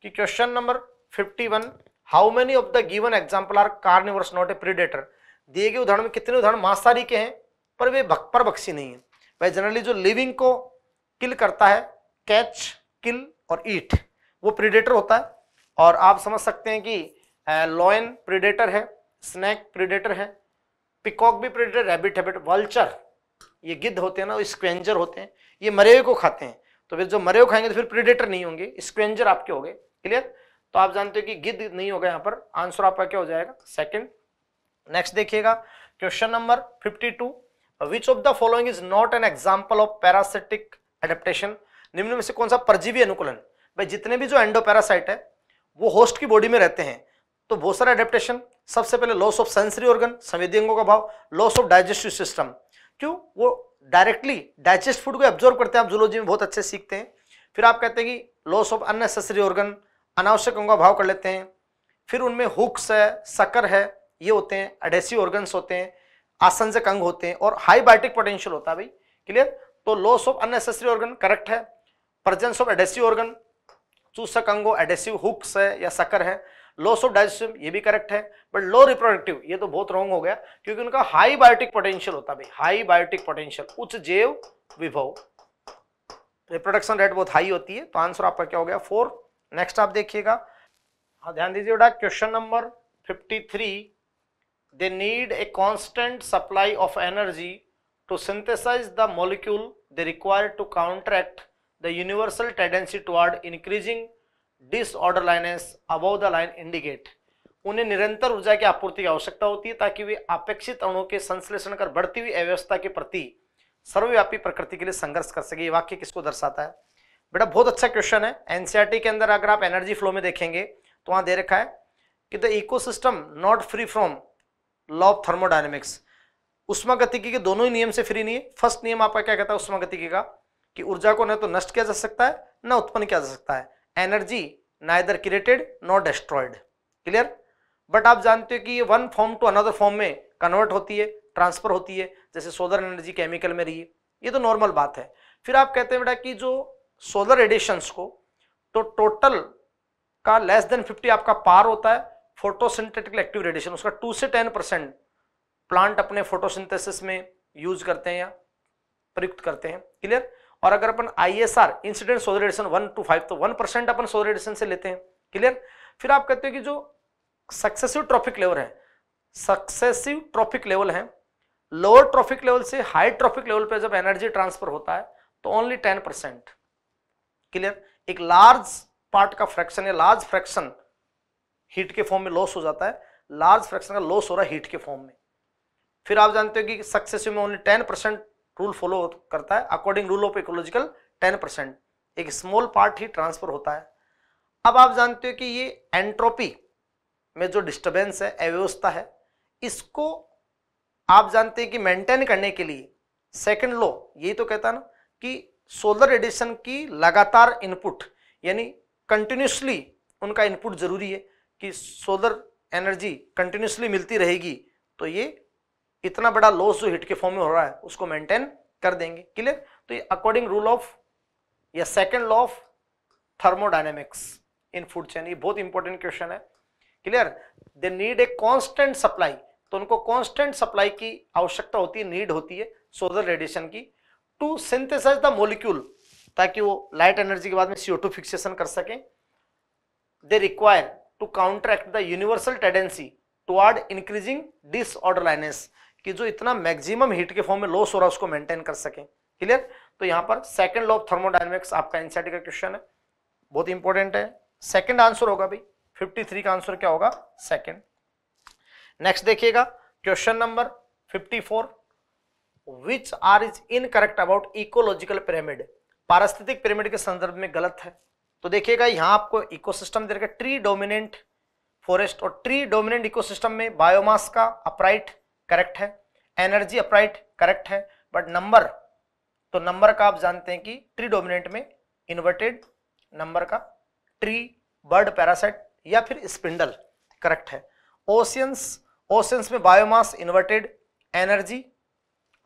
कि question number 51 how many of the given example are carnivores not a predator दिए गए उदाहरण में कितने उदाहरण मांसाहारी के हैं पर वे भक पर बक्सी नहीं है वह जनरली जो लिविंग को किल करता है कैच किल और ईट वो प्रीडेटर होता है और आप समझ सकते हैं कि लॉयन प्रीडेटर है स्नैक प्रीडेटर है पिकॉक भी प्रीडेटर रैबिट हैबिट वल्चर ये गिद्ध होते हैं ना स्क्वेंजर होते हैं ये मरेवे को खाते हैं तो फिर जो मरेव खाएंगे तो फिर प्रीडेटर नहीं होंगे स्क्वेंजर आपके हो गए क्लियर तो आप जानते हो कि गिद्ध नहीं होगा यहाँ पर आंसर आपका क्या हो जाएगा सेकेंड नेक्स्ट देखिएगा question number two which of the following is not an example of parasitic adaptation निम्न में से कौन सा परजीवी अनुकूलन भाई जितने भी जो एंडोपैरासाइट है वो होस्ट की बॉडी में रहते हैं तो बहुत सारा एडेप्टेशन सबसे पहले लॉस ऑफ सेंसरी ऑर्गन संवेदी का भाव लॉस ऑफ डाइजेस्टिव सिस्टम क्यों वो डायरेक्टली डाइजेस्ट फूड को एब्जॉर्व करते हैं आप जूलॉजी में बहुत अच्छे सीखते हैं फिर आप कहते हैं कि लॉस ऑफ अननेसेसरी ऑर्गन अनावश्यक अंगों का भाव कर लेते हैं फिर उनमें हुक्स है सकर है ये होते हैं एडेसिव ऑर्गन्स होते हैं आसंजक अंग होते हैं और हाई बायोटिक पोटेंशियल होता है भाई क्लियर तो loss of unnecessary organ correct है प्रेजेंस ऑफ एडेसिव ऑर्गन चूसक अंगो एडेसिव हुक्स है या सकर है लॉस ऑफ डाइजेस्टिव ये भी करेक्ट है बट लो रिप्रोडक्टिव ये तो बहुत रॉन्ग हो गया क्योंकि उनका हाई बायोटिक पोटेंशियल होता भाई हाई बायोटिक पोटेंशियल उच्च जैव विभव रिप्रोडक्शन रेट बहुत हाई होती है तो आंसर आपका क्या हो गया फोर नेक्स्ट आप देखिएगा हाँ ध्यान दीजिए बेटा question number 53 they need a constant supply of energy to synthesize the molecule they require to counteract the universal tendency toward increasing disorder lines above the line indicate उन्हें निरंतर ऊर्जा की आपूर्ति की आवश्यकता होती है ताकि वे अपेक्षित अणुओं के संश्लेषण कर बढ़ती हुई अव्यवस्था के प्रति सर्वव्यापी प्रकृति के लिए संघर्ष कर सके ये वाक्य किसको दर्शाता है बेटा बहुत अच्छा क्वेश्चन है एनसीईआरटी e के अंदर अगर आप एनर्जी फ्लो में देखेंगे तो वहां दे रखा है कि the ecosystem not free from law of thermodynamics उष्मा गतिकी के दोनों ही नियम से फ्री नहीं है फर्स्ट नियम आपका क्या कहता है उष्मा गतिकी का कि ऊर्जा को न तो नष्ट किया जा सकता है न उत्पन्न किया जा सकता है energy neither created not destroyed clear but आप जानते हो कि ये one form to another form में कन्वर्ट होती है ट्रांसफर होती है जैसे सोलर एनर्जी केमिकल में रही है ये तो नॉर्मल बात है फिर आप कहते हैं बेटा कि जो सोलर रेडिएशंस को तो टोटल का लेस देन 50 आपका पार होता है फोटोसिंथेटिक एक्टिव रेडिएशन उसका टू से टेन परसेंट प्लांट अपने फोटोसिंथेसिस में यूज करते हैं या प्रयुक्त करते हैं क्लियर और अगर अपन I S R incident solar radiation one to five तो वन परसेंट अपन सोलर रेडिएशन से लेते हैं क्लियर फिर आप कहते हो कि जो सक्सेसिव ट्रॉफिक लेवल है सक्सेसिव ट्रॉफिक लेवल है लोअर ट्रॉफिक लेवल से हाई ट्रॉफिक लेवल पर जब एनर्जी ट्रांसफर होता है तो ओनली टेन परसेंट क्लियर एक लार्ज पार्ट का फ्रैक्शन या लार्ज फ्रैक्शन हीट के फॉर्म में लॉस हो जाता है लार्ज फ्रैक्शन का लॉस हो रहा है हीट के फॉर्म में फिर आप जानते हो कि सक्सेसिव में only ten percent rule follow करता है according rule of ecological ten percent एक स्मॉल पार्ट ही ट्रांसफर होता है अब आप जानते हो कि ये एंट्रोपी में जो डिस्टर्बेंस है अव्यवस्था है इसको आप जानते हैं कि मेंटेन करने के लिए सेकंड लॉ यही तो कहता है ना कि सोलर रेडिएशन की लगातार इनपुट यानी कंटिन्यूसली उनका इनपुट जरूरी है कि सोलर एनर्जी कंटिन्यूसली मिलती रहेगी तो ये इतना बड़ा लॉस जो हिट के फॉर्म में हो रहा है उसको मेंटेन कर देंगे क्लियर तो ये अकॉर्डिंग रूल ऑफ या second law of thermodynamics in food chain ये बहुत इंपॉर्टेंट क्वेश्चन है clear they need a constant supply तो उनको कॉन्स्टेंट सप्लाई की आवश्यकता होती है नीड होती है सोलर रेडिएशन की टू सिंथेसाइज द मोलिक्यूल ताकि वो लाइट एनर्जी के बाद में सीओ टू फिक्सेशन कर सकें they require to act the universal tendency toward increasing disorderliness कि जो इतना मैक्सिमम हीट के फॉर्म में लॉस हो रहा है उसको मेंटेन कर सकें क्लियर तो यहाँ पर सेकंड लॉ ऑफ थर्मोडाइनमिक्स आपका एनसीईआरटी का क्वेश्चन है बहुत इंपॉर्टेंट है सेकंड आंसर होगा भाई थ्री का आंसर क्या होगा सेकंड नेक्स्ट देखिएगा question number fifty four which are is correct about ecological pyramid पारिस्थितिक पिरामिड के संदर्भ में गलत है तो देखिएगा यहाँ आपको इकोसिस्टम दे रखा ट्री डोमिनेंट फॉरेस्ट और ट्री डोमिनेंट इकोसिस्टम में बायोमास का अपराइट करेक्ट है एनर्जी अपराइट करेक्ट है बट नंबर तो नंबर का आप जानते हैं कि ट्री डोमिनेंट में इन्वर्टेड नंबर का ट्री बर्ड पैरासाइट या फिर स्पिंडल करेक्ट है ओशियंस ओशियंस में बायोमास इन्वर्टेड एनर्जी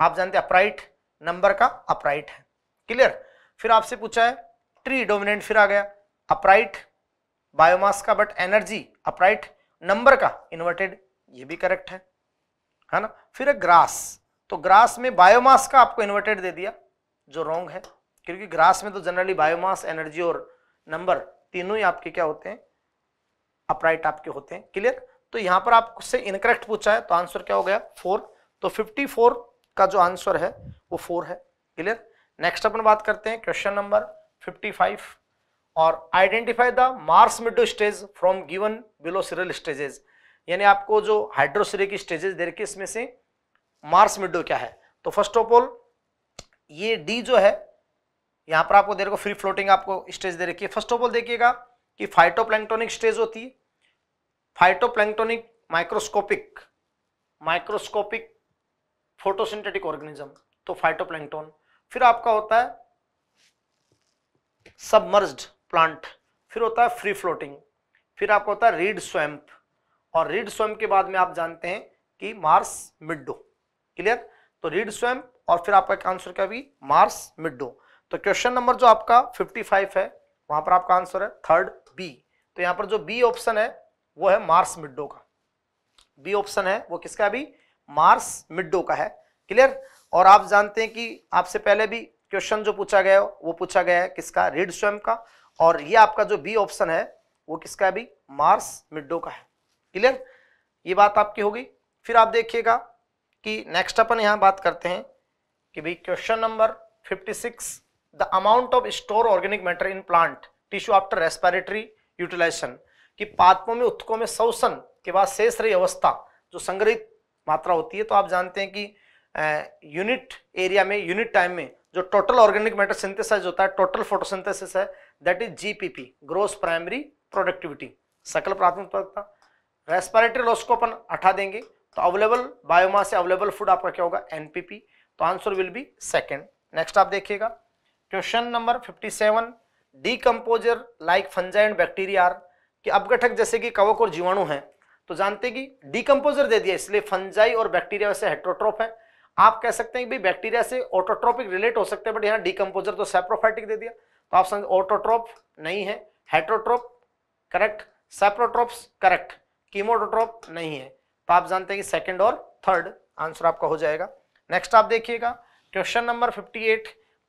आप जानते हैं अपराइट नंबर का अपराइट है क्लियर फिर आपसे पूछा है ट्री डोमिनेंट फिर आ गया अपराइट बायोमास का बट एनर्जी अपराइट नंबर का इन्वर्टेड ये भी करेक्ट है है ना फिर है ग्रास तो ग्रास में बायोमास का आपको इन्वर्टेड दे दिया जो रॉन्ग है क्योंकि ग्रास में तो जनरली बायोमास एनर्जी और नंबर तीनों ही आपके क्या होते हैं अपराइट आपके होते हैं क्लियर तो यहां पर आपसे इनकरेक्ट पूछा है तो आंसर क्या हो गया फोर तो फिफ्टी फोर का जो आंसर है वो फोर है क्लियर नेक्स्ट अपन बात करते हैं क्वेश्चन नंबर फिफ्टी फाइव और identify the marsh meadow stage from given below seral stages यानी आपको जो की स्टेजेस दे रखी इसमें से मार्स मिडो क्या है तो फर्स्ट ऑफ ऑल ये डी जो है यहाँ पर आपको दे रखो फ्री फ्लोटिंग आपको स्टेज दे रखी है फर्स्ट ऑफ ऑल देखिएगा कि फाइटोप्लैंक्टोनिक स्टेज होती है phytoplanktonic microscopic microscopic photosynthetic organism तो फाइटोप्लैंक्टोन फिर आपका होता है सबमर्ज्ड प्लांट फिर होता है फ्री फ्लोटिंग फिर आपका होता है रीड स्वैम्प और रीड स्वयं के बाद में आप जानते हैं कि मार्स मिड्डो क्लियर तो रीड स्वयं और फिर आपका आंसर क्या भी मार्स मिड्डो तो क्वेश्चन नंबर जो आपका 55 है वहां पर आपका आंसर है थर्ड बी तो यहाँ पर जो बी ऑप्शन है वो है मार्स मिड्डो का बी ऑप्शन है वो किसका भी मार्स मिड्डो का है क्लियर और आप जानते हैं कि आपसे पहले भी क्वेश्चन जो पूछा गया वो पूछा गया है किसका रीड स्वयं का और ये आपका जो बी ऑप्शन है वो किसका भी मार्स मिड्डो का है क्लियर ये बात आपकी हो गई फिर आप देखिएगा कि नेक्स्ट अपन यहाँ बात करते हैं कि भाई question number 56 the amount of store organic matter in plant tissue after respiratory utilization कि पात्रों में उत्कों में शोषण के बाद शेष रही अवस्था जो संग्रहित मात्रा होती है तो आप जानते हैं कि यूनिट एरिया में यूनिट टाइम में जो टोटल ऑर्गेनिक मैटर सिंथेसाइज होता है टोटल फोटोसिंथेसिस है that is GPP gross primary productivity सकल प्राथमिक उत्पादकता रेस्पिरेटरी लॉस को अपन हटा देंगे तो अवेलेबल बायोमास से अवेलेबल फूड आपका क्या होगा एनपीपी तो answer will be second next आप देखिएगा question number 57 decomposer like fungi and bacteria कि अपघटक जैसे कि कवक और जीवाणु हैं तो जानते कि डीकम्पोजर दे दिया इसलिए फंजाई और बैक्टीरिया वैसे हेट्रोट्रोप है आप कह सकते हैं कि भाई बैक्टीरिया से ऑटोट्रोपिक रिलेट हो सकते हैं बट यहाँ डीकम्पोजर तो सेप्रोफाइटिक दे दिया तो आप समझ ऑटोट्रोप नहीं है हेट्रोट्रोप करेक्ट सेप्रोट्रोप्स करेक्ट कीमोटोट्रोप नहीं है तो आप जानते हैं कि सेकेंड और थर्ड आंसर आपका हो जाएगा नेक्स्ट आप देखिएगा question number 58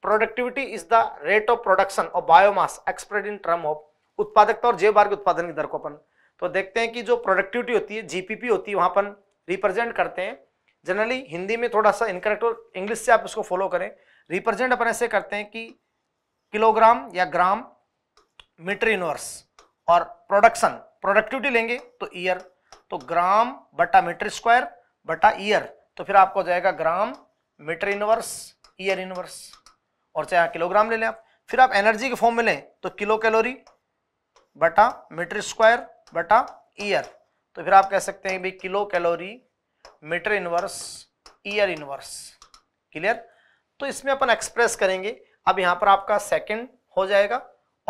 productivity is the rate of production of biomass expressed in term of उत्पादकता और जैव बार के उत्पादन की दर को अपन तो देखते हैं कि जो प्रोडक्टिविटी होती है जीपीपी होती है वहां पर रिप्रेजेंट करते हैं जनरली हिंदी में थोड़ा सा इनकरेक्ट और इंग्लिश से आप उसको फॉलो करें रिप्रेजेंट अपन ऐसे करते हैं कि किलोग्राम या ग्राम मीटर इनवर्स और प्रोडक्शन प्रोडक्टिविटी लेंगे तो ईयर तो ग्राम बटा मीटर स्क्वायर बटा ईयर तो फिर आपको जाएगा gram metre inverse year inverse और चाहे किलोग्राम ले लें आप फिर आप एनर्जी के फॉर्म में लें तो किलो कैलोरी बटा मीटर स्क्वायर बटा ईयर तो फिर आप कह सकते हैं भाई kilocalorie metre inverse year inverse clear तो इसमें अपन एक्सप्रेस करेंगे अब यहाँ पर आपका सेकंड हो जाएगा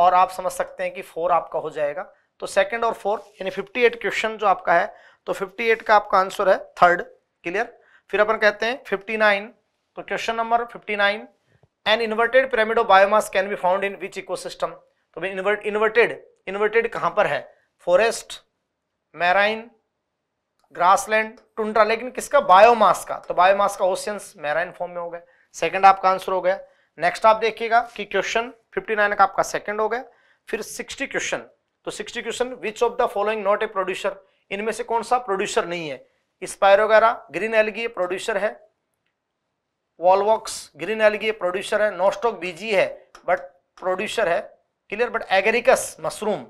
और आप समझ सकते हैं कि फोर आपका हो जाएगा तो सेकंड और फोर्थ यानी 58 क्वेश्चन जो आपका है तो 58 का आपका आंसर है थर्ड क्लियर फिर अपन कहते हैं 59 तो question number 59 an inverted pyramid of biomass can be found in which ecosystem तो इन्वर्ट इन्वर्टेड इन्वर्टेड कहाँ पर है फॉरेस्ट मैराइन ग्रासलैंड टुंड्रा लेकिन किसका बायोमास का तो बायोमास का ओशियंस मैराइन फॉर्म में हो गया सेकंड आपका आंसर हो गया नेक्स्ट आप देखिएगा कि क्वेश्चन 59 का आपका सेकंड हो गया फिर 60 क्वेश्चन तो sixty question which of the following not a producer इनमें से कौन सा प्रोड्यूसर नहीं है स्पायरोगेरा ग्रीन एलगी प्रोड्यूसर है वॉलवॉक्स ग्रीन एलगी प्रोड्यूसर है नोस्टॉक बीजी है बट प्रोड्यूसर है क्लियर बट एगेरिकस मशरूम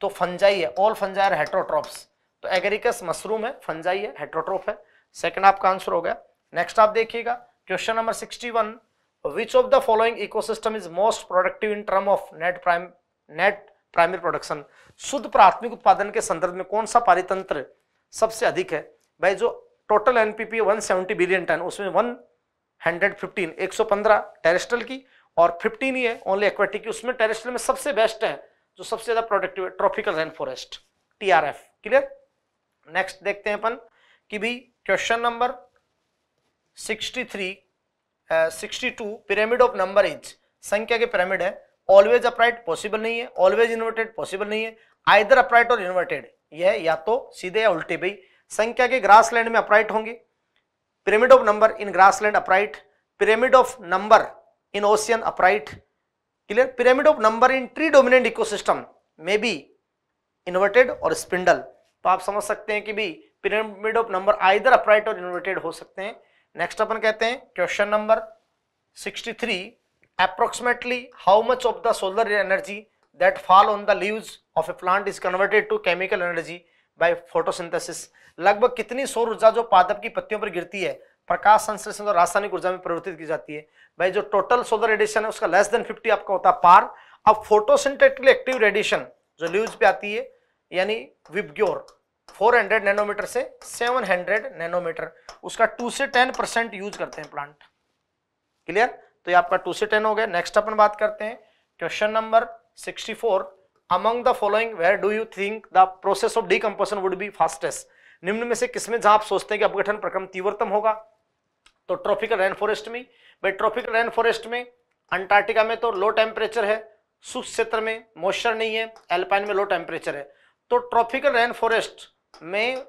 तो फंजाई है ऑल फंजाई आर हेट्रोट्रॉप्स तो एगेरिकस मशरूम है फंजाई है हेट्रोट्रोप है सेकेंड आपका आंसर हो गया नेक्स्ट आप देखिएगा question number sixty one which of the following ecosystem is most productive in term of net prime net primary production शुद्ध प्राथमिक उत्पादन के संदर्भ में कौन सा पारितंत्र सबसे अधिक है भाई जो टोटल एनपीपी 170 बिलियन टन उसमें 115 115 टेरेस्ट्रल की और 15 ही है ओनली एक्वेटिक की उसमें टेरेस्ट्रल में सबसे बेस्ट है जो सबसे ज्यादा प्रोडक्टिव है tropical rain forest TRF clear next देखते हैं अपन कि भी question number 63 sixty two pyramid of number is संख्या के पिरामिड है ऑलवेज अपराइट पॉसिबल नहीं है ऑलवेज इन्वर्टेड पॉसिबल नहीं है आइदर अपराइट और इन्वर्टेड यह या तो सीधे या उल्टे भाई संख्या के ग्रास लैंड में अपराइट होंगे pyramid of number in grassland upright pyramid of number in ocean upright clear pyramid of number in tree dominant ecosystem may be inverted और स्पिंडल तो आप समझ सकते हैं कि भी pyramid of number either upright और इन्वर्टेड हो सकते हैं नेक्स्ट अपन कहते हैं question number 63 approximately how much of the solar energy that fall on the leaves of a plant is converted to chemical energy by photosynthesis लगभग कितनी सौर ऊर्जा जो पादप की पत्तियों पर गिरती है प्रकाश संश्लेषण और रासायनिक ऊर्जा में परिवर्तित की जाती है भाई जो टोटल सोलर रेडिएशन है उसका लेस देन 50 आपका होता है पार अब फोटोसिंथेटिकली एक्टिव रेडिएशन जो ल्यूज पे आती है यानी विबग्योर 400 नैनोमीटर से 700 नैनोमीटर उसका 2 से 10 परसेंट यूज करते हैं प्लांट क्लियर तो ये आपका टू से टेन हो गया नेक्स्ट अपन बात करते हैं question number sixty four among the following where do you think the process of decomposition would be fastest निम्न में से किसमें जहां आप सोचते हैं कि अपघटन प्रक्रम तीव्रतम होगा तो ट्रॉपिकल रेन फॉरेस्ट में भाई ट्रॉपिकल रेन फॉरेस्ट में अंटार्कटिका में तो लो टेम्परेचर है शुष्क क्षेत्र में मॉइस्चर नहीं है एल्पाइन में लो टेम्परेचर है तो ट्रॉपिकल रेन फॉरेस्ट में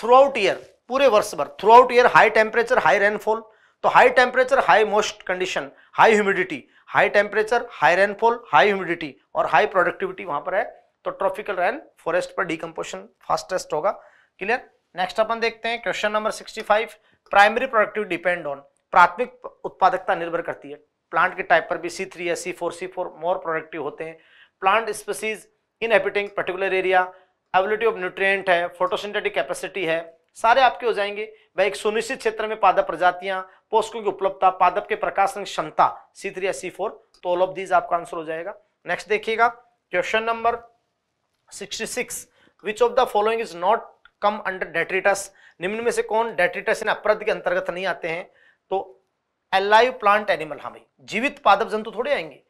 थ्रू आउट ईयर पूरे वर्ष भर throughout year high temperature high rainfall तो high temperature high most condition high humidity high temperature high rainfall high humidity और हाई प्रोडक्टिविटी वहां पर है तो ट्रॉपिकल रेन फॉरेस्ट पर डिकम्पोशन फास्टेस्ट होगा क्लियर नेक्स्ट अपन देखते हैं question number 65 primary productive depend on प्राथमिक उत्पादकता निर्भर करती है प्लांट के टाइप पर भी सी थ्री या C four C four more productive होते हैं plant species in particular area ability of nutrient है फोटोसिंथेटिक कैपेसिटी है सारे आपके हो जाएंगे वह एक सुनिश्चित क्षेत्र में पादप प्रजातियां पोषकों की उपलब्धता पादप के प्रकाशन क्षमता सी थ्री या सी फोर तो ऑल ऑफ दीज आपका आंसर हो जाएगा नेक्स्ट देखिएगा question number sixty six which of the following is not come under detritus निम्न में से कौन डेट्रिटस इन अपराध के अंतर्गत नहीं आते हैं तो एलाइव प्लांट एनिमल हाँ भाई जीवित पादप जंतु थोड़े आएंगे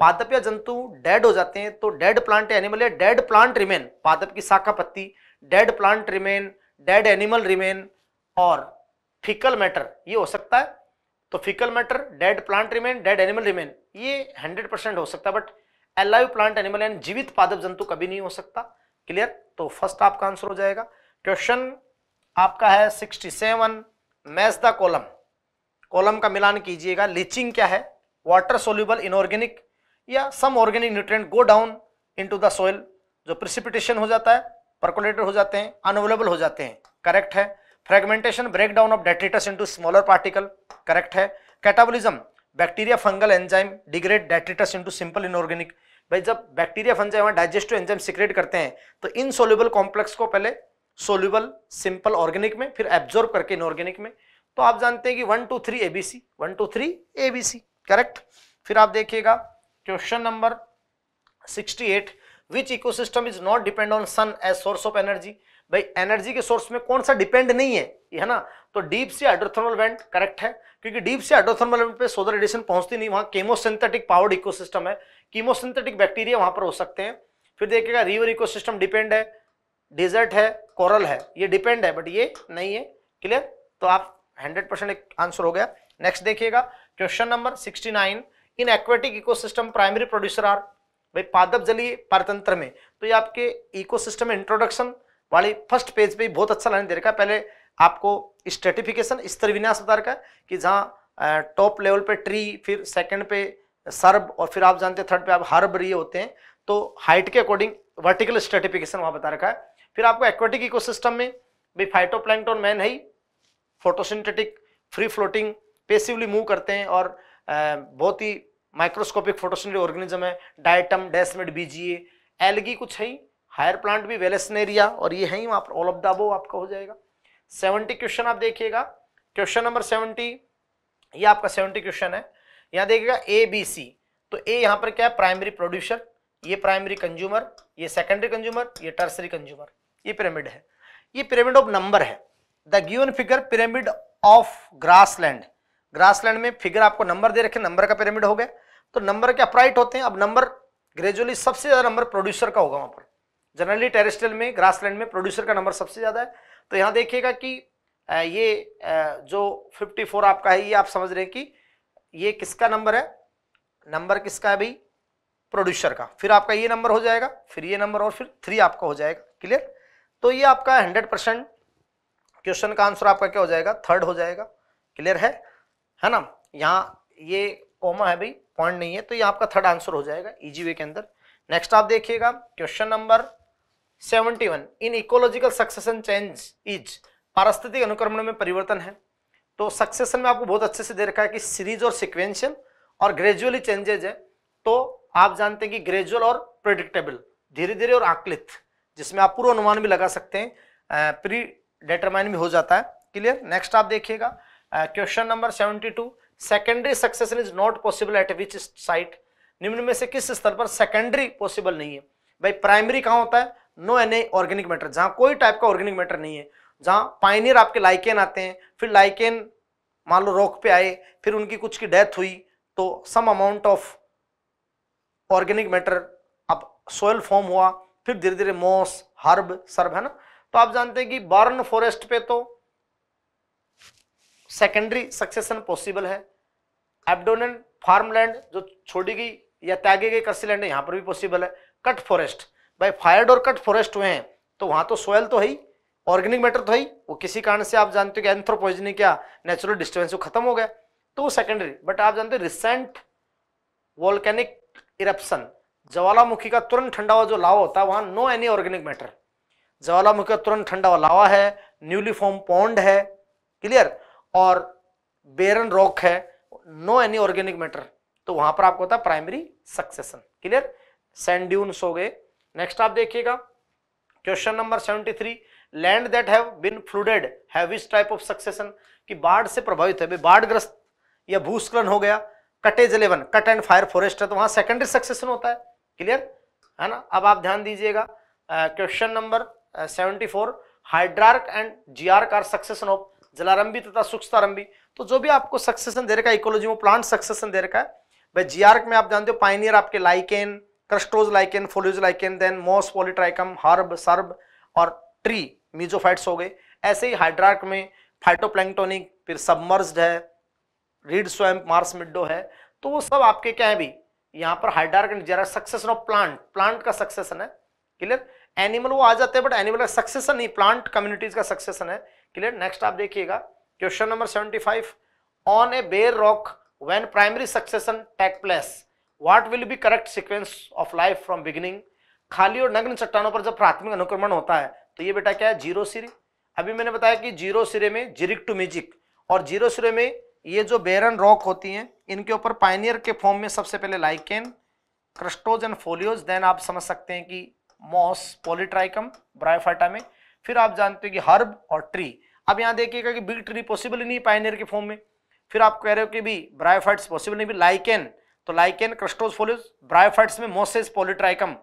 पादप या जंतु डेड हो जाते हैं तो डेड प्लांट एनिमल या डेड प्लांट रिमेन पादप की शाखा पत्ती dead plant remain dead animal remain और फिकल मैटर ये हो सकता है तो faecal matter dead plant remain dead animal remain ये 100 परसेंट हो सकता है but alive plant animal and जीवित पादप जंतु कभी नहीं हो सकता क्लियर तो फर्स्ट आपका आंसर हो जाएगा क्वेश्चन आपका है 67 मैच द कॉलम कॉलम का मिलान कीजिएगा लीचिंग क्या है वाटर सोल्यूबल इनऑर्गेनिक या some organic nutrient go down into the soil जो प्रिसिपिटेशन हो जाता है परकोलेटेड हो जाते हैं अनवेलेबल हो जाते हैं करेक्ट है fragmentation break down of detritus into smaller particle correct है catabolism bacteria fungal enzyme degrade detritus into simple inorganic भाई जब bacteria fungi digestive enzyme secrete करते हैं तो इन सोल्यूबल कॉम्प्लेक्स को पहले सोल्यूबल सिंपल ऑर्गेनिक में फिर एब्जॉर्ब करके इनऑर्गेनिक में तो आप जानते हैं कि one two three ABC one two three ABC correct फिर आप देखिएगा question number sixty eight which ecosystem is not depend on sun as source of energy भाई एनर्जी के सोर्स में कौन सा डिपेंड नहीं है है ना तो डीप से हाइड्रोथर्मल वेंट करेक्ट है क्योंकि डीप से हाइड्रोथर्मल वेंट पे सोलर रेडिएशन पहुंचती नहीं वहां केमोसिंथेटिक पावर्ड इकोसिस्टम है कीमोसिंथेटिक बैक्टीरिया वहां पर हो सकते हैं फिर देखिएगा रिवर इकोसिस्टम डिपेंड है डिजर्ट है कोरल है ये डिपेंड है बट ये नहीं है क्लियर तो आप हंड्रेड परसेंट आंसर हो गया नेक्स्ट देखिएगा question number sixty nine in aquatic ecosystem primary producer are भाई पादप जलीय पारतंत्र में तो ये आपके इकोसिस्टम इंट्रोडक्शन वाले फर्स्ट पेज पे बहुत अच्छा लाइन दे रखा है पहले आपको स्ट्रेटिफिकेशन स्तर विन्यास बता रखा है कि जहाँ टॉप लेवल पे ट्री फिर सेकंड पे सर्ब और फिर आप जानते हैं थर्ड पे आप हर्ब रिये होते हैं तो हाइट के अकॉर्डिंग वर्टिकल स्ट्रेटिफिकेशन वहाँ बता रखा है फिर आपको एक्वेटिक सिस्टम में भाई फाइटोप्लैंक्टन मैन है ही photosynthetic free floating passively move करते हैं और बहुत ही माइक्रोस्कोपिक फोटोसनरी ऑर्गेनिज्म है डायटम डेस्मेट बीजीए एलगी कुछ है ही हायर प्लांट भी वेलेसनेरिया और ये है ही वहाँ पर ऑल ऑफ द आपका हो जाएगा सेवेंटी क्वेश्चन आप देखिएगा क्वेश्चन नंबर सेवेंटी ये आपका सेवेंटी क्वेश्चन है यहाँ देखिएगा ए बी सी तो ए यहाँ पर क्या है प्राइमरी प्रोड्यूसर ये प्राइमरी कंज्यूमर ये सेकेंडरी कंज्यूमर ये टर्सरी कंज्यूमर ये पिरामिड है ये पिरामिड ऑफ नंबर है the given figure pyramid of grassland grassland में फिगर आपको नंबर दे रखे नंबर का पिरामिड हो गया तो नंबर के अपराइट होते हैं अब नंबर ग्रेजुअली सबसे ज़्यादा नंबर प्रोड्यूसर का होगा वहाँ पर जनरली टेरेस्ट्रियल में ग्रासलैंड में प्रोड्यूसर का नंबर सबसे ज़्यादा है तो यहाँ देखिएगा कि ये जो 54 आपका है ये आप समझ रहे हैं कि ये किसका नंबर है नंबर किसका है भाई प्रोड्यूसर का फिर आपका ये नंबर हो जाएगा फिर ये नंबर और फिर थ्री आपका हो जाएगा क्लियर तो ये आपका हंड्रेड परसेंट क्वेश्चन का आंसर आपका क्या हो जाएगा थर्ड हो जाएगा क्लियर है है ना यहाँ ये कॉमा है भाई पॉइंट नहीं है तो ये आपका थर्ड आंसर हो जाएगा इजी वे के अंदर नेक्स्ट आप देखिएगा question number 71 in ecological succession change is पारस्थितिक अनुक्रमण में परिवर्तन है तो सक्सेशन में आपको बहुत अच्छे से दे रखा है कि सीरीज और सिक्वेंशियल और ग्रेजुअली चेंजेज है तो आप जानते हैं कि ग्रेजुअल और प्रेडिक्टेबल धीरे धीरे और आकलित जिसमें आप पूर्व अनुमान भी लगा सकते हैं प्री डिटरमाइन भी हो जाता है क्लियर नेक्स्ट आप देखिएगा question number seventy two secondary succession is not possible at which site निम्न में से किस स्तर पर सेकेंडरी पॉसिबल नहीं है भाई प्राइमरी कहाँ होता है नो एन ऑर्गेनिक मैटर जहाँ कोई टाइप का ऑर्गेनिक मैटर नहीं है जहाँ पाइनियर आपके लाइकेन आते हैं फिर लाइकेन मान लो रॉक पे आए फिर उनकी कुछ की डेथ हुई तो some amount of organic matter अब सोयल फॉर्म हुआ फिर धीरे धीरे मॉस हर्ब सर्ब है ना तो आप जानते हैं कि बर्न फॉरेस्ट पे तो सेकेंडरी सक्सेशन पॉसिबल है एबडोनल फार्मलैंड जो छोड़ी गई या त्यागे गई कृषि लैंड है यहाँ पर भी पॉसिबल है कट फॉरेस्ट भाई फायर्ड और कट फॉरेस्ट हुए हैं तो वहाँ तो सोयल तो है ऑर्गेनिक मैटर तो है वो किसी कारण से आप जानते हो कि एंथ्रोपोजनी क्या नेचुरल डिस्टर्बेंस खत्म हो गया तो वो सेकेंडरी बट आप जानते हो रिसेंट वॉल्केनिक इरप्शन ज्वालामुखी का तुरंत ठंडा हुआ जो लावा होता है वहाँ नो एनी ऑर्गेनिक मैटर ज्वालामुखी का तुरंत ठंडा हुआ लावा है न्यूली फॉर्म पॉन्ड है क्लियर और बेरन रॉक है नो एनी ऑर्गेनिक मैटर तो वहां पर आपको होता है प्राइमरी सक्सेशन क्लियर सेंड्यून हो गए नेक्स्ट आप देखिएगा question number seventy three land that have been flooded have type of succession कि बाढ़ से प्रभावित है बाढ़ग्रस्त या भूस्खलन हो गया कटेज इलेवन कट एंड फायर फॉरेस्ट है तो वहां सेकेंडरी सक्सेशन होता है क्लियर है ना अब आप ध्यान दीजिएगा question number seventy four hydrarch and xerarch succession of जलारंभी तथा सूक्ष्मतारंबी तो जो भी आपको सक्सेशन दे रखा है इकोलॉजी में प्लांट सक्सेशन दे रखा है भाई जी में आप जानते हो पाइनियर आपके lichen crustose lichen foliose lichen then moss polytrichum herb shrub और ट्री मीजोफाइट्स हो गए ऐसे ही हाइड्रार्क में फाइटोप्लैंक्टोनिक फिर सबमर्ज्ड है रीड स्वैम्प मार्स मिड्डो है तो वो सब आपके क्या है भी यहाँ पर hydrarch and xerarch succession of plant plant का सक्सेशन है क्लियर एनिमल वो आ जाते हैं बट एनिमल का सक्सेशन नहीं प्लांट कम्युनिटीज का सक्सेशन है क्लियर नेक्स्ट आप देखिएगा question number seventy five on a bare rock when primary succession take place what will be correct sequence of life from beginning खाली और नग्न चट्टानों पर जब प्राथमिक अनुक्रमण होता है तो ये बेटा क्या है जीरो सिरे अभी मैंने बताया कि जीरो सिरे में जिरिक टू मिजिक और जीरो सिरे में ये जो बेरन रॉक होती हैं इनके ऊपर पाइनियर के फॉर्म में सबसे पहले lichen crustose and foliose then आप समझ सकते हैं कि मॉस पोलिट्राइकम ब्रायोफाइटा में फिर आप जानते हो कि हर्ब और ट्री अब यहाँ देखिएगा कि बिग ट्री पॉसिबल ही नहीं पाइनियर के फॉर्म में फिर आप कह रहे हो कि भी ब्रायोफाइट्स पॉसिबल नहीं भी लाइकेन तो लाइकेन क्रस्टोसफोलियस ब्रायोफाइट्स में मोसेस पोलिट्राइकम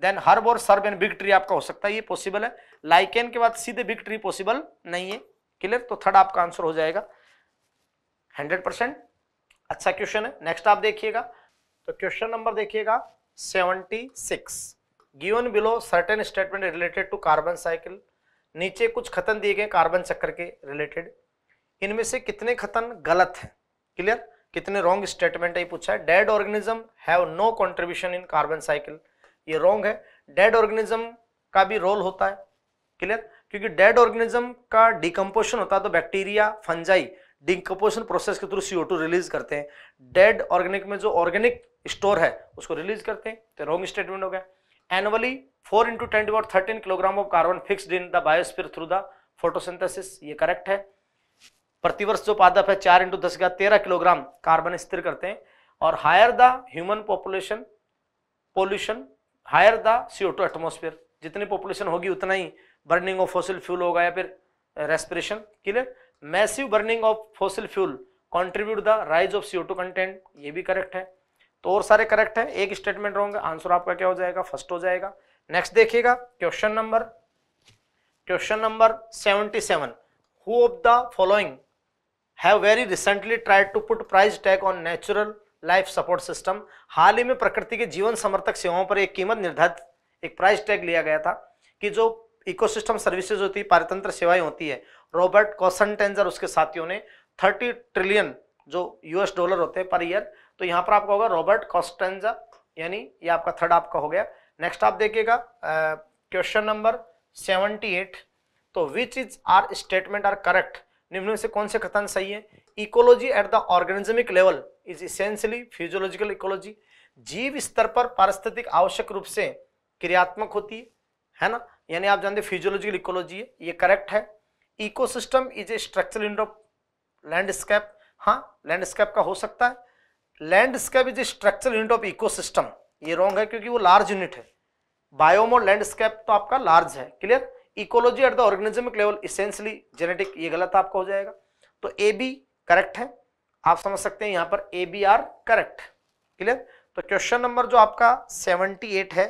देन हर्ब और सर्ब एन बिग ट्री आपका हो सकता है ये पॉसिबल है लाइकेन के बाद सीधे बिग ट्री पॉसिबल नहीं है क्लियर तो थर्ड आपका आंसर हो जाएगा हंड्रेड परसेंट अच्छा क्वेश्चन है नेक्स्ट आप देखिएगा तो क्वेश्चन नंबर देखिएगा seventy six given below certain statement related to carbon cycle नीचे कुछ खतन दिए गए कार्बन चक्कर के रिलेटेड इनमें से कितने खतन गलत हैं क्लियर कितने रॉन्ग स्टेटमेंट है पूछा है dead organism have no contribution in carbon cycle ये रॉन्ग है डेड ऑर्गेनिज्म का भी रोल होता है क्लियर क्योंकि डेड ऑर्गेनिज्म का डिकम्पोशन होता है तो बैक्टीरिया फंजाई डिकम्पोशन प्रोसेस के थ्रू सीओ टू रिलीज करते हैं डेड ऑर्गेनिक में जो ऑर्गेनिक स्टोर है उसको रिलीज करते हैं तो रॉन्ग स्टेटमेंट हो गया annually four into twenty four thirteen kilogram of carbon fixed in the biosphere through the photosynthesis ये करेक्ट है प्रतिवर्ष जो पादप है चार इंटू दस का तेरह किलोग्राम कार्बन स्थिर करते हैं और higher the human population pollution higher the CO two atmosphere जितनी पॉपुलेशन होगी उतना ही बर्निंग ऑफ फॉसिल फ्यूल होगा या फिर respiration clear massive burning of fossil fuel contribute the rise of CO two content ये भी करेक्ट है तो और सारे करेक्ट है एक स्टेटमेंट रहूंगा आंसर आपका क्या हो जाएगा फर्स्ट हो जाएगा नेक्स्ट देखिएगा question number question number 77 who of the following have very recently tried to put price tag on natural life support system हाल ही में प्रकृति के जीवन समर्थक सेवाओं पर एक कीमत निर्धारित एक प्राइस टैग लिया गया था कि जो इकोसिस्टम सर्विसेज होती है पारितंत्र सेवाएं होती है रॉबर्ट कॉसनटेंजर उसके साथियों ने 30 ट्रिलियन जो यूएस डॉलर होते हैं पर ईयर तो यहाँ पर आपका होगा रॉबर्ट कॉस्टेंजर यानी ये आपका थर्ड आपका हो गया नेक्स्ट आप देखिएगा क्वेश्चन नंबर सेवनटी एट तो which is are statement are correct निम्न से कौन से कथन सही है ecology at the organismic level is essentially physiological ecology जीव स्तर पर पारिस्थितिक आवश्यक रूप से क्रियात्मक होती है है ना यानी आप जानते फिजियोलॉजिकल इकोलॉजी है ये करेक्ट है ecosystem is a structure in landscape हाँ लैंडस्केप का हो सकता है landscape is a structure unit of ecosystem ये रॉन्ग है क्योंकि वो लार्ज यूनिट है बायोम और लैंडस्केप तो आपका लार्ज है clear ecology at the organismic level essentially genetic ये गलत आपका हो जाएगा तो ए बी करेक्ट है आप समझ सकते हैं यहाँ पर A B are correct clear तो क्वेश्चन नंबर जो आपका 78 है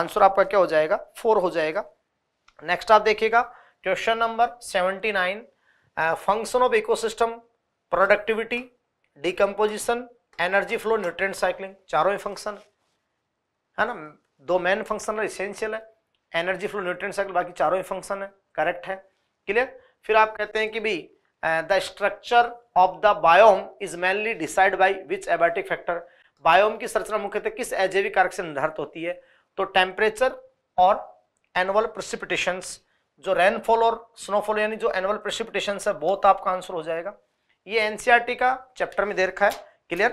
आंसर आपका क्या हो जाएगा फोर हो जाएगा नेक्स्ट आप देखिएगा question number 79 function of ecosystem productivity decomposition energy flow nutrient cycling चारों ही फंक्शन है ना दो मेन फंक्शन इसेंशियल है एनर्जी फ्लो न्यूट्रिएंट साइकिल बाकी चारों ही फंक्शन है करेक्ट है क्लियर फिर आप कहते हैं कि भी the structure of the biome is mainly decide by which abiotic factor biome की संरचना मुख्यतः किस अजैविक कारक से निर्धारित होती है तो टेम्परेचर और एनुअल प्रिसिपिटेशन जो रेनफॉल और स्नोफॉल यानी जो एनुअल प्रिसिपिटेशन है बहुत आपका आंसर हो जाएगा ये एनसीईआरटी e का चैप्टर में दे रखा है क्लियर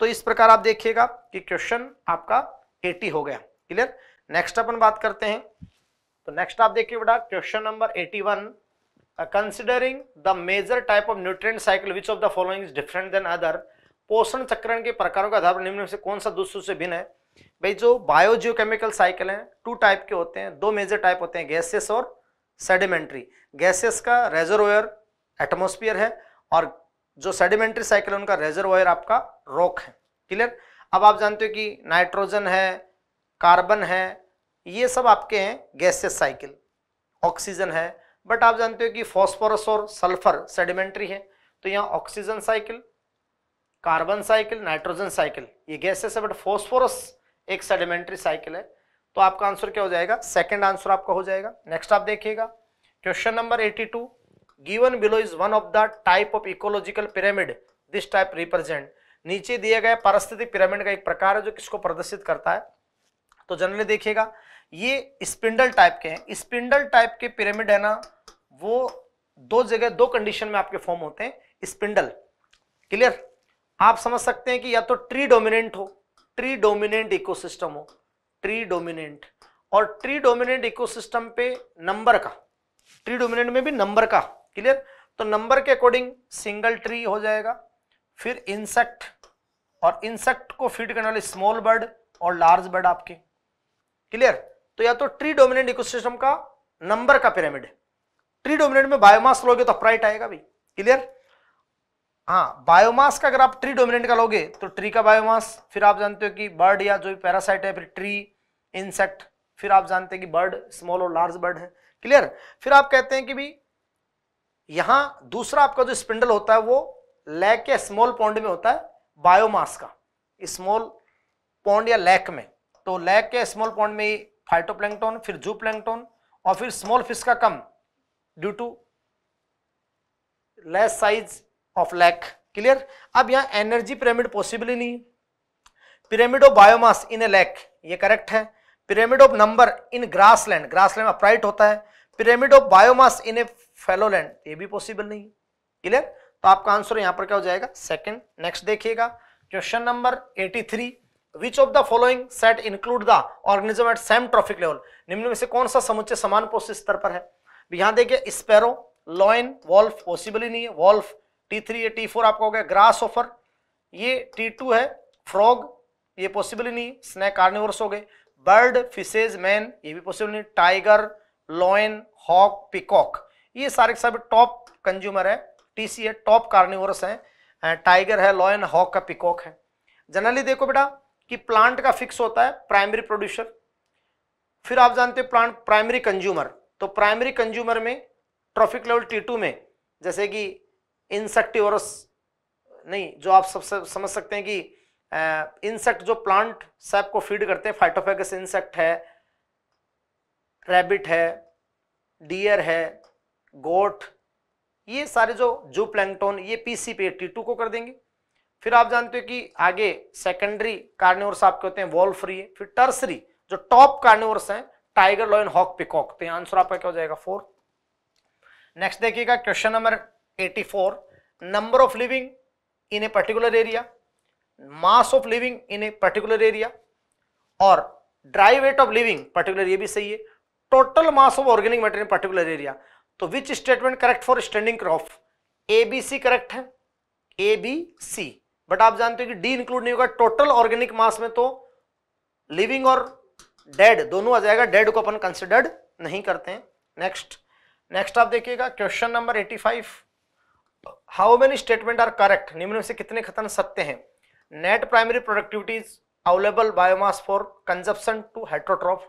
तो इस प्रकार आप देखिएगा कि क्वेश्चन आपका एटी हो गया क्लियर नेक्स्ट अपन बात करते हैं तो नेक्स्ट आप देखिए बेटा question number eighty one considering the major type of nutrient cycle which of the following is different than other पोषण चक्रण के प्रकारों के आधार पर निम्न से कौन सा दूसरों से भिन्न है भाई जो बायोजियोकेमिकल साइकिल हैं टू टाइप के होते हैं दो मेजर टाइप होते हैं गैसेस और सेडिमेंट्री गैसेस का रेजरवेयर एटमोस्फियर है और जो सेडिमेंट्री साइकिल है उनका रेजरवेयर आपका रॉक है क्लियर अब आप जानते हो कि नाइट्रोजन है कार्बन है ये सब आपके हैं गैसेस साइकिल ऑक्सीजन है बट आप जानते हो कि फॉस्फोरस और सल्फर सेडिमेंट्री है तो यहाँ oxygen cycle carbon cycle nitrogen cycle ये गैसेस है बट फॉस्फोरस एक सेडिमेंट्री साइकिल है तो आपका आंसर क्या हो जाएगा सेकंड आंसर आपका हो जाएगा नेक्स्ट आप देखिएगा question number 82 given below is one of the type of ecological pyramid this type represent नीचे दिए गए पारस्थितिक पिरामिड का एक प्रकार है जो किसको प्रदर्शित करता है तो जनरली देखिएगा ये स्पिंडल टाइप के हैं स्पिंडल टाइप के पिरामिड है ना वो दो जगह दो कंडीशन में आपके फॉर्म होते हैं स्पिंडल क्लियर आप समझ सकते हैं कि या तो ट्री डोमिनेंट हो ट्री डोमिनेंट इकोसिस्टम हो ट्री डोमिनेंट और ट्री डोमिनेंट इकोसिस्टम पे नंबर का ट्री डोमिनेंट में भी नंबर का क्लियर तो नंबर के अकॉर्डिंग सिंगल ट्री हो जाएगा फिर इंसेक्ट और इंसेक्ट को फीड करने वाले स्मॉल बर्ड और लार्ज बर्ड आपके क्लियर तो या तो ट्री डोमिनेंट इकोसिस्टम का नंबर का पिरामिड है ट्री डोमिनेंट में बायोमास लोगे तो अपराइट आएगा भी क्लियर हाँ बायोमास का अगर आप ट्री डोमिनेंट का लोगे तो ट्री का बायोमास फिर आप जानते हो कि बर्ड या जो पैरासाइट है फिर ट्री इंसेक्ट फिर आप जानते हैं कि बर्ड स्मॉल और लार्ज बर्ड है क्लियर फिर आप कहते हैं कि भी यहां दूसरा आपका जो स्पिंडल होता है वो लैक के स्मॉल पॉन्ड में होता है बायोमास का स्मॉल पॉन्ड या लैक में तो लैक के स्मॉल पॉन्ड में फाइटोप्लैंक्टोन फिर जू प्लैंक्टोन और फिर स्मॉल फिश का कम due to less size of lake clear अब यहाँ एनर्जी पिरामिड पॉसिबल ही नहीं pyramid of biomass in a lake ये करेक्ट है pyramid of number in grassland grassland upright होता है pyramid of biomass in a fallow land ये भी पॉसिबल नहीं है क्लियर तो आपका आंसर यहाँ पर क्या हो जाएगा सेकेंड नेक्स्ट देखिएगा question number eighty three which of the following set include the organism at same trophic level निम्न में से कौन सा समुच्चय समान पोष स्तर पर है यहां देखिए स्पेरो लॉइन वॉल्फ पॉसिबल ही नहीं है वॉल्फ टी थ्री या टी फोर आपका हो गया ग्रास ऑफर ये टी टू है फ्रॉग ये पॉसिबल ही नहीं स्नैक कार्निवर्स हो गए बर्ड फिशेज मैन ये भी पॉसिबल नहीं टाइगर लॉयन हॉक पिकॉक ये सारे सब टॉप कंज्यूमर है टीसी है टॉप कार्निवर्स है टाइगर है लॉयन हॉक का पिकॉक है जनरली देखो बेटा कि प्लांट का फिक्स होता है प्राइमरी प्रोड्यूसर फिर आप जानते हो प्लांट प्राइमरी कंज्यूमर तो प्राइमरी कंज्यूमर में ट्रॉफिक लेवल टी टू में जैसे कि इंसेक्टिवरस नहीं जो आप सबसे समझ सकते हैं कि इंसेक्ट जो प्लांट सैप को फीड करते हैं फाइटोफेगस इंसेक्ट है रैबिट है डियर है गोट ये सारे जो जो प्लैंगटोन ये पी सी पे टी टू को कर देंगे फिर आप जानते हो कि आगे सेकेंडरी कार्निवर्स आपके होते हैं वॉल फ्री है फिर टर्सरी जो टॉप कार्निवर्स हैं टाइगर लॉयन हॉक पिकॉक तो आंसर आपका क्या हो जाएगा फोर नेक्स्ट देखिएगा question number eighty four number of living in a particular area mass of living in a particular area और dry weight of living particular ये भी सही है total mass of organic matter particular area तो which statement correct for standing crop A B C correct है A B C but आप जानते हो कि डी इंक्लूड नहीं होगा टोटल ऑर्गेनिक मास में तो लिविंग और डेड दोनों आ जाएगा डेड को अपन कंसिडर्ड नहीं करते हैं नेक्स्ट नेक्स्ट आप देखिएगा question number 85 how many statement are correct निम्न से कितने खतन सत्य हैं net primary productivity is available biomass for consumption to heterotroph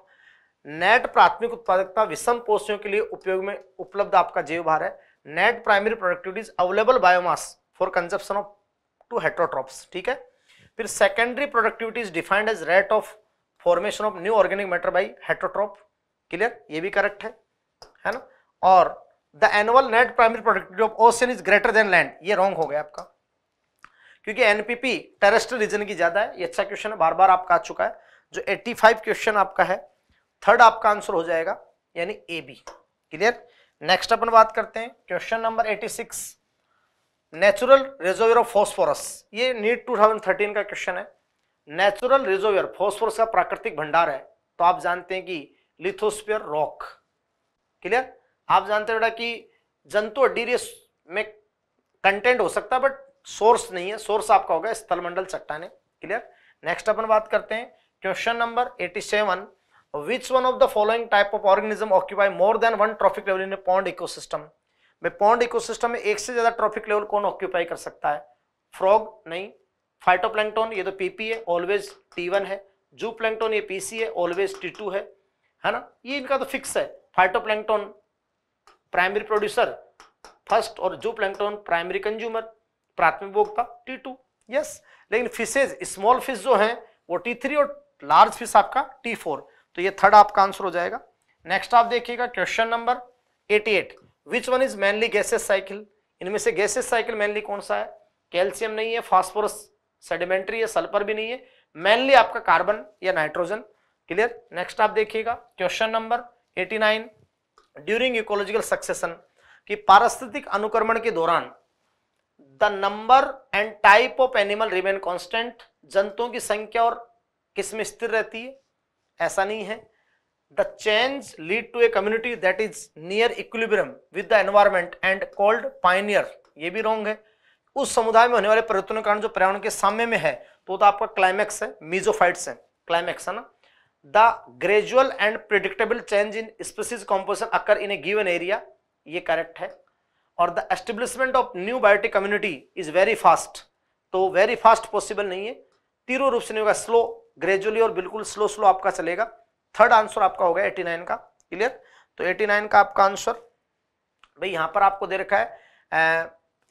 net प्राथमिक उत्पादकता विषम पोषियों के लिए उपयोग में उपलब्ध आपका जीव भार है net primary productivities available biomass for consumption of to heterotrophs ठीक है फिर secondary productivities defined as rate of formation of new organic matter by heterotroph clear ये भी करेक्ट है है ना और the annual net primary productivity of ocean is greater than land ये रॉन्ग हो गया आपका क्योंकि एनपीपी टेरेस्ट्रियल रीजन की ज्यादा है ये अच्छा क्वेश्चन है बार बार आपका आ चुका है जो 85 क्वेश्चन आपका है थर्ड आपका आंसर हो जाएगा यानी ए बी क्लियर नेक्स्ट अपन बात करते हैं question number 86 natural reservoir of phosphorus ये नीट 2013 का क्वेश्चन है नेचुरल रिजोवियर फॉस्फोरस का प्राकृतिक भंडार है तो आप जानते हैं कि लिथोस्पियर रॉक क्लियर आप जानते बेटा कि जंतु डीरियस में कंटेंट हो सकता है बट सोर्स नहीं है सोर्स आपका होगा स्थलमंडल चट्टाने क्लियर नेक्स्ट अपन बात करते हैं question number 87 which one of the following type of organism occupy more than one trophic level in a pond ecosystem में पॉन्ड इकोसिस्टम में एक से ज्यादा ट्रॉफिक लेवल कौन ऑक्यूपाई कर सकता है फ्रॉग नहीं फाइटोप्लैंक्टोन ये तो पीपी है ऑलवेज टी वन है जू प्लैंक्टोन ये पीसी है ऑलवेज टी टू है है ना ये इनका तो फिक्स है फाइटोप्लैंक्टोन प्राइमरी प्रोड्यूसर फर्स्ट और जू प्लैंक्टोन प्राइमरी कंज्यूमर प्राथमिक उपभोक्ता टी टू यस लेकिन फिशेज स्मॉल फिश जो है वो टी थ्री और लार्ज फिश आपका टी फोर तो ये थर्ड आपका आंसर हो जाएगा नेक्स्ट आप देखिएगा question number 88 which one is mainly gases cycle इनमें से गैसेस साइकिल मेनली कौन सा है कैल्शियम नहीं है फॉस्फोरस सेडिमेंट्री है सल्फर भी नहीं है मेनली आपका कार्बन या नाइट्रोजन क्लियर नेक्स्ट आप देखिएगा question number 89 during ecological succession कि पारिस्थितिक अनुक्रमण के दौरान the number and type of animal remain constant जंतुओं की संख्या और किसमें स्थिर रहती है ऐसा नहीं है the change lead to a community that is near equilibrium with the environment and called pioneer ये भी रॉन्ग है उस समुदाय में होने वाले परिवर्तन के कारण जो पर्यावरण के साम्य में है तो, तो आपका क्लाइमैक्स है मीजोफाइट्स है क्लाइमैक्स है ना the gradual and predictable change in species composition occur in a given area ये करेक्ट है और the establishment of new biotic community is very fast तो वेरी फास्ट पॉसिबल नहीं है तीव्र रूप से नहीं होगा स्लो ग्रेजुअली और बिल्कुल स्लो स्लो आपका चलेगा थर्ड आंसर आपका हो गया एटी नाइन का क्लियर तो एटी नाइन का आपका आंसर भाई यहां पर आपको दे रखा है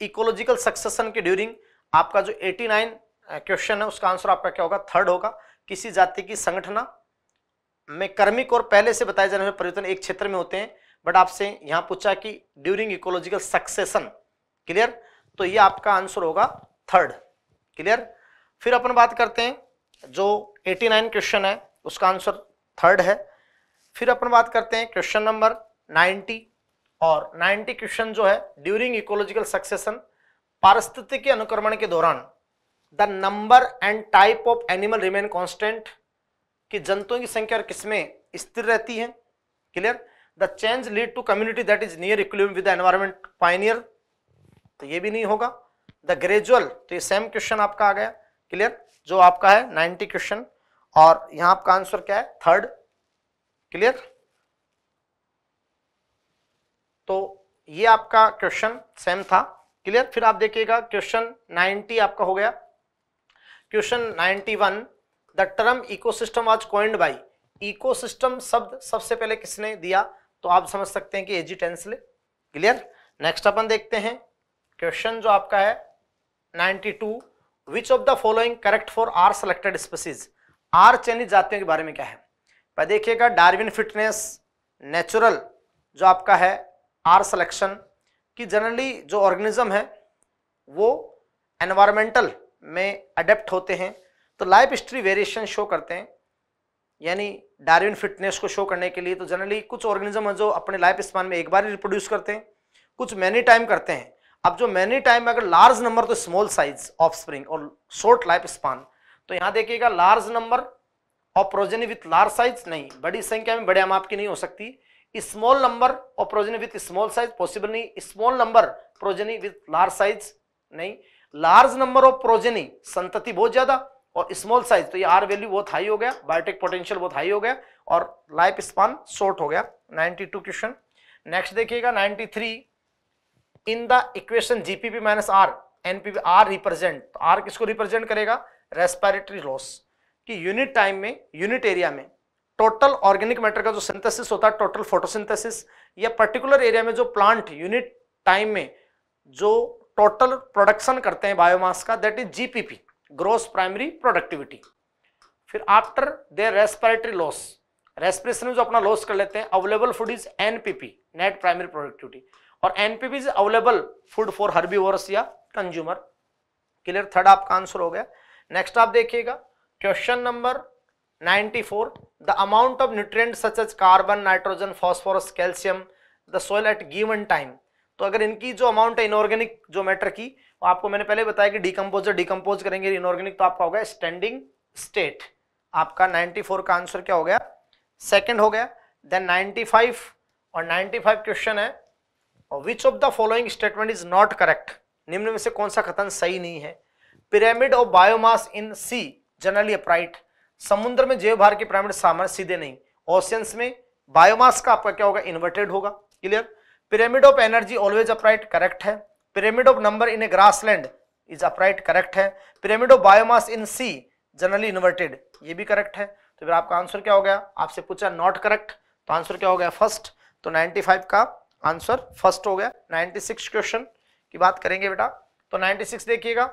इकोलॉजिकल सक्सेशन के ड्यूरिंग आपका जो एटी नाइन क्वेश्चन है उसका आंसर आपका क्या होगा थर्ड होगा किसी जाति की संगठना में कर्मिक और पहले से बताए जाने वाले परिवर्तन एक क्षेत्र में होते हैं बट आपसे यहां पूछा कि ड्यूरिंग इकोलॉजिकल सक्सेशन क्लियर तो ये आपका आंसर होगा थर्ड क्लियर फिर अपन बात करते हैं जो 89 क्वेश्चन है उसका आंसर थर्ड है फिर अपन बात करते हैं क्वेश्चन नंबर 90 और 90 क्वेश्चन जो है ड्यूरिंग इकोलॉजिकल सक्सेशन के अनुक्रमण के दौरान the number and type of animal remain constant कि जंतुओं की संख्या किसमें स्थिर रहती है clear the change lead to community that is near इक्म विद एनवायरमेंट पाइनियर तो ये भी नहीं होगा द ग्रेजुअल तो ये सेम क्वेश्चन आपका आ गया क्लियर जो आपका है 90 क्वेश्चन और यहां आपका आंसर क्या है थर्ड क्लियर तो ये आपका क्वेश्चन सेम था क्लियर फिर आप देखिएगा क्वेश्चन 90 आपका हो गया question 91 the term ecosystem was coined by ecosystem शब्द सबसे पहले किसने दिया तो आप समझ सकते हैं कि एजी टेंसले क्लियर नेक्स्ट अपन देखते हैं क्वेश्चन जो आपका है 92 which of the following correct for r selected species r चयनित जातियों के बारे में क्या है पर देखिएगा डार्विन फिटनेस नेचुरल जो आपका है आर सेलेक्शन कि जनरली जो ऑर्गेनिज्म है वो एनवायरमेंटल में अडेप्ट होते हैं तो लाइफ हिस्ट्री वेरिएशन शो करते हैं यानी डार्विन फिटनेस को शो करने के लिए तो जनरली कुछ ऑर्गेनिज्म है जो अपने लाइफ स्पान में एक बार रिप्रोड्यूस करते हैं कुछ मैनी टाइम करते हैं अब जो मैनी टाइम अगर लार्ज नंबर तो स्मॉल साइज ऑफ स्प्रिंग और शॉर्ट लाइफ स्पान तो यहां देखिएगा large number of progeny with large size नहीं बड़ी संख्या में बड़े माप की नहीं हो सकती small number of progeny with small size possible नहीं small number progeny with large size नहीं लार्ज नंबर ऑफ प्रोजेनी संतति बहुत ज्यादा और स्मॉल साइज तो ये आर वैल्यू बहुत हाई हो गया बायोटेक पोटेंशियल बहुत हाई हो गया और लाइफ स्पान शॉर्ट हो गया 92 क्वेश्चन नेक्स्ट देखिएगा 93 in the equation GPP minus R NPP R represent R किसको रिप्रेजेंट करेगा रेस्पिरेटरी लॉस कि यूनिट टाइम में यूनिट एरिया में टोटल ऑर्गेनिक मैटर का जो सिंथेसिस होता है टोटल फोटोसिंथेसिस या पर्टिकुलर एरिया में जो प्लांट यूनिट टाइम में जो टोटल प्रोडक्शन करते हैं बायोमास का that is GPP gross primary productivity फिर after their respiratory loss respiration में जो अपना लॉस कर लेते हैं available food is NPP net primary productivity और NPV available food for herbivores या कंज्यूमर क्लियर थर्ड आपका आंसर हो गया नेक्स्ट आप देखिएगा question number 94 the amount of nutrient such as carbon nitrogen phosphorus calcium the soil at given time तो अगर इनकी जो अमाउंट है इनऑर्गेनिक जो मैटर की वो आपको मैंने पहले बताया कि डिकम्पोजर डिकम्पोज करेंगे इनऑर्गेनिक तो आपका हो गया स्टैंडिंग स्टेट आपका 94 का आंसर क्या हो गया सेकंड हो गया देन 95 और 95 क्वेश्चन है और which of the following statement is not correct निम्न में से कौन सा कथन सही नहीं है pyramid of biomass in sea generally upright समुद्र में जैव भार के पिरामिड सामान्य सीधे नहीं ओशियंस में बायोमास का आपका क्या होगा इन्वर्टेड होगा clear pyramid of energy always upright correct है pyramid of number in a grassland is upright correct है pyramid of biomass in sea generally inverted ये भी करेक्ट है तो फिर आपका आंसर क्या हो गया आपसे पूछा नॉट करेक्ट तो आंसर क्या हो गया फर्स्ट तो 95 का आंसर फर्स्ट हो गया 96 क्वेश्चन की बात करेंगे बेटा तो 96 देखिएगा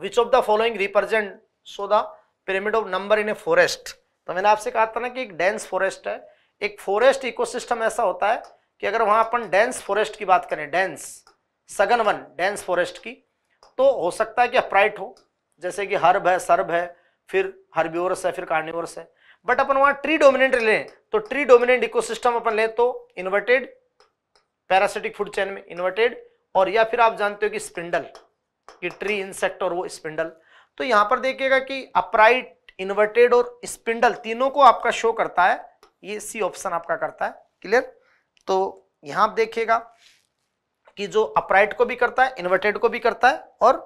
which of the following represent so the pyramid of number in a forest तो मैंने आपसे कहा था ना कि एक डेंस फॉरेस्ट है एक फॉरेस्ट इकोसिस्टम ऐसा होता है कि अगर वहां अपन डेंस फॉरेस्ट की बात करें डेंस सघन वन डेंस फॉरेस्ट की तो हो सकता है कि अप्राइट हो जैसे कि हर्ब है सर्ब है फिर हर्बियोरस है फिर कार्निवोरस है बट अपन वहां ट्री डोमिनेंट लें तो ट्री डोमिनेंट इकोसिस्टम अपन लें तो इन्वर्टेड पैरासिटिक फूड चैन में इन्वर्टेड और या फिर आप जानते हो कि स्पिंडल कि ट्री इंसेक्ट और वो स्पिंडल तो यहां पर देखिएगा कि अपराइट इन्वर्टेड और स्पिंडल तीनों को आपका शो करता है ये सी ऑप्शन आपका करता है क्लियर तो यहां आप देखिएगा कि जो अपराइट को भी करता है इन्वर्टेड को भी करता है और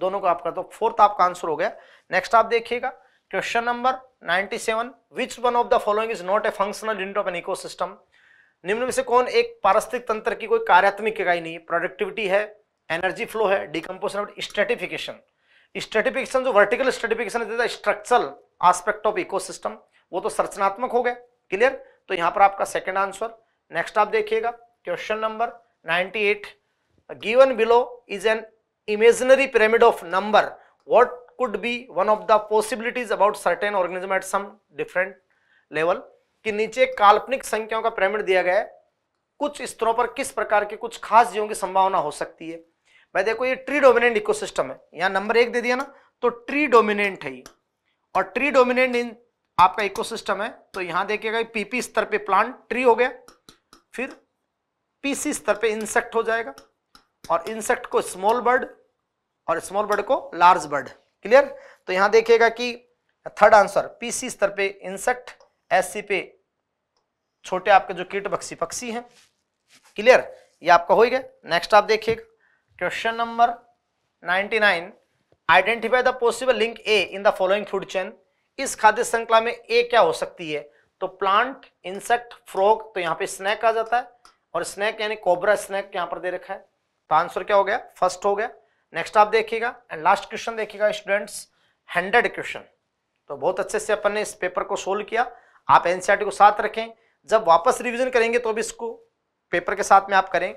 दोनों को आपका तो फोर्थ आपका आंसर हो गया नेक्स्ट आप देखिएगा question number 97 which one of the following is not a functional unit of an ecosystem निम्न में से कौन एक पारस्थिक तंत्र की कोई कार्यात्मिक इकाई नहीं है प्रोडक्टिविटी है एनर्जी फ्लो है डिकम्पोजन और स्ट्रेटिफिकेशन स्ट्रेटिफिकेशन जो वर्टिकल स्ट्रेटिफिकेशन है स्ट्रक्चरल आस्पेक्ट ऑफ इकोसिस्टम वो तो संरचनात्मक हो गया क्लियर तो यहाँ पर आपका सेकेंड आंसर नेक्स्ट आप देखिएगा question number eight given below is an imaginary pyramid of number what could be one of the possibilities about certain organism at some different level कि नीचे काल्पनिक संख्याओं का पिरामिड दिया गया है कुछ स्तरों पर किस प्रकार के कुछ खास जीवों की संभावना हो सकती है भाई देखो ये ट्री डोमिनेंट इकोसिस्टम है यहाँ नंबर एक दे दिया ना तो ट्री डोमिनेंट है ये और ट्री डोमिनेंट इन आपका इकोसिस्टम है तो यहाँ देखिएगा पीपी स्तर पे प्लांट ट्री हो गया फिर पीसी स्तर पे इंसेक्ट हो जाएगा और इंसेक्ट को स्मॉल बर्ड और स्मॉल बर्ड को लार्ज बर्ड क्लियर तो यहाँ देखिएगा कि थर्ड आंसर पीसी स्तर पे इंसेक्ट ऐसे पे छोटे आपके जो कीट पक्षी पक्षी हैं क्लियर ये आपका हो गया नेक्स्ट आप देखिएगा question number 99 identify the possible link A in the following food chain इस खाद्य श्रृंखला में ए क्या हो सकती है तो प्लांट इंसेक्ट फ्रॉग तो यहाँ पे स्नैक आ जाता है और स्नैक यानी कोबरा स्नैक यहाँ पर दे रखा है तो आंसर क्या हो गया फर्स्ट हो गया नेक्स्ट आप देखिएगा एंड लास्ट क्वेश्चन देखिएगा स्टूडेंट्स हंड्रेड क्वेश्चन तो बहुत अच्छे से अपन ने इस पेपर को सोल्व किया आप एनसीईआरटी e को साथ रखें जब वापस रिवीजन करेंगे तो भी इसको पेपर के साथ में आप करें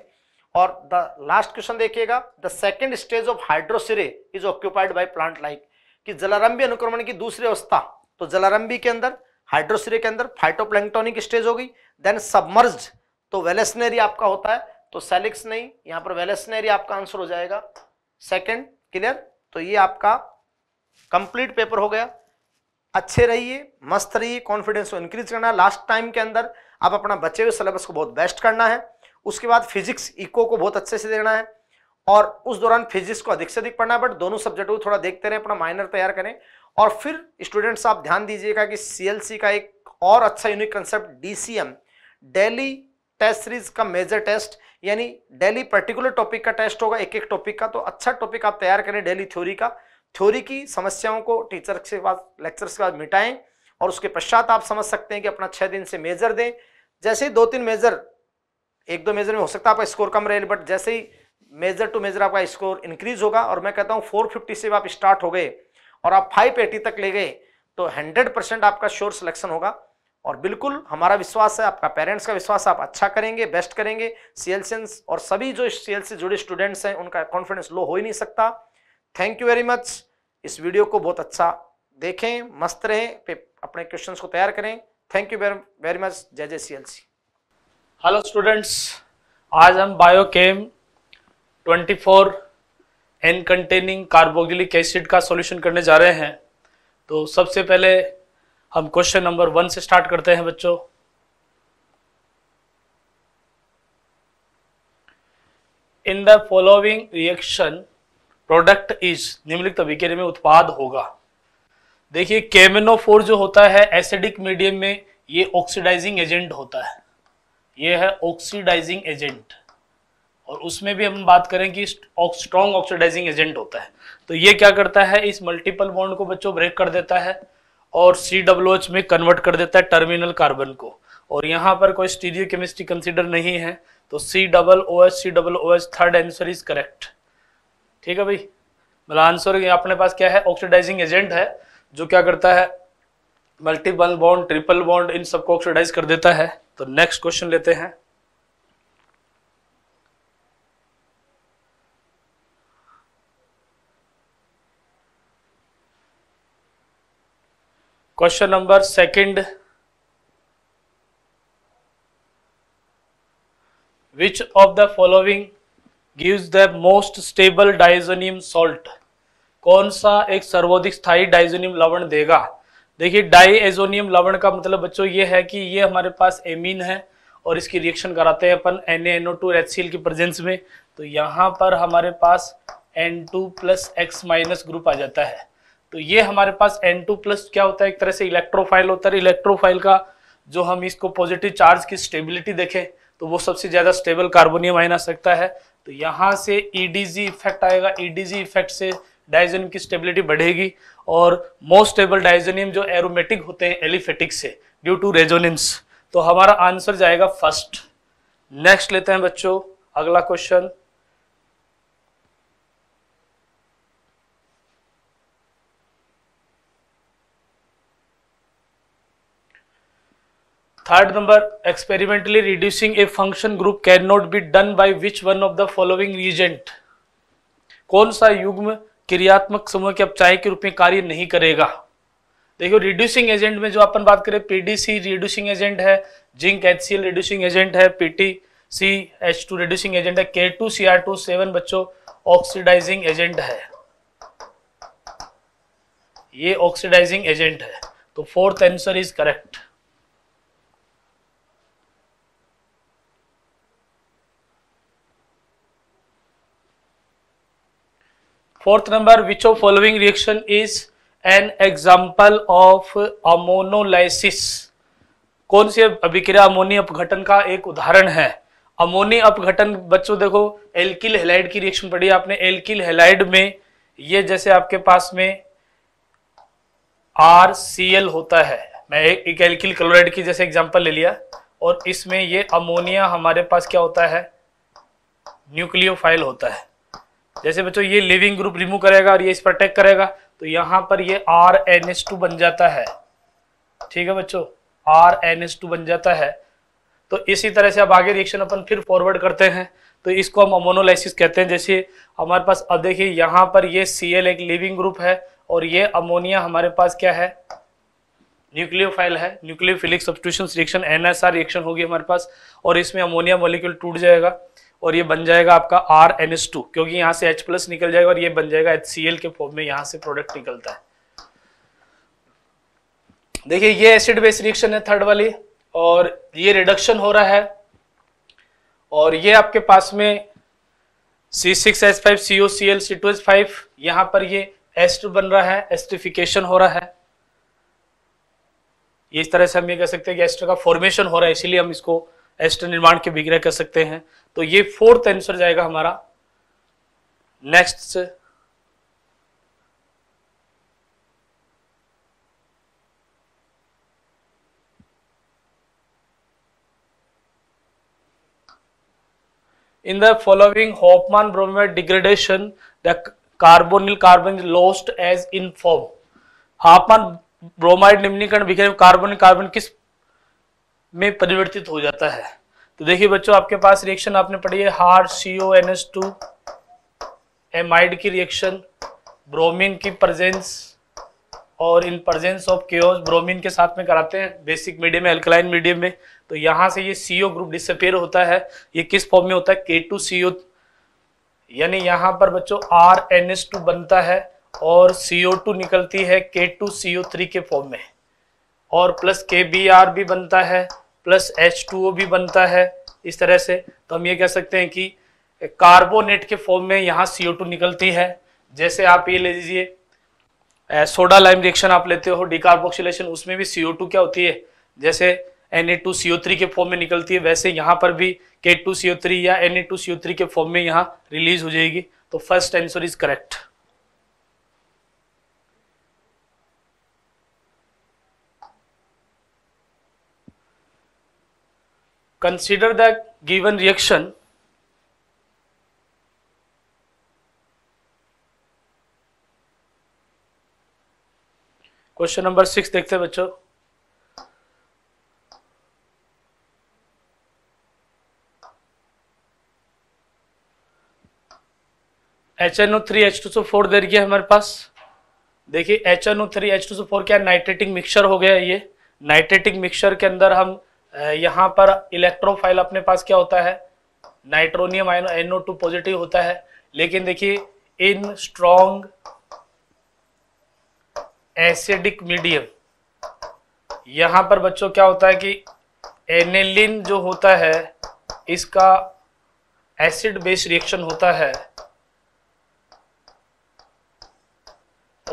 और द लास्ट क्वेश्चन देखिएगा the second stage of hydrosere is occupied by plant like कि जलारंभी अनुक्रमण की दूसरी अवस्था तो जलारंभी के अंदर हाइड्रोसिरे के अंदर फाइटोप्लैंक्टोनिक स्टेज हो गई देन सबमर्ज तो वेलेसनेरी आपका होता है तो सेलिक्स नहीं यहां पर वेलेसनेरी आपका आंसर हो जाएगा सेकेंड क्लियर तो ये आपका कंप्लीट पेपर हो गया अच्छे रहिए मस्त रहिए कॉन्फिडेंस को इंक्रीज करना है लास्ट टाइम के अंदर आप अपना बचे हुए सिलेबस को बहुत बेस्ट करना है उसके बाद फिजिक्स इको को बहुत अच्छे से देना है और उस दौरान फिजिक्स को अधिक से अधिक पढ़ना है बट दोनों सब्जेक्ट को थोड़ा देखते रहें अपना माइनर तैयार करें और फिर स्टूडेंट्स आप ध्यान दीजिएगा कि सी का एक और अच्छा यूनिक कंसेप्ट एम डेली टेस्ट सीरीज का मेजर टेस्ट यानी डेली पर्टिकुलर टॉपिक का टेस्ट होगा एक एक टॉपिक का तो अच्छा टॉपिक आप तैयार करें डेली थ्योरी का थ्योरी की समस्याओं को टीचर के बाद लेक्चर के बाद मिटाएं और उसके पश्चात आप समझ सकते हैं कि अपना छः दिन से मेजर दें जैसे ही दो तीन मेजर एक दो मेजर में हो सकता है आपका स्कोर कम रहे बट जैसे ही मेजर टू मेजर आपका स्कोर इंक्रीज होगा और मैं कहता हूँ फोर फिफ्टी से आप स्टार्ट हो गए और आप फाइव एटी तक ले गए तो हंड्रेड परसेंट आपका श्योर सिलेक्शन होगा और बिल्कुल हमारा विश्वास है आपका पेरेंट्स का विश्वास आप अच्छा करेंगे बेस्ट करेंगे सी और सभी जो सी से जुड़े स्टूडेंट्स हैं उनका कॉन्फिडेंस लो हो ही नहीं सकता थैंक यू वेरी मच इस वीडियो को बहुत अच्छा देखें मस्त रहें अपने क्वेश्चन को तैयार करें थैंक यू वेरी मच जय जय C L C hello students आज हम biochem 24 N containing carboxylic acid का सॉल्यूशन करने जा रहे हैं तो सबसे पहले हम क्वेश्चन नंबर वन से स्टार्ट करते हैं बच्चों in the following reaction product is निम्नलिखित अभिक्रिया में उत्पाद होगा देखिए केमेनोफोर जो होता है एसिडिक मीडियम में ये ऑक्सीडाइजिंग एजेंट होता है ये है ऑक्सीडाइजिंग एजेंट और उसमें भी हम बात करें कि स्ट्रॉन्ग ऑक्सीडाइजिंग एजेंट होता है तो ये क्या करता है इस मल्टीपल बॉन्ड को बच्चों ब्रेक कर देता है और सी डब्ल्यू एच में कन्वर्ट कर देता है टर्मिनल कार्बन को और यहाँ पर कोई स्टीरियो केमिस्ट्री कंसिडर नहीं है तो C double O H C double O H third answer is correct ठीक है भाई मेरा आंसर अपने पास क्या है ऑक्सीडाइजिंग एजेंट है जो क्या करता है मल्टीपल बॉन्ड ट्रिपल बॉन्ड इन सबको ऑक्सीडाइज कर देता है तो नेक्स्ट क्वेश्चन लेते हैं question number second which of the following gives the most stable diazonium salt कौन सा एक सर्वाधिक स्थायी डाइजोनियम लवण देगा देखिए डाइएजोनियम लवण का मतलब बच्चों ये है कि ये हमारे पास एमीन है और इसकी रिएक्शन कराते हैं अपन एन एनओ टू एच की प्रेजेंस में तो यहाँ पर हमारे पास N two plus X minus group आ जाता है तो ये हमारे पास एन टू प्लस क्या होता है एक तरह से इलेक्ट्रोफाइल होता है इलेक्ट्रोफाइल का जो हम इसको पॉजिटिव चार्ज की स्टेबिलिटी देखें तो वो सबसे ज़्यादा स्टेबल कार्बोनियम आयन आ सकता है तो यहाँ से ईडीजी e इफेक्ट आएगा ईडीजी e इफेक्ट से डायजोनियम की स्टेबिलिटी बढ़ेगी और मोस्ट स्टेबल डायजोनियम जो एरोमेटिक होते हैं एलिफेटिक से ड्यू टू रेजोनेंस तो हमारा आंसर जाएगा फर्स्ट नेक्स्ट लेते हैं बच्चों अगला question third number experimentally reducing a function group can not be done by which one of the following reagent कौन सा युग्म क्रियात्मक समूह के अपचाय के रूप में कार्य नहीं करेगा देखियो रिड्यूसिंग एजेंट में जो अपन बात करें पीडीसी रिड्यूसिंग एजेंट है जिंक एच रिड्यूसिंग एजेंट है PT C H two reducing agent है K two C R two seven बच्चों ऑक्सीडाइजिंग एजेंट है ये ऑक्सीडाइजिंग एजेंट है तो fourth answer is correct fourth number which of following reaction is an example of ammonolysis कौन सी अभिक्रिया अमोनी अपघटन का एक उदाहरण है अमोनी अपघटन बच्चों देखो एल्किल हेलाइड की रिएक्शन पढ़ी आपने एल्किल हेलाइड में ये जैसे आपके पास में आर सी एल होता है मैं एक, एक एल्किल क्लोराइड की जैसे एग्जाम्पल ले लिया और इसमें ये अमोनिया हमारे पास क्या होता है न्यूक्लियोफाइल होता है जैसे बच्चों ये लिविंग ग्रुप रिमूव करेगा और ये इस पर अटैक करेगा तो यहां पर ये आर एन एस टू बन जाता है ठीक है बच्चों आर एन एस टू बन जाता है तो इसी तरह से अब आगे रिएक्शन अपन फिर फॉरवर्ड करते हैं तो इसको हम अमोनोलाइसिस कहते हैं जैसे हमारे पास अब देखिए यहाँ पर ये सी एल एक लिविंग ग्रुप है और ये अमोनिया हमारे पास क्या है न्यूक्लियोफाइल है nucleophilic substitution reaction NSR reaction होगी हमारे पास और इसमें अमोनिया मॉलिक्यूल टूट जाएगा और ये बन जाएगा आपका आर एन एस टू क्योंकि यहां से H प्लस निकल जाएगा और ये बन जाएगा एच सी एल के फॉर्म में यहां से प्रोडक्ट निकलता है देखिए ये एसिड बेस रिएक्शन है थर्ड वाली और ये रिडक्शन हो रहा है और ये आपके पास में C six H five C O C L C two H five यहां पर ये एस्ट बन रहा है एस्टिफिकेशन हो रहा है ये इस तरह से हम ये कह सकते हैं कि एस्टर का फॉर्मेशन हो रहा है इसीलिए हम इसको एस्ट निर्माण के विग्रह कर सकते हैं तो ये फोर्थ आंसर जाएगा हमारा next in the following Hofmann bromamide degradation the carbonyl carbon is lost as in form Hofmann bromide निम्नीकरण विघ्न कार्बन किस में परिवर्तित हो जाता है तो देखिए बच्चों आपके पास रिएक्शन आपने पढ़ी है R C O N S two amide की रिएक्शन ब्रोमीन की प्रजेंस और in presence of K bromine के साथ में कराते हैं बेसिक मीडियम में अल्कलाइन मीडियम में तो यहाँ से ये सी ओ ग्रुप डिसअपेयर होता है ये किस फॉर्म में होता है के टू सी ओ यानी यहाँ पर बच्चों आर एन एस टू बनता है और सी ओ टू निकलती है K two C O three के फॉर्म में और प्लस के बी आर भी बनता है प्लस एच टू ओ भी बनता है इस तरह से तो हम ये कह सकते हैं कि कार्बोनेट के फॉर्म में यहाँ सी ओ टू निकलती है जैसे आप ये ले लीजिए सोडा लाइम रिएक्शन आप लेते हो डिकार्बोक्सिलेशन उसमें भी सी ओ टू क्या होती है जैसे N A two C O three के फॉर्म में निकलती है वैसे यहाँ पर भी K two C O three या N A two C O three के फॉर्म में यहाँ रिलीज हो जाएगी तो first answer is correct consider the given reaction question number six देखते हैं बच्चों H N O three H two SO four दे है हमारे पास देखिए H N O three H two SO four क्या नाइट्रेटिक मिक्सचर हो गया ये नाइट्रेटिक मिक्सचर के अंदर हम यहाँ पर इलेक्ट्रोफाइल अपने पास क्या होता है nitronium ion NO two positive होता है लेकिन देखिए इन स्ट्रॉन्ग एसिडिक मीडियम यहां पर बच्चों क्या होता है कि एनेलिन जो होता है इसका एसिड बेस रिएक्शन होता है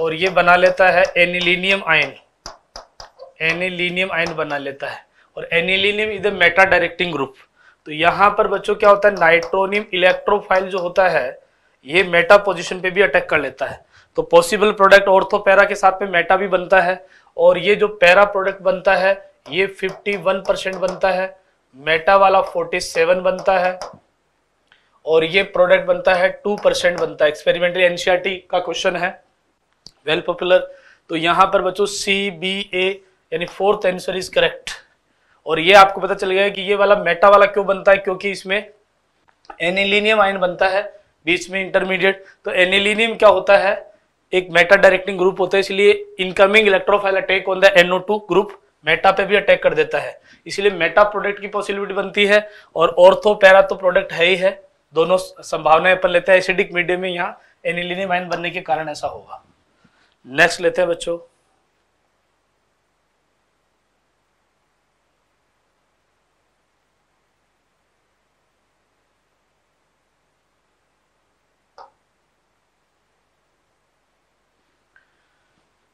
और ये बना लेता है एनिलीनियम आयन एनिलिनियम आयन बना लेता है और anilinium is a meta directing group तो यहाँ पर बच्चों क्या होता है नाइट्रोनियम इलेक्ट्रोफाइल जो होता है ये मेटा पोजिशन पे भी अटैक कर लेता है तो पॉसिबल प्रोडक्ट ऑर्थोपैरा के साथ में मेटा भी बनता है और ये जो पैरा प्रोडक्ट बनता है ये 51 परसेंट बनता है मेटा वाला 47 बनता है और ये प्रोडक्ट बनता है 2 परसेंट बनता है एक्सपेरिमेंटल एनसीआरटी e का क्वेश्चन है वेल well पॉपुलर तो यहां पर बच्चों सी बी ए यानी फोर्थ आंसर इज करेक्ट और ये आपको पता चल गया कि ये वाला मेटा वाला क्यों बनता है क्योंकि इसमें एनिलीनियम आयन बनता है बीच में इंटरमीडिएट तो एनिलीनियम क्या होता है एक मेटा डायरेक्टिंग ग्रुप होता है इसलिए incoming electrophile attack on the NO group meta पे भी अटैक कर देता है इसलिए मेटा प्रोडक्ट की पॉसिबिलिटी बनती है और ऑर्थो पैरा तो प्रोडक्ट है ही है दोनों संभावनाएं पर लेते हैं एसिडिक मीडियम में यहाँ एनिलिनियम आयन बनने के कारण ऐसा होगा नेक्स्ट लेते हैं बच्चों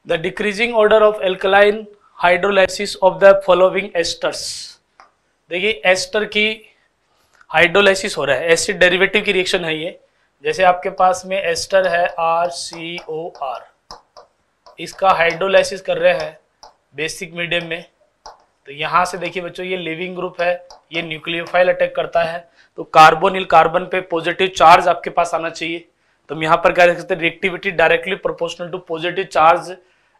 the decreasing order of alkaline hydrolysis of the following esters देखिए एस्टर की हाइड्रोलाइसिस हो रहा है एसिड डेरिवेटिव की रिएक्शन है ये जैसे आपके पास में एस्टर है आर सी ओ आर इसका हाइड्रोलाइसिस कर रहे हैं बेसिक मीडियम में तो यहाँ से देखिए बच्चों ये लिविंग ग्रुप है ये न्यूक्लियोफाइल अटैक करता है तो कार्बोनिल कार्बन पे पॉजिटिव चार्ज आपके पास आना चाहिए तो हम यहाँ पर क्या सकते reactivity directly proportional to positive charge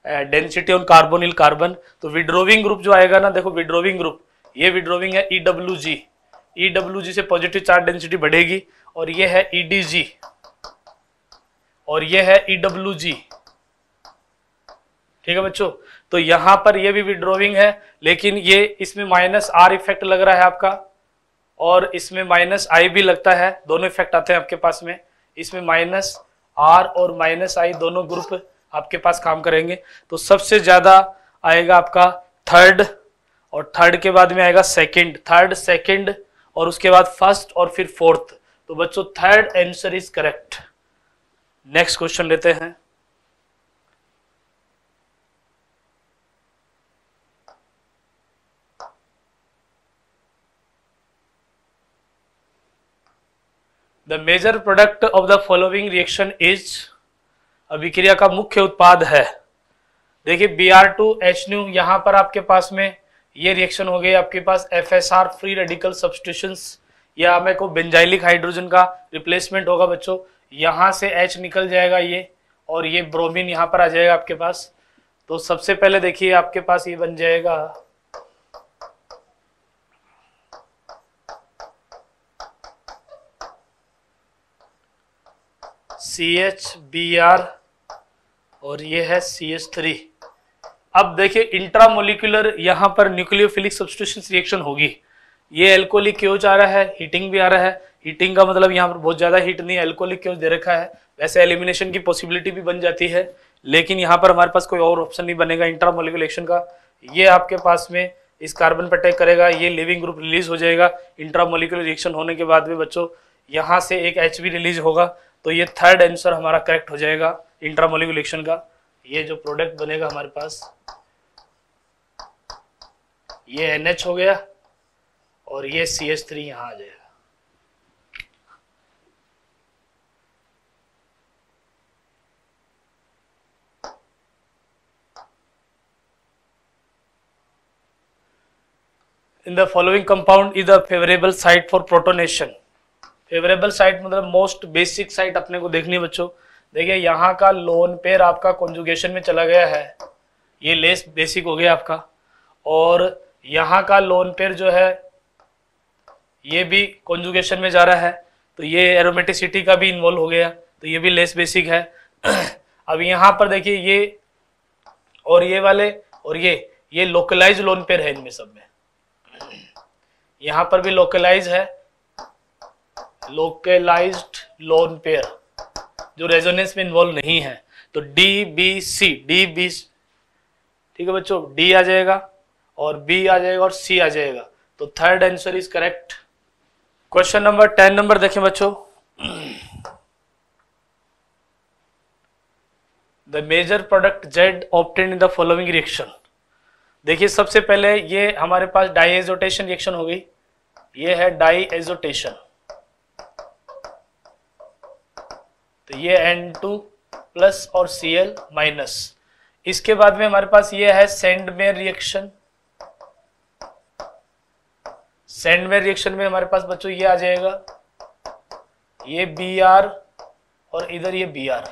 density on carbonyl carbon तो विड्रोविंग ग्रुप जो आएगा ना देखो विड्रोविंग ग्रुप ये विड्रोविंग है EW G E W G से पॉजिटिव चार्ज डेंसिटी बढ़ेगी और ये है ई डी जी और ये है ई डब्ल्यू जी ठीक है बच्चों तो यहां पर ये भी विड्रोविंग है लेकिन ये इसमें माइनस आर इफेक्ट लग रहा है आपका और इसमें माइनस आई भी लगता है दोनों इफेक्ट आते हैं आपके पास में इसमें माइनस आर और माइनस आई दोनों ग्रुप आपके पास काम करेंगे तो सबसे ज़्यादा आएगा आपका थर्ड और थर्ड के बाद में आएगा सेकंड थर्ड सेकंड और उसके बाद फर्स्ट और फिर फोर्थ तो बच्चों third answer is correct next question लेते हैं the major product of the following reaction is अभिक्रिया का मुख्य उत्पाद है देखिए B R two H nu यहां पर आपके पास में ये रिएक्शन हो गई आपके पास F S R free radical substitution या मेरे को बेंजाइलिक हाइड्रोजन का रिप्लेसमेंट होगा बच्चों यहां से एच निकल जाएगा ये और ये ब्रोमीन यहां पर आ जाएगा आपके पास तो सबसे पहले देखिए आपके पास ये बन जाएगा सी एच बी आर और ये है सी एच थ्री अब देखिए इंट्रामोलिकुलर यहाँ पर न्यूक्लियोफिलिक सब्सटीट्यूशन रिएक्शन होगी ये एल्कोलिक क्यों आ रहा है हीटिंग भी आ रहा है हीटिंग का मतलब यहाँ पर बहुत ज़्यादा हीट नहीं एल्कोहलिक क्यों दे रखा है वैसे एलिमिनेशन की पॉसिबिलिटी भी बन जाती है लेकिन यहाँ पर हमारे पास कोई और ऑप्शन नहीं बनेगा इंट्रामोलिकुलेक्शन का ये आपके पास में इस कार्बन पर अटैक करेगा ये लिविंग ग्रुप रिलीज हो जाएगा इंट्रामोलिकुलर रिएक्शन होने के बाद में बच्चों यहाँ से एक एच रिलीज होगा तो ये थर्ड आंसर हमारा करेक्ट हो जाएगा इंट्रामोलिकुलेशन का ये जो प्रोडक्ट बनेगा हमारे पास ये NH हो गया और ये सी एच थ्री यहां आ जाएगा in the following compound is a favourable site for protonation favourable site मतलब मोस्ट बेसिक साइट अपने को देखनी बच्चों देखिए यहाँ का लोन पेयर आपका कॉन्जुगेशन में चला गया है ये लेस बेसिक हो गया आपका और यहाँ का लोन पेयर जो है ये भी कॉन्जुगेशन में जा रहा है तो ये एरोमेटिसिटी का भी इन्वॉल्व हो गया तो ये भी लेस बेसिक है अब यहाँ पर देखिए ये और ये वाले और ये ये लोकलाइज लोन पेयर है इनमें सब में यहाँ पर भी लोकलाइज है लोकलाइज्ड लोन पेयर जो रेजोनेंस में इन्वॉल्व नहीं है तो D B C D B ठीक है बच्चों डी आ जाएगा और बी आ जाएगा और सी आ जाएगा तो third answer is correct question number ten number देखें बच्चों the major product Z obtain in the following reaction देखिए सबसे पहले ये हमारे पास डाई एजोटेशन रिएक्शन हो गई ये है डाई एजोटेशन तो ये टू प्लस और सी एल माइनस इसके बाद में हमारे पास ये है सेंड में रिएक्शन सेंड में रिएक्शन में हमारे पास बच्चों ये आ जाएगा ये बी आर और इधर ये बी आर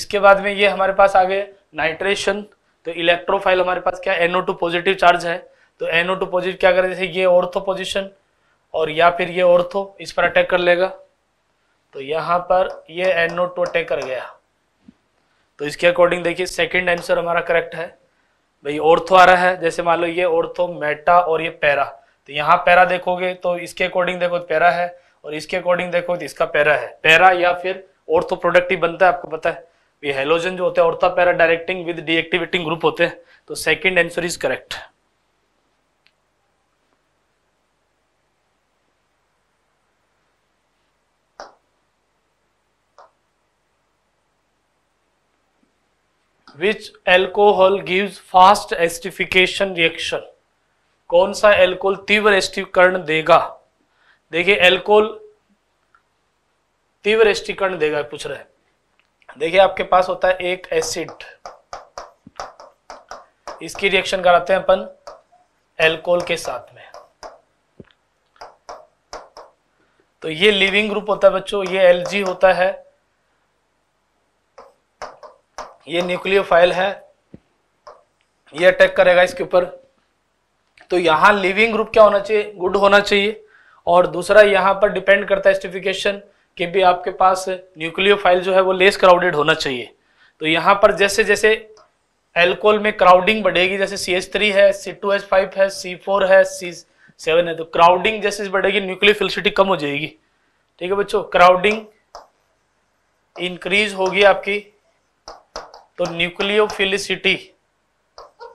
इसके बाद में ये हमारे पास आ गए नाइट्रेशन तो इलेक्ट्रोफाइल हमारे पास क्या एनओ टू पॉजिटिव चार्ज है तो एनओ टू पॉजिटिव क्या करें जैसे ये ऑर्थो पोजिशन और या फिर ये ऑर्थो इस पर अटैक कर लेगा तो यहां पर ये एन नोट टू अटैक कर गया तो इसके अकॉर्डिंग देखिए सेकंड आंसर हमारा करेक्ट है भाई ओर्थो आ रहा है जैसे मान लो ये ओर्थो मेटा और ये पैरा तो यहाँ पैरा देखोगे तो इसके अकॉर्डिंग देखो पैरा तो है और इसके अकॉर्डिंग देखो तो इसका पैरा है पैरा या फिर ओर्थो प्रोडक्ट ही बनता है आपको पता है ये हेलोजन जो होते हैं ortho para directing with deactivating group होते हैं तो second answer is correct which alcohol gives fast esterification reaction कौन सा एल्कोहल तीव्र एस्टिकरण देगा देखिए एल्कोहल तीव्र एस्टिकरण देगा पूछ रहे देखिए आपके पास होता है एक एसिड इसकी रिएक्शन कराते हैं अपन एल्कोहल के साथ में तो ये लिविंग ग्रुप होता है बच्चों ये एल होता है ये फाइल है ये अटैक करेगा इसके ऊपर तो यहाँ लिविंग ग्रुप क्या होना चाहिए गुड होना चाहिए और दूसरा यहाँ पर डिपेंड करता है स्टिफिकेशन कि भी आपके पास फाइल जो है वो लेस क्राउडेड होना चाहिए तो यहाँ पर जैसे जैसे एल्कोहल में क्राउडिंग बढ़ेगी जैसे सी एच थ्री है सी टू एच फाइव है सी फोर है सी सेवन है तो क्राउडिंग जैसे बढ़ेगी न्यूक्लियोफिलसिटी कम हो जाएगी ठीक है बच्चों क्राउडिंग इंक्रीज होगी आपकी तो न्यूक्लियोफिलिसिटी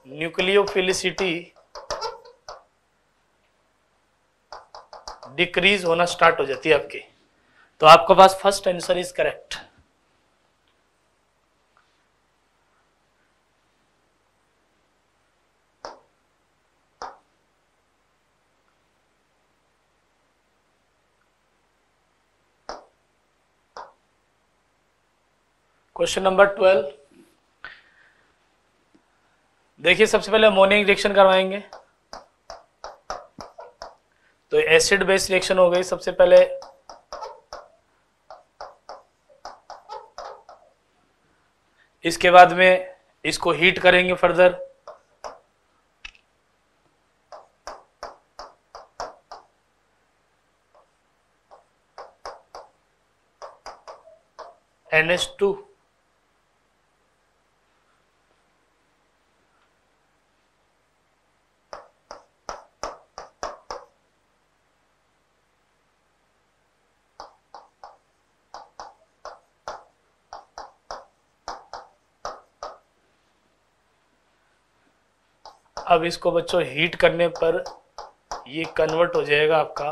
न्यूक्लियोफिलिसिटी डिक्रीज होना स्टार्ट हो जाती है आपकी तो आपके पास first answer is correct question number twelve देखिए सबसे पहले अमोनिया रिएक्शन करवाएंगे तो एसिड बेस रिएक्शन हो गई सबसे पहले इसके बाद में इसको हीट करेंगे फर्दर एन एस टू अब इसको बच्चों हीट करने पर ये कन्वर्ट हो जाएगा आपका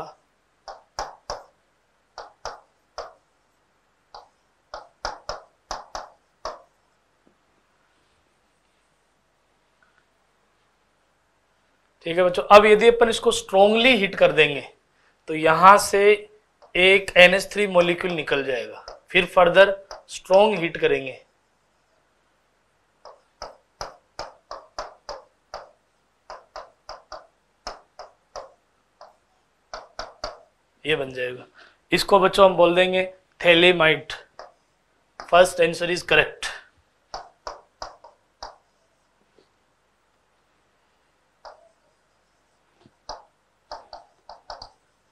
ठीक है बच्चों अब यदि अपन इसको स्ट्रोंगली हीट कर देंगे तो यहां से एक एनएस थ्री मोलिक्यूल निकल जाएगा फिर फर्दर स्ट्रोंग हीट करेंगे ये बन जाएगा इसको बच्चों हम बोल देंगे phthalimide first answer is correct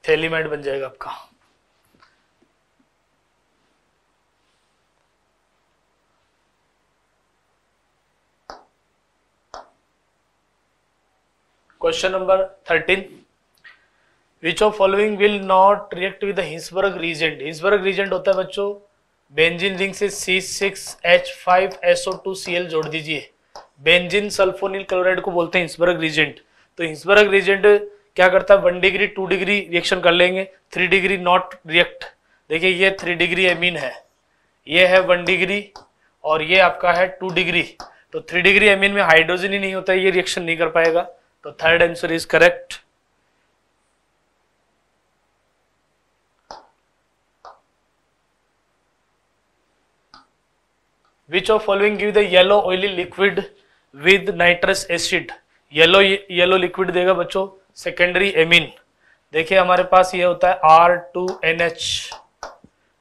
phthalimide बन जाएगा आपका question number thirteen which of following will not react with the Hinsberg reagent Hinsberg reagent होता है बच्चों बेंजिन रिंग से C six H five S O two C L जोड़ दीजिए benzene sulphonyl chloride को बोलते हैं हिंसबर्ग रीजेंट तो हिंसबर्ग रीजेंट क्या करता है one degree two degree reaction कर लेंगे थ्री डिग्री नॉट रिएक्ट देखिए ये थ्री डिग्री एमीन है ये है वन डिग्री और ये आपका है टू डिग्री तो थ्री डिग्री एमीन में हाइड्रोजन ही नहीं होता ये रिएक्शन नहीं कर पाएगा तो third answer is correct which of following give the yellow oily liquid with nitrous acid yellow yellow liquid देगा बच्चों secondary amine देखिए हमारे पास ये होता है R2NH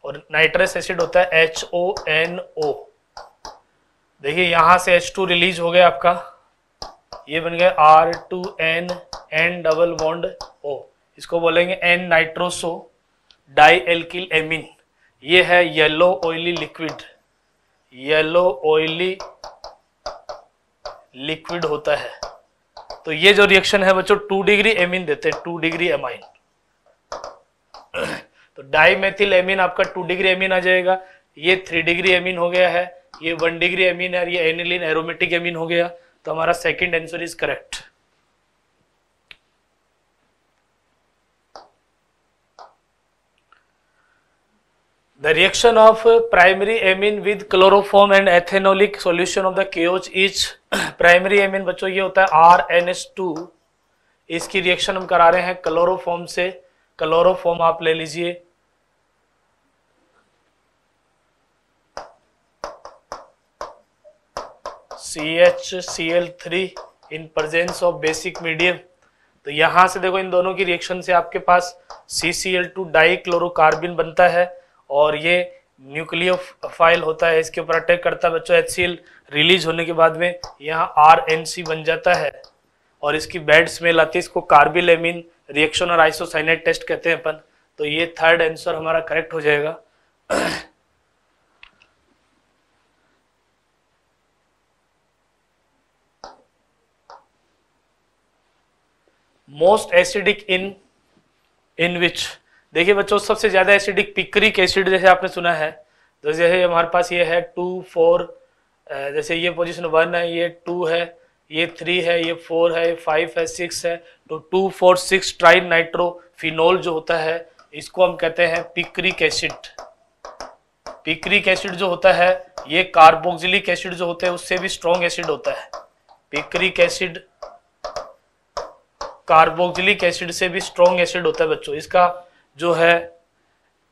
और नाइट्रस एसिड होता है एच ओ एन ओ देखिए यहां से एच टू रिलीज हो गया आपका ये बन गया R two N N double bond O इसको बोलेंगे N nitroso di alkyl amine ये है yellow oily liquid yellow oily liquid होता है तो ये जो रिएक्शन है बच्चों टू डिग्री एमिन देते हैं टू डिग्री एमाइन तो डाईमेथिल एमिन आपका टू डिग्री एमिन आ जाएगा ये थ्री डिग्री एमिन हो गया है ये वन डिग्री एमिन है ये एनिलिन एरोमेटिक एमिन हो गया तो हमारा second answer is correct The reaction of primary amine with chloroform and ethanolic solution of the KOH is primary amine बच्चों ये होता है RNH2 इसकी रिएक्शन हम करा रहे हैं क्लोरोफॉर्म से क्लोरोफॉर्म आप ले लीजिए C H C L three in presence of basic medium तो यहां से देखो इन दोनों की रिएक्शन से आपके पास C C L two di chlorocarbene बनता है और ये न्यूक्लियो फाइल होता है इसके ऊपर अटैक करता है बच्चों एच रिलीज होने के बाद में यहाँ आर बन जाता है और इसकी बैड स्मेल आती है इसको कार्बिलेमिन रिएक्शन और आइसोसाइनेट टेस्ट कहते हैं अपन तो ये थर्ड आंसर हमारा करेक्ट हो जाएगा मोस्ट एसिडिक इन इन विच देखिए बच्चों सबसे ज़्यादा एसिडिक पिक्रिक एसिड जैसे आपने सुना है तो जैसे हमारे पास ये है टू फोर जैसे ये पोजिशन वन है ये टू है ये थ्री है ये फोर है ये फाइव है सिक्स है तो two four six tri nitrophenol जो होता है इसको हम कहते हैं पिक्रिक एसिड पिक्रिक एसिड जो होता है ये कार्बोक्सिलिक एसिड जो होते हैं उससे भी स्ट्रॉन्ग एसिड होता है पिक्रिक एसिड कार्बोक्सिलिक एसिड से भी स्ट्रॉन्ग एसिड होता है बच्चों इसका जो है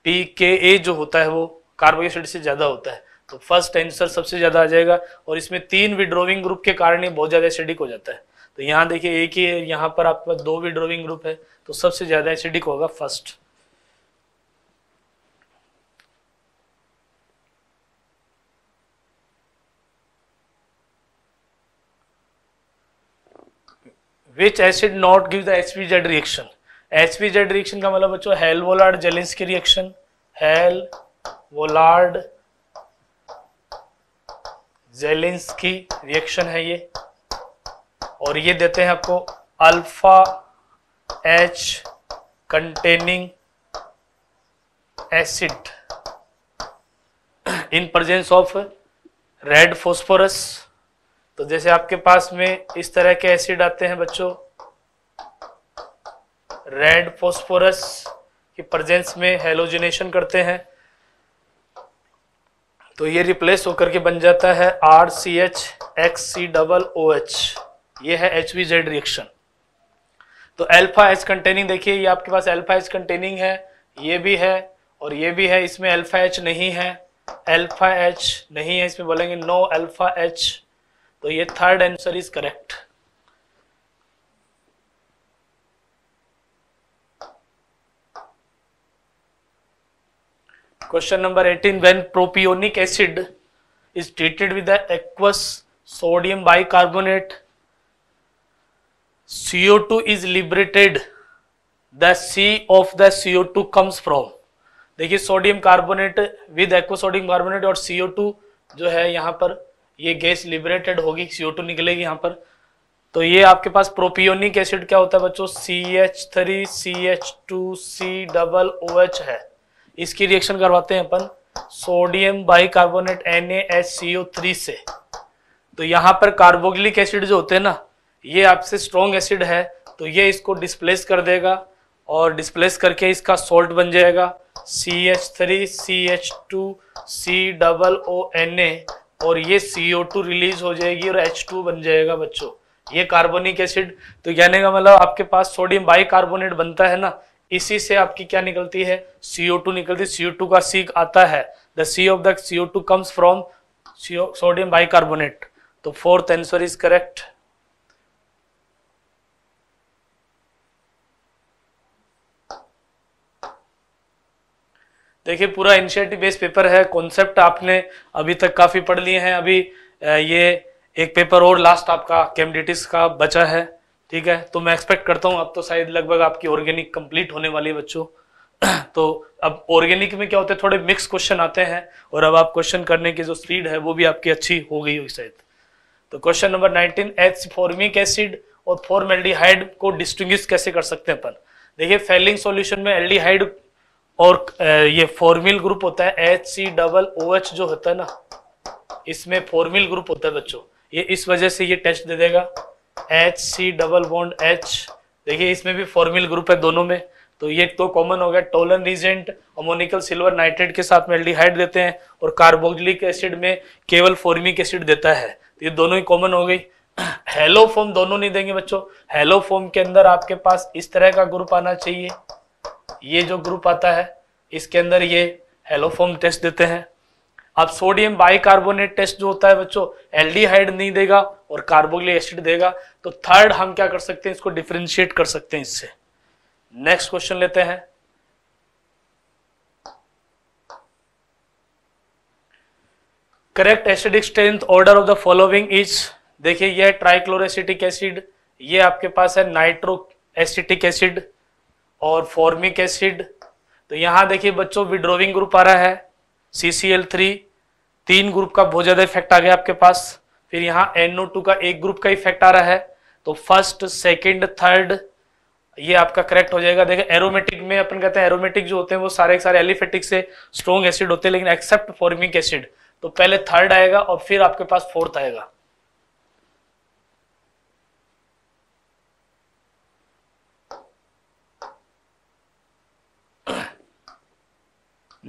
पी के ए जो होता है वो कार्बोहाइड्रेट से ज़्यादा होता है तो फर्स्ट आंसर सबसे ज़्यादा आ जाएगा और इसमें तीन विड्रोविंग ग्रुप के कारण ही बहुत ज़्यादा एसिडिक हो जाता है तो यहाँ देखिए एक ही है यहाँ पर आपके पास दो विड्रोविंग ग्रुप है तो सबसे ज़्यादा एसिडिक होगा first which acid not give the HPZ reaction H P Z reaction का मतलब बच्चों हेल वोलार्ड जेलिंस की रिएक्शन हेल वोलार्ड जेलिंस की रिएक्शन है ये और ये देते हैं आपको alpha H containing acid in presence of red phosphorus तो जैसे आपके पास में इस तरह के एसिड आते हैं बच्चों रेड फॉस्फोरस की प्रेजेंस में हेलोजिनेशन करते हैं तो ये रिप्लेस होकर के बन जाता है R C H X C double O H ये है एच वी जेड रिएक्शन तो एल्फा एच कंटेनिंग देखिए ये आपके पास एल्फा एच कंटेनिंग है ये भी है और ये भी है इसमें अल्फा एच नहीं है अल्फा एच नहीं है इसमें बोलेंगे नो अल्फा एच तो ये third answer is correct Question number 18 when propionic acid is treated with the aqueous sodium bicarbonate CO2 is liberated the C of the CO2 comes from देखिए sodium carbonate with aqua sodium carbonate और CO2 जो है यहाँ पर ये gas liberated होगी CO2 निकलेगी यहाँ पर तो ये आपके पास प्रोपियोनिक एसिड क्या होता है बच्चों C H three C H two C double O H है इसकी रिएक्शन करवाते हैं अपन सोडियम बाइकार्बोनेट NaHCO3 से तो यहाँ पर कार्बोगलिक एसिड जो होते हैं ना ये आपसे स्ट्रॉन्ग एसिड है तो ये इसको डिस्प्लेस कर देगा और डिस्प्लेस करके इसका सोल्ट बन जाएगा C H three C H two C double O N A और ये सी ओ टू रिलीज हो जाएगी और एच टू बन जाएगा बच्चों ये कार्बोनिक एसिड तो कहने का मतलब आपके पास सोडियम कार्बोनेट बनता है ना इसी से आपकी क्या निकलती है CO2 निकलती है CO2 का सी आता है the C of the CO2 comes from sodium bicarbonate तो फोर्थ आंसर इज करेक्ट देखिए पूरा इनिशिएटिव बेस्ड पेपर है कॉन्सेप्ट आपने अभी तक काफ़ी पढ़ लिए हैं अभी ये एक पेपर और लास्ट आपका केमडिटिस का बचा है ठीक है तो मैं एक्सपेक्ट करता हूँ अब तो शायद लगभग आपकी ऑर्गेनिक कंप्लीट होने वाली है बच्चों तो अब ऑर्गेनिक में क्या होते हैं थोड़े मिक्स क्वेश्चन आते हैं और अब आप क्वेश्चन करने की जो स्पीड है वो भी आपकी अच्छी हो गई होगी शायद तो question number 19 H formic acid और फॉर्मेल्डिहाइड को डिस्टिंग कैसे कर सकते हैं अपन देखिए फेलिंग सॉल्यूशन में एल्डिहाइड और ये फॉर्मिल ग्रुप होता है H C double O H जो होता है ना इसमें फॉर्मिल ग्रुप होता है बच्चों ये इस वजह से ये टेस्ट दे देगा H C double bond H देखिए इसमें भी फॉर्मिल ग्रुप है दोनों में तो ये तो कॉमन हो गया Tollens reagent ammoniacal silver nitrate के साथ में एल्डिहाइड देते हैं और कार्बोक्सिलिक एसिड में केवल फॉर्मिक एसिड देता है तो ये दोनों ही कॉमन हो गई हेलो फॉर्म दोनों नहीं देंगे बच्चों हेलो फॉर्म के अंदर आपके पास इस तरह का ग्रुप आना चाहिए ये जो ग्रुप आता है इसके अंदर ये हेलो फॉर्म टेस्ट देते हैं अब सोडियम बाइकार्बोनेट टेस्ट जो होता है बच्चों एल्डिहाइड नहीं देगा और कार्बोक्लिक एसिड देगा तो थर्ड हम क्या कर सकते हैं इसको डिफ्रेंशिएट कर सकते हैं इससे नेक्स्ट क्वेश्चन लेते हैं correct acidic strength order of the following is देखिए यह ट्राइक्लोरेसिटिक एसिड ये आपके पास है नाइट्रो एसिटिक एसिड और फॉर्मिक एसिड तो यहां देखिए बच्चों विड्रोविंग ग्रुप आ रहा है सीसीएल थ्री तीन ग्रुप का बहुत ज़्यादा इफेक्ट आ गया आपके पास फिर यहाँ NO2 का एक ग्रुप का इफेक्ट आ रहा है तो फर्स्ट सेकेंड थर्ड ये आपका करेक्ट हो जाएगा देखें एरोमेटिक में अपन कहते हैं एरोमेटिक जो होते हैं वो सारे सारे एलिफेटिक से स्ट्रॉन्ग एसिड होते हैं लेकिन एक्सेप्ट फॉर्मिक एसिड तो पहले थर्ड आएगा और फिर आपके पास फोर्थ आएगा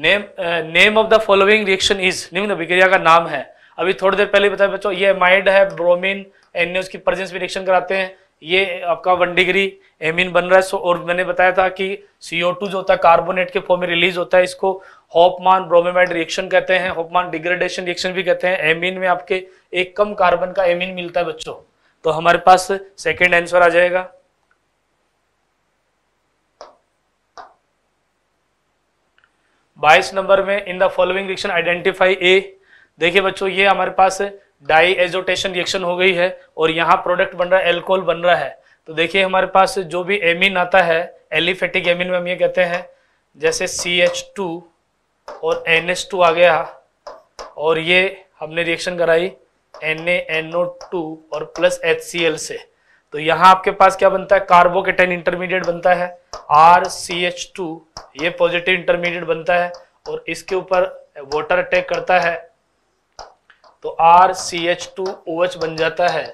name name of the following reaction is निम्न अभिक्रिया का नाम है अभी थोड़ी देर पहले बताया बच्चों ये माइड है ब्रोमिन एन उसकी प्रजेंस भी रिएक्शन कराते हैं ये आपका वन डिग्री एमिन बन रहा है सो और मैंने बताया था कि सीओ टू जो होता है कार्बोनेट के फॉर्म में रिलीज होता है इसको होपमान ब्रोमेमाइड रिएक्शन कहते हैं होपमान डिग्रेडेशन रिएक्शन भी कहते हैं एमिन में आपके एक कम कार्बन का एमिन मिलता है बच्चों तो हमारे पास सेकेंड आंसर आ जाएगा बाईस नंबर में in the following reaction identify A देखिए बच्चों ये हमारे पास डाई एजोटेशन रिएक्शन हो गई है और यहाँ प्रोडक्ट बन रहा है एल्कोहल बन रहा है तो देखिए हमारे पास जो भी एमिन आता है एलिफेटिक एमिन में हम ये कहते हैं जैसे सी एच टू और एन एच टू आ गया और ये हमने रिएक्शन कराई एन एन ओ टू और प्लस एच सी एल से तो यहाँ आपके पास क्या बनता है टेन इंटरमीडिएट बनता है आर सी एच टू ये पॉजिटिव इंटरमीडिएट बनता है और इसके ऊपर वाटर अटैक करता है तो R C H two O H बन जाता है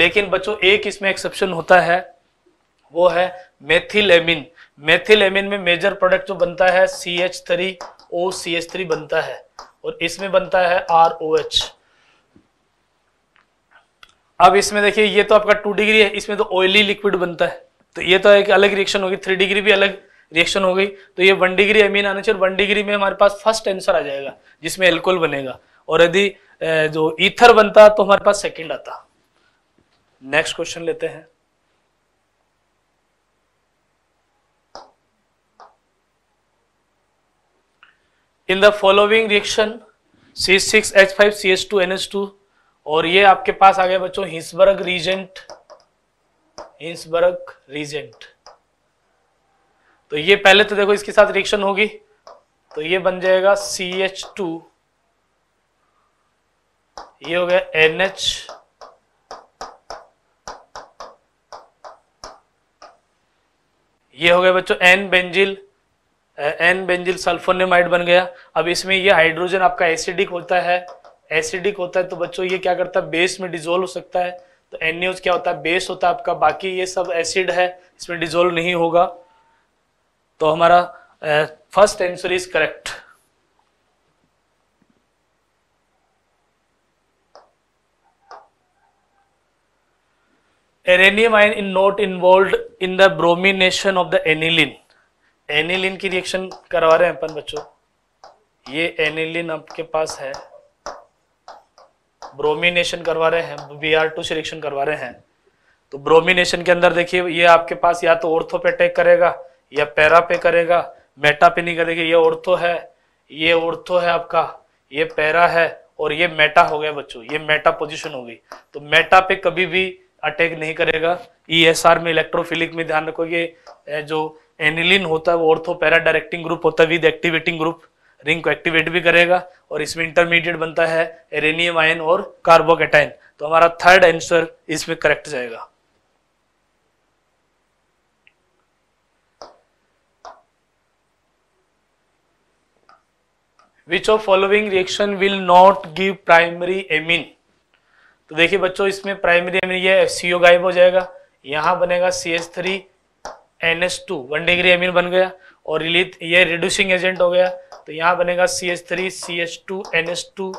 लेकिन बच्चों एक इसमें एक्सेप्शन होता है वो है मेथिलेमिन मेथिलेमिन में मेजर प्रोडक्ट जो बनता है C H three O C H three बनता है और इसमें बनता है आर ओ एच अब इसमें देखिए ये तो आपका टू डिग्री है इसमें तो ऑयली लिक्विड बनता है तो ये तो एक अलग रिएक्शन होगी थ्री डिग्री भी अलग रिएक्शन हो गई तो ये वन डिग्री एमिन आना चाहिए वन डिग्री में हमारे पास फर्स्ट आंसर आ जाएगा जिसमें एल्कोल बनेगा और यदि जो ईथर बनता तो हमारे पास सेकेंड आता नेक्स्ट क्वेश्चन लेते हैं in the following reaction C six H five C H two N H two और ये आपके पास आ गया बच्चों हिंसबर्ग रीजेंट हिंसबर्ग रीजेंट तो ये पहले तो देखो इसके साथ रिएक्शन होगी तो ये बन जाएगा सी एच टू ये हो गया एन एच ये हो गया बच्चों N benzyl N benzyl sulphonamide बन गया अब इसमें ये हाइड्रोजन आपका एसिडिक होता है एसिडिक होता है तो बच्चों ये क्या करता है बेस में डिजोल्व हो सकता है तो एन क्या होता है बेस होता है आपका बाकी ये सब एसिड है इसमें डिजोल्व नहीं होगा तो हमारा first answer is correct arenium ion in not involve in the bromination of the aniline aniline की रिएक्शन करवा रहे हैं अपन बच्चों ये एनिलिन आपके पास है ब्रोमिनेशन करवा रहे हैं बी आर टू से रिएक्शन करवा रहे हैं तो ब्रोमिनेशन के अंदर देखिए ये आपके पास या तो ऑर्थो पे अटैक करेगा या पैरा पे करेगा मेटा पे नहीं करेगा ये ऑर्थो है ये ऑर्थो है आपका ये पैरा है और ये मेटा हो गया बच्चों ये मेटा पोजिशन हो गई तो मेटा पे कभी भी अटैक नहीं करेगा ईएसआर e में इलेक्ट्रोफिलिक में ध्यान रखो ये जो एनिलिन होता है वो ऑर्थो पैरा डायरेक्टिंग ग्रुप होता है विद एक्टिवेटिंग ग्रुप रिंग को एक्टिवेट भी करेगा और इसमें इंटरमीडिएट बनता है एरेनियम आयन और कार्बोकेटाइन तो हमारा थर्ड आंसर इसमें करेक्ट जाएगा which of following reaction will not give primary amine तो देखिए बच्चों इसमें प्राइमरी एमिन ये एफ गायब हो जाएगा यहाँ बनेगा C S three N H two one degree amine बन गया और रिलीथ ये रिड्यूसिंग एजेंट हो गया तो यहाँ बनेगा C H three C H two N S two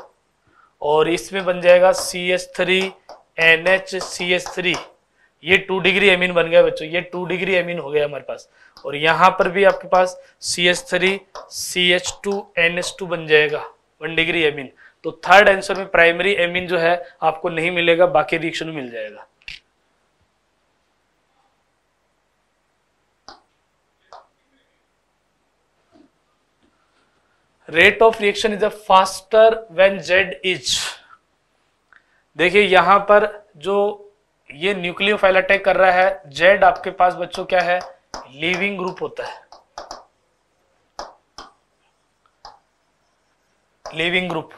और इसमें बन जाएगा C S three N H C S three ये टू डिग्री एमिन बन गया बच्चों ये टू डिग्री एमिन हो गया हमारे पास और यहाँ पर भी आपके पास C S three C H two N S two बन जाएगा वन डिग्री एमिन तो थर्ड आंसर में प्राइमरी एमिन जो है आपको नहीं मिलेगा बाकी रिएक्शन में मिल जाएगा rate of reaction is a faster when Z is देखिए यहां पर जो ये न्यूक्लियोफाइल अटैक कर रहा है जेड आपके पास बच्चों क्या है लिविंग ग्रुप होता है लिविंग ग्रुप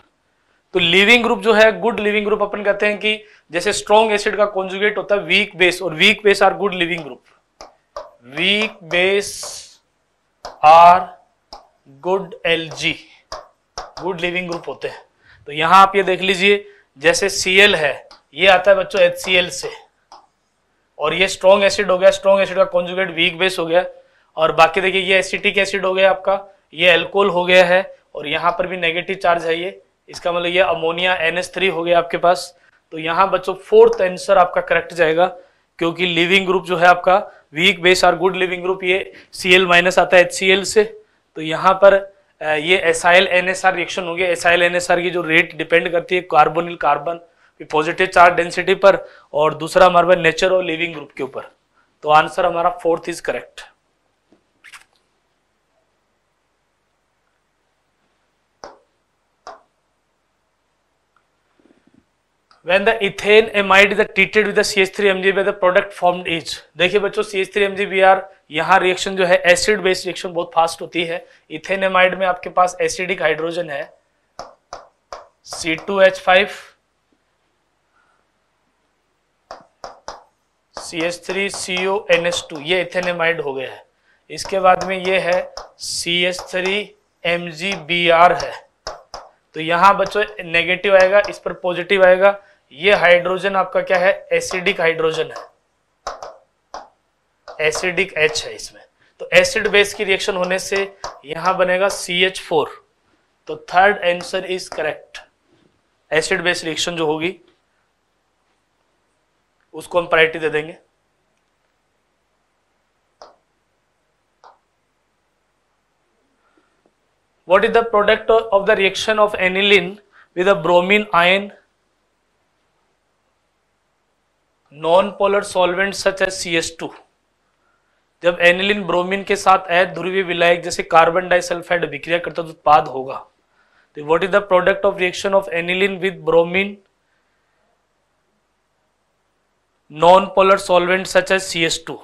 तो लिविंग ग्रुप जो है गुड लिविंग ग्रुप अपन कहते हैं कि जैसे स्ट्रॉन्ग एसिड का कॉन्जुगेट होता है वीक बेस और weak base are good leaving group weak base are good L G good leaving group होते हैं तो यहां आप ये देख लीजिए जैसे सीएल है ये आता है बच्चों एल से और ये स्ट्रॉन्ग एसिड हो गया स्ट्रॉन्ग एसिड का कॉन्जुगेट वीक बेस हो गया और बाकी देखिए ये एसिटिक एसिड हो गया आपका ये एल्कोहल हो गया है और यहां पर भी नेगेटिव चार्ज है ये इसका मतलब ये अमोनिया एन थ्री हो गया आपके पास तो यहाँ बच्चों फोर्थ आंसर आपका करेक्ट जाएगा क्योंकि लिविंग ग्रुप जो है आपका वीक बेस और गुड लिविंग ग्रुप ये सी एल माइनस आता है एच सी एल से तो यहाँ पर ये S I L N S R reaction हो गया S I L N S R की जो रेट डिपेंड करती है carbonyl carbon positive charge density पर और दूसरा हमारे पास नेचर और लिविंग ग्रुप के ऊपर तो आंसर हमारा fourth is correct when the ethane amide is treated with the CH3MgBr the product formed is देखिए बच्चों CH3MgBr यहाँ रिएक्शन जो है एसिड बेस्ड रिएक्शन बहुत फास्ट होती है इथेन एमाइड में आपके पास एसिडिक हाइड्रोजन है C2H5 CH3CONH2 ये इथेन इथेनेमाइड हो गया है इसके बाद में ये है CH3MgBr है तो यहाँ बच्चों नेगेटिव आएगा इस पर पॉजिटिव आएगा ये हाइड्रोजन आपका क्या है एसिडिक हाइड्रोजन है एसिडिक एच है इसमें तो एसिड बेस की रिएक्शन होने से यहां बनेगा सी एच फोर तो third answer is correct acid base reaction जो होगी उसको हम प्रायोरिटी दे देंगे what is the product of the reaction of aniline with a ion non polar solvent such है सी एस टू जब एनिलिन ब्रोमीन के साथ अध ध्रुवीय विलायक जैसे कार्बन डाइसल्फाइड विक्रिया करता तो उत्पाद होगा तो what is the product of reaction of aniline with bromine non polar solvent such है सी एस टू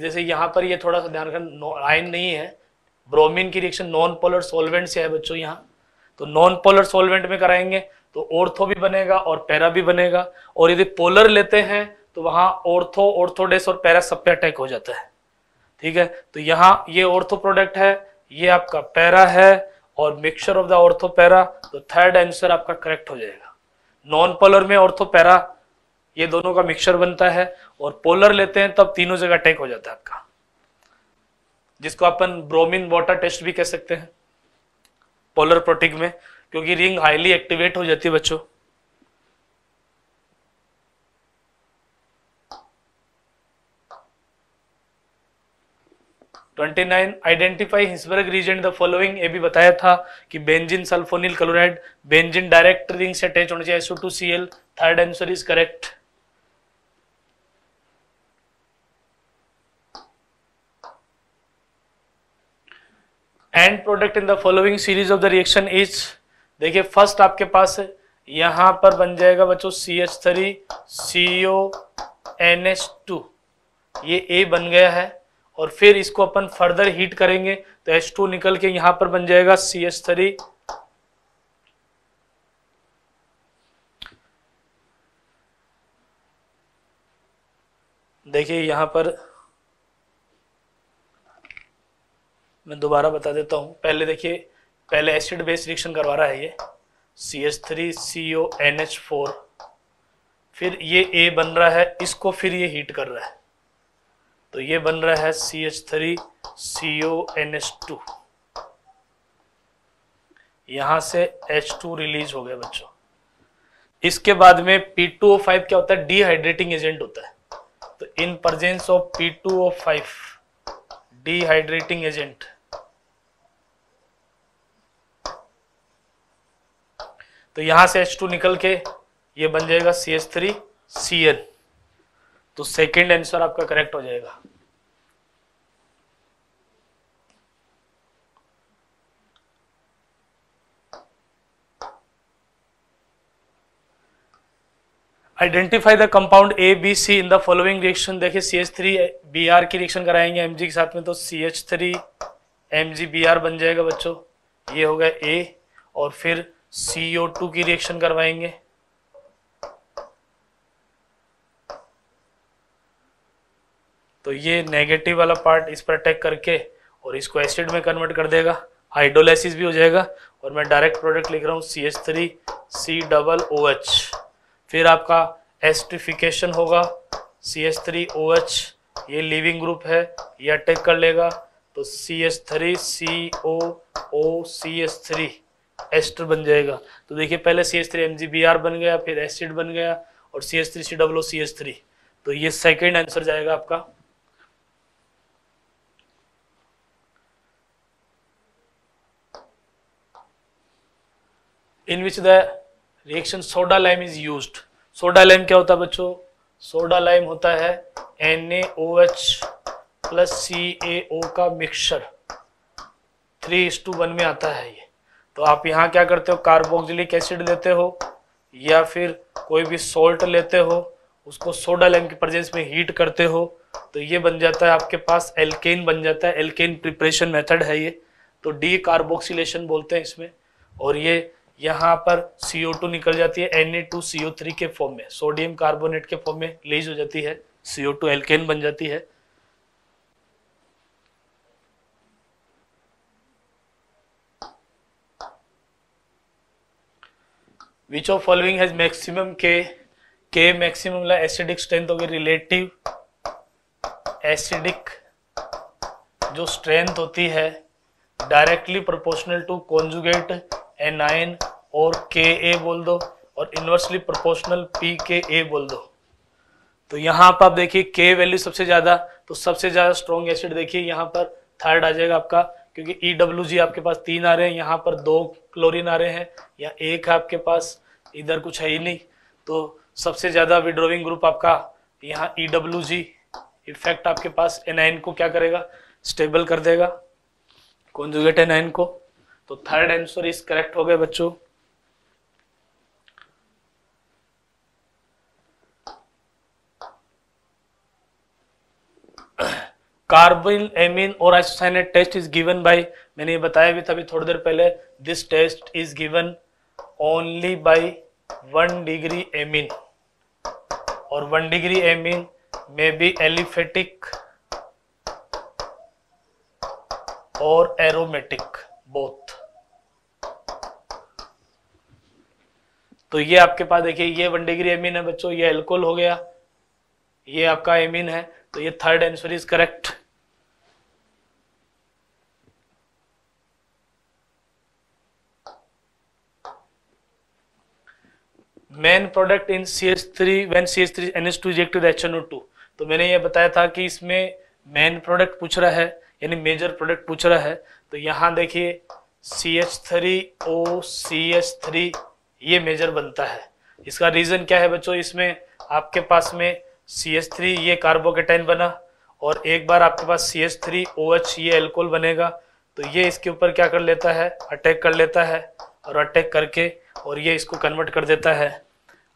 जैसे यहां पर ये यह थोड़ा सा ध्यान रखना आयन नहीं है ब्रोमीन की रिएक्शन नॉन पोलर सोलवेंट से है बच्चों यहाँ तो नॉन पोलर सोलवेंट में कराएंगे तो ओर्थो भी बनेगा और पैरा भी बनेगा और यदि पोलर लेते हैं तो वहां ओर्थो ऑर्थोडेस और पैरा सब पे अटैक हो जाता है ठीक है तो यहाँ ये ऑर्थो प्रोडक्ट है ये आपका पैरा है और mixture of the ortho para तो थर्ड आंसर आपका करेक्ट हो जाएगा नॉन पोलर में ऑर्थो पैरा ये दोनों का मिक्सचर बनता है और पोलर लेते हैं तब तीनों जगह अटैक हो जाता है आपका जिसको अपन ब्रोमिन वाटर टेस्ट भी कह सकते हैं पोलर प्रोटिक में क्योंकि रिंग हाईली एक्टिवेट हो जाती है बच्चों twenty nine identify Hinsberg reagent the following ये भी बताया था कि benzene sulphonyl chloride benzene direct ring से अटैच होना चाहिए S O two C L third answer is correct end product in the following series of the reaction is देखिए first आपके पास है पर बन जाएगा बच्चों C H three C O N H two ये ए बन गया है और फिर इसको अपन फर्दर हीट करेंगे तो एच टू निकल के यहां पर बन जाएगा सी एच थ्री देखिए यहां पर मैं दोबारा बता देता हूं पहले देखिए पहले एसिड बेस रिएक्शन करवा रहा है ये C H three C O N H four फिर ये ए बन रहा है इसको फिर ये हीट कर रहा है तो ये बन रहा है C H three C O N H two यहां से एच टू रिलीज हो गया बच्चों इसके बाद में पी टू ओ फाइव क्या होता है डिहाइड्रेटिंग एजेंट होता है तो in presence of P two O five dehydrating agent तो यहां से H2 निकल के ये बन जाएगा C H three C N तो सेकेंड आंसर आपका करेक्ट हो जाएगा identify the compound A B C in the following reaction देखिए C H three B R की रिएक्शन कराएंगे एम जी के साथ में तो C H three M G B R बन जाएगा बच्चों ये हो गया ए और फिर CO2 की रिएक्शन करवाएंगे तो ये नेगेटिव वाला पार्ट इस पर अटैक करके और इसको एसिड में कन्वर्ट कर देगा हाइड्रोलाइसिस भी हो जाएगा और मैं डायरेक्ट प्रोडक्ट लिख रहा हूँ C H three C double O H फिर आपका एस्टिफिकेशन होगा C H three O H ये लिविंग ग्रुप है ये अटैक कर लेगा तो C H three C O O C H three ester बन जाएगा तो देखिए पहले C S three M G B R बन गया फिर एसिड बन गया और C S three C double C S three तो ये सेकेंड आंसर जाएगा आपका in which the reaction soda lime is use soda lime क्या होता है बच्चों सोडा लाइम होता है N A O H plus C A O का mixture three is to one में आता है ये तो आप यहाँ क्या करते हो कार्बोक्सिलिक एसिड लेते हो या फिर कोई भी सोल्ट लेते हो उसको सोडा लैम की प्रेजेंस में हीट करते हो तो ये बन जाता है आपके पास एल्केन बन जाता है एल्केन प्रिपरेशन मेथड है ये तो डी कार्बोक्सीलेशन बोलते हैं इसमें और ये यहाँ पर CO2 निकल जाती है Na2CO3 के फॉर्म में सोडियम कार्बोनेट के फॉर्म में लीज हो जाती है CO2 एल्केन बन जाती है which of following has maximum K K maximum ला एसिडिक स्ट्रेंथ होगी रिलेटिव एसिडिक जो स्ट्रेंथ होती है directly proportional to conjugate anion और के ए बोल दो और इनवर्सली प्रोपोर्शनल पी के ए बोल दो तो यहां पर आप देखिए के वैल्यू सबसे ज्यादा तो सबसे ज्यादा स्ट्रॉन्ग एसिड देखिए यहां पर थर्ड आ जाएगा आपका क्योंकि ई e जी आपके पास तीन आ रहे हैं यहाँ पर दो क्लोरीन आ रहे हैं या एक है आपके पास इधर कुछ है ही नहीं तो सबसे ज़्यादा विड्रोविंग ग्रुप आपका यहाँ ई डब्ल्यू जी इफेक्ट आपके पास एन आइन को क्या करेगा स्टेबल कर देगा कौन जो गेट एन आइन को तो थर्ड आंसर इज करेक्ट हो गए बच्चों कार्बन एमिन और isocyanate test is given by मैंने ये बताया भी था अभी थोड़ी देर पहले this test is given only by one degree amine और वन डिग्री एमिन में बी एलिफेटिक और एरोमेटिक बोथ तो ये आपके पास देखिए ये वन डिग्री एमिन है बच्चों ये एल्कोहल हो गया ये आपका एमिन है तो ये third answer is correct main product in C H three when C H three N H two ejected H N O two तो मैंने ये बताया था कि इसमें मेन प्रोडक्ट पूछ रहा है यानी मेजर प्रोडक्ट पूछ रहा है तो यहाँ देखिए C H three O C H three ये मेजर बनता है इसका रीज़न क्या है बच्चों इसमें आपके पास में सी एच थ्री ये कार्बोकेटाइन बना और एक बार आपके पास C H three O H ये एल्कोल बनेगा तो ये इसके ऊपर क्या कर लेता है अटैक कर लेता है और अटैक करके और ये इसको कन्वर्ट कर देता है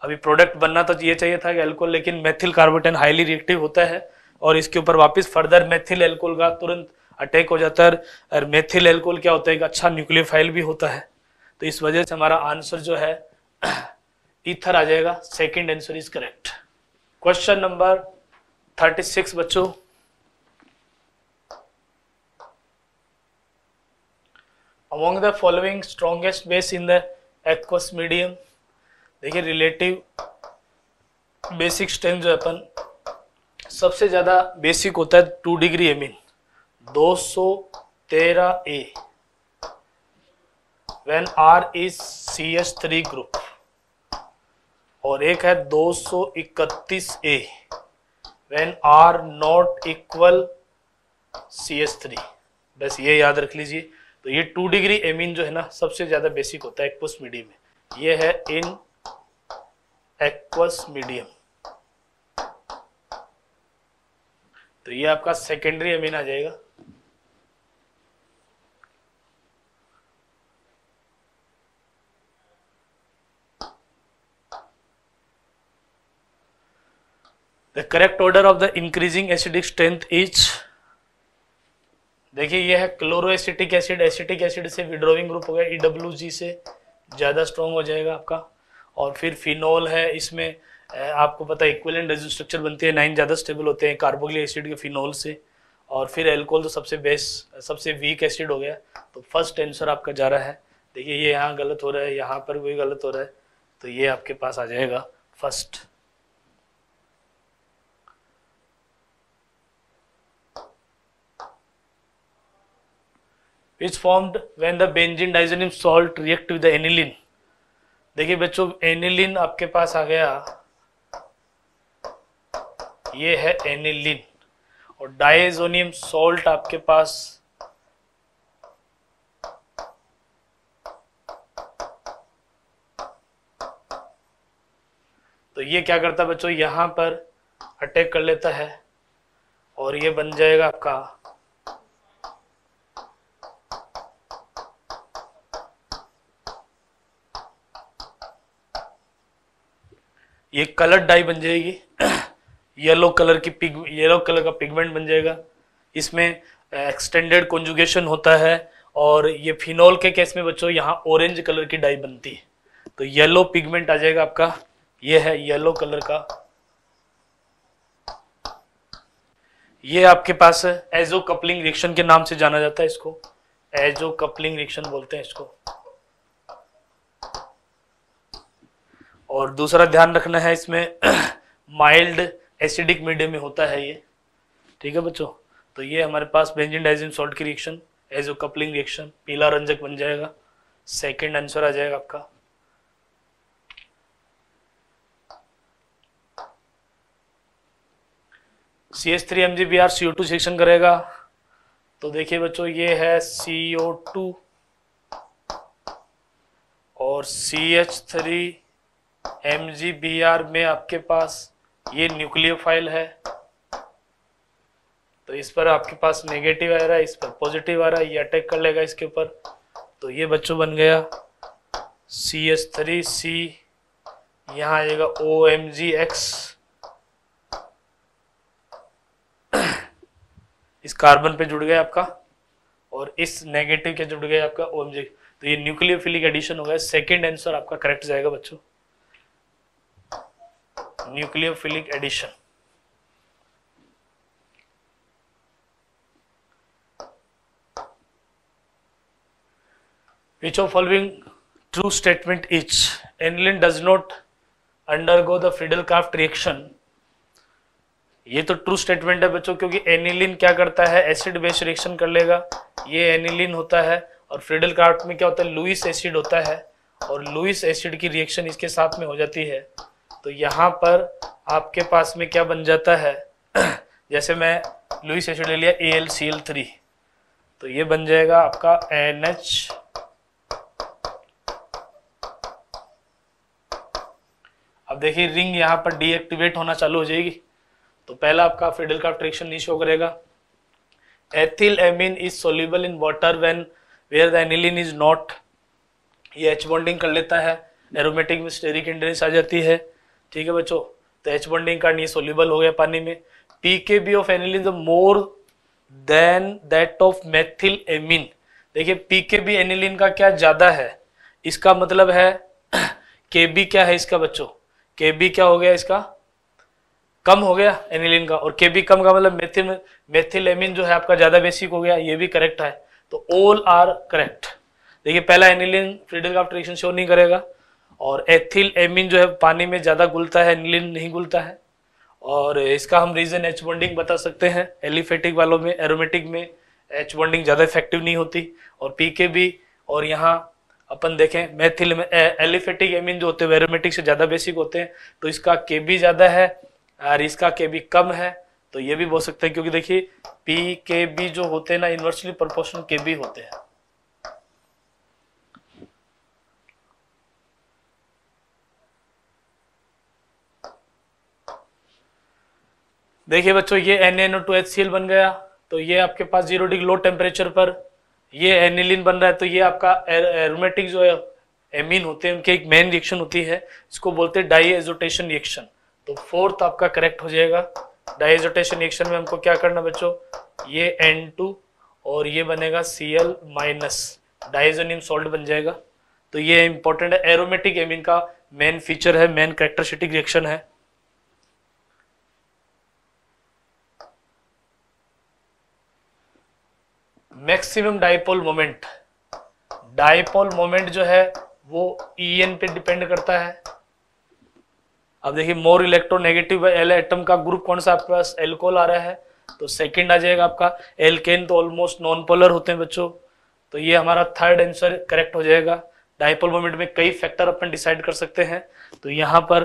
अभी प्रोडक्ट बनना तो ये चाहिए था एल्कोल लेकिन मेथिल कार्बोटेन हाईली रिएक्टिव होता है और इसके ऊपर वापस फर्दर मेथिल एल्कोल का तुरंत अटैक हो जाता है और मेथिल एल्कोल क्या होता है एक अच्छा न्यूक्लियोफाइल भी होता है तो इस वजह से हमारा आंसर जो है ईथर आ जाएगा second answer is correct question number thirty six बच्चों among the following strongest base in the aqueous medium देखिए रिलेटिव बेसिक स्ट्रेंथ जो अपन सबसे ज़्यादा बेसिक होता है टू डिग्री एम इन दो सौ तेरह A when R is C S three group और एक है दो सो इकतीस A when R not equal C S three बस ये याद रख लीजिए तो ये टू डिग्री एमिन जो है ना सबसे ज़्यादा बेसिक होता है एक पुस्ट मीडियम में ये है इन एक्वस मीडियम तो ये आपका सेकेंडरी अमीन आ जाएगा the correct order of the increasing acidic strength is देखिए यह है chloroacetic acid acetic acid से विड्रोविंग ग्रुप हो गया ईडब्ल्यू e से ज़्यादा स्ट्रॉन्ग हो जाएगा आपका और फिर फिनोल है इसमें आपको पता है इक्वलेंट स्ट्रक्चर बनती है नाइन ज़्यादा स्टेबल होते हैं कार्बोक्लिक एसिड के फिनोल से और फिर एल्कोहल तो सबसे बेस्ट सबसे वीक एसिड हो गया तो फर्स्ट आंसर आपका जा रहा है देखिए ये यहाँ गलत हो रहा है यहाँ पर भी गलत हो रहा है तो ये आपके पास आ जाएगा first is formed when the benzene diazolim salt react with the देखिए बच्चों एनिलिन आपके पास आ गया ये है एनिलिन और डायजोनियम सॉल्ट आपके पास तो ये क्या करता है बच्चों यहां पर अटैक कर लेता है और ये बन जाएगा आपका ये कलर डाई बन जाएगी येलो कलर की पिग येलो कलर का पिगमेंट बन जाएगा इसमें एक्सटेंडेड कंजुगेशन होता है और ये फिनोल के केस में बच्चों यहाँ ऑरेंज कलर की डाई बनती है तो येलो पिगमेंट आ जाएगा आपका ये है येलो कलर का ये आपके पास एजो कपलिंग रिएक्शन के नाम से जाना जाता है इसको एजो कपलिंग रिएक्शन बोलते हैं इसको और दूसरा ध्यान रखना है इसमें माइल्ड एसिडिक मीडियम में होता है ये ठीक है बच्चों तो ये हमारे पास बेंजिन डाइजिन सॉल्ट की रिएक्शन ओ कपलिंग रिएक्शन पीला रंजक बन जाएगा सेकेंड आंसर आ जाएगा आपका C S three M G B R C O two सेक्शन करेगा तो देखिए बच्चों ये है सी ओ टू और सी एच थ्री एम में आपके पास ये फाइल है तो इस पर आपके पास नेगेटिव आ रहा है इस पर पॉजिटिव आ रहा है ये अटैक कर लेगा इसके ऊपर तो ये बच्चों बन गया सी एस थ्री सी यहाँ आएगा ओ एम जी एक्स इस कार्बन पे जुड़ गया आपका और इस नेगेटिव के जुड़ गया आपका ओ एम जी तो ये न्यूक्लियोफिलिक एडिशन हो गया सेकेंड आंसर आपका करेक्ट जाएगा बच्चों nucleophilic addition. Which of following true statement is aniline does not undergo the Friedel Crafts reaction ये तो ट्रू स्टेटमेंट है बच्चों क्योंकि एनिलिन क्या करता है एसिड बेस रिएक्शन कर लेगा ये एनिलिन होता है और फ्रीडल क्राफ्ट में क्या होता है लुइस एसिड होता है और लुइस एसिड की रिएक्शन इसके साथ में हो जाती है तो यहाँ पर आपके पास में क्या बन जाता है जैसे मैं लुइस एसिड ले लिया A L C L three तो ये बन जाएगा आपका एन एच अब देखिए रिंग यहाँ पर डीएक्टिवेट होना चालू हो जाएगी तो पहला आपका फिडल का ट्रिक्शन नहीं शो करेगा ethyl amine is soluble in water when where the aniline is not ये एच बॉन्डिंग कर लेता है एरोमेटिक में स्टेरिक इंडरेंस आ जाती है ठीक है बच्चों तो एच बॉन्डिंग कार्ड ये सोल्यूबल हो गया पानी में P K B of aniline is more than that of methyl amine देखिए पी के बी एनिलिन का क्या ज्यादा है इसका मतलब है के बी क्या है इसका बच्चों के बी क्या हो गया इसका कम हो गया एनिलिन का और के बी कम का मतलब मेथिल मेथिल एमिन जो है आपका ज्यादा बेसिक हो गया ये भी करेक्ट है तो ऑल आर करेक्ट देखिए पहला एनिलिन फ्रीडल का शो नहीं करेगा और एथिल एमिन जो है पानी में ज़्यादा घुलता है नीलिन नहीं घुलता है और इसका हम रीज़न एच बॉन्डिंग बता सकते हैं एलिफेटिक वालों में एरोमेटिक में एच बॉन्डिंग ज़्यादा इफेक्टिव नहीं होती और पी के भी और यहाँ अपन देखें मैथिल में एलिफेटिक एमिन जो होते हैं एरोमेटिक से ज़्यादा बेसिक होते हैं तो इसका के बी ज़्यादा है और इसका के भी कम है तो ये भी बोल सकते हैं क्योंकि देखिए पी के बी जो होते हैं ना इन्वर्सली प्रोपोर्शनल के बी होते हैं देखिए बच्चों ये N N two H C L बन गया तो ये आपके पास जीरो डिग्री लो टेम्परेचर पर ये एनिलिन बन रहा है तो ये आपका एरोमेटिक जो है एमीन होते हैं उनकी एक मेन रिएक्शन होती है इसको बोलते हैं डाई एजोटेशन रिएक्शन तो फोर्थ आपका करेक्ट हो जाएगा डाई एजोटेशन रिएक्शन में हमको क्या करना बच्चों ये एन टू और ये बनेगा C L minus diazonium salt बन जाएगा तो ये इंपॉर्टेंट है एरोमेटिक एमीन का मेन फीचर है मेन करेक्टरिस्टिक रिएक्शन है maximum dipole moment dipole moment जो है वो ई e एन पे डिपेंड करता है अब देखिए मोर इलेक्ट्रोनेगेटिव एल एटम का ग्रुप कौन सा आपके पास एल्कोल आ रहा है तो सेकंड आ जाएगा आपका एलकेन तो ऑलमोस्ट नॉन पोलर होते हैं बच्चों तो ये हमारा थर्ड आंसर करेक्ट हो जाएगा डायपोल मोमेंट में कई फैक्टर अपन डिसाइड कर सकते हैं तो यहाँ पर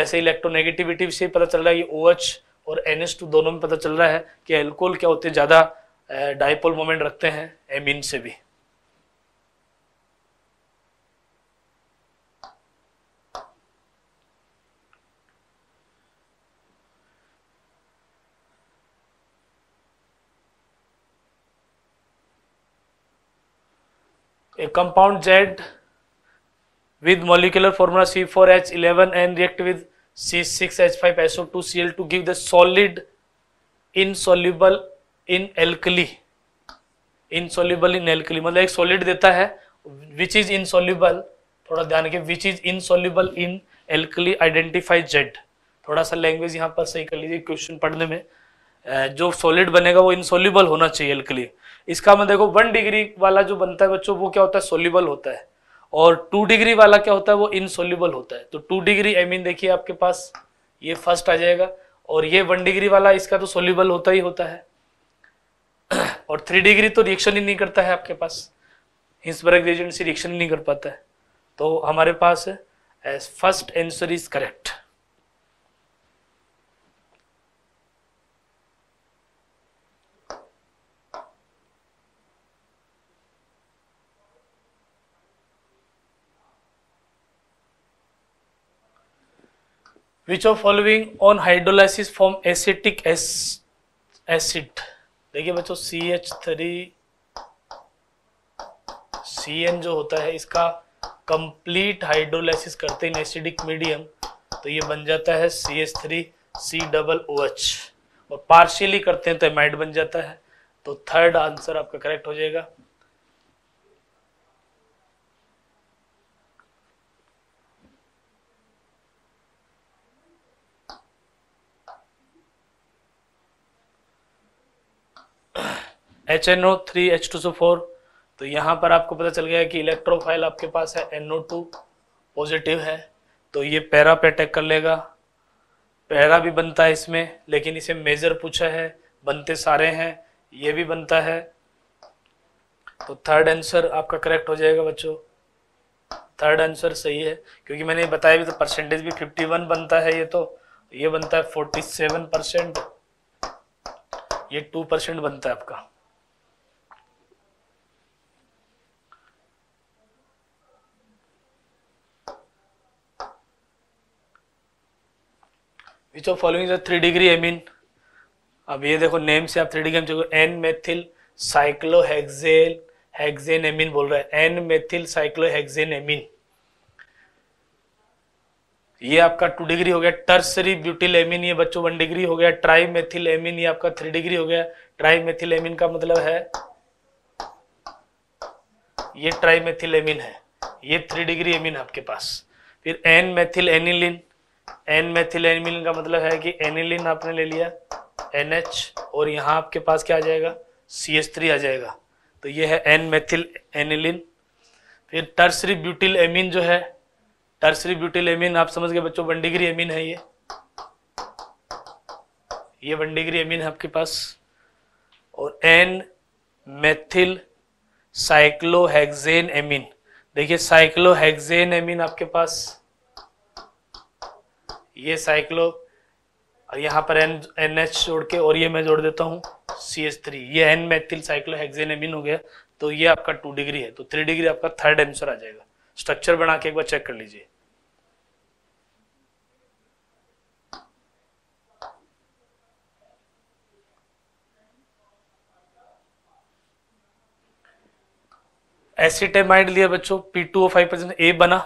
वैसे इलेक्ट्रोनेगेटिविटी से पता चल रहा है ये ओ OH और एन दोनों में पता चल रहा है कि एल्कोल क्या होते हैं ज़्यादा डायपोल मोमेंट रखते हैं एम इन से भी compound Z with molecular formula C four H eleven and react with C six H five SO two C L two give the solid insoluble in alkali insoluble in alkali मतलब एक solid देता है विच is insoluble थोड़ा ध्यान के which is insoluble in alkali identify Z थोड़ा सा language यहाँ पर सही कर लीजिए क्वेश्चन पढ़ने में जो सॉलिड बनेगा वो इनसोल्यूबल होना चाहिए एल्कली इसका मैं मतलब देखो वन डिग्री वाला जो बनता है बच्चों वो क्या होता है सोल्यूबल होता है और टू डिग्री वाला क्या होता है वो इनसोल्यूबल होता है तो टू डिग्री आई मीन देखिए आपके पास ये फर्स्ट आ जाएगा और ये वन डिग्री वाला इसका तो सोल्यूबल होता ही होता है और थ्री डिग्री तो रिएक्शन ही नहीं करता है आपके पास हिंसबर्ग रेजेंट से रिएक्शन ही नहीं कर पाता है तो हमारे पास as first answer is correct which of following on hydrolysis form acetic acid देखिए बच्चों C H three C N जो होता है इसका कंप्लीट हाइड्रोलाइसिस करते हैं एसिडिक मीडियम तो ये बन जाता है C H three C double O H और पार्शियली करते हैं तो एमाइड बन जाता है तो थर्ड आंसर आपका करेक्ट हो जाएगा H N O three H two SO four तो यहाँ पर आपको पता चल गया कि इलेक्ट्रोफाइल आपके पास है एन ओ टू पॉजिटिव है तो ये पैरा पे अटैक कर लेगा पैरा भी बनता है इसमें लेकिन इसे मेजर पूछा है बनते सारे हैं ये भी बनता है तो थर्ड आंसर आपका करेक्ट हो जाएगा बच्चों थर्ड आंसर सही है क्योंकि मैंने बताया भी तो परसेंटेज भी फिफ्टी वन बनता है ये तो ये बनता है फोर्टी सेवन परसेंट ये टू परसेंट बनता है आपका which of following three degree amine अब ये देखो नेम से आप three degree M N methyl cyclohexyl hexane amine बोल रहा है एन मेथिल साइक्लोहेक्सेन एमिन ये आपका टू डिग्री हो गया टर्सरी ब्यूटिल एमिन ये बच्चों वन डिग्री हो गया ट्राई मेथिल एमिन ये आपका थ्री डिग्री हो गया ट्राई मेथिल एमिन का मतलब है ये ट्राई मेथिल एमिन है ये थ्री डिग्री एमिन आपके पास फिर N methyl aniline N methyl aniline का मतलब है कि एनिलिन आपने ले लिया एन एच और यहाँ आपके पास क्या आ जाएगा सी एस थ्री आ जाएगा तो ये है एन मेथिल एनिलिन फिर टर्सरी ब्यूटिल एमिन जो है टर्सरी ब्यूटिल एमिन आप समझ गए बच्चों वन डिग्री एमिन है ये ये वन डिग्री एमिन है आपके पास और एन मेथिल साइक्लोहेक्सेन एमिन देखिए साइक्लोहेक्सेन एमिन आपके पास ये साइक्लो और यहाँ पर एन एन एच जोड़ के और ये मैं जोड़ देता हूँ सी एस थ्री ये एन मैथिल साइक्लो हेक्सेनेमिन हो गया तो ये आपका टू डिग्री है तो थ्री डिग्री आपका थर्ड आंसर आ जाएगा स्ट्रक्चर बना के एक बार चेक कर लीजिए एसिटेमाइड लिया बच्चों P two O five percent A बना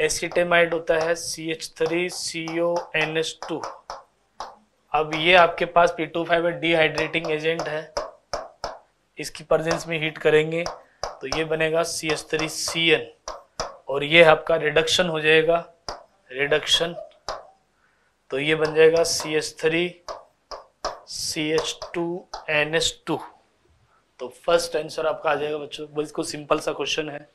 एसिटेमाइड होता है C H three C O N S two अब ये आपके पास P two five dehydrating agent है इसकी प्रजेंस में हीट करेंगे तो ये बनेगा C H three C N और ये आपका रिडक्शन हो जाएगा रिडक्शन तो ये बन जाएगा C H three C H two N S two तो फर्स्ट आंसर आपका आ जाएगा बच्चों बिल्कुल सिंपल सा क्वेश्चन है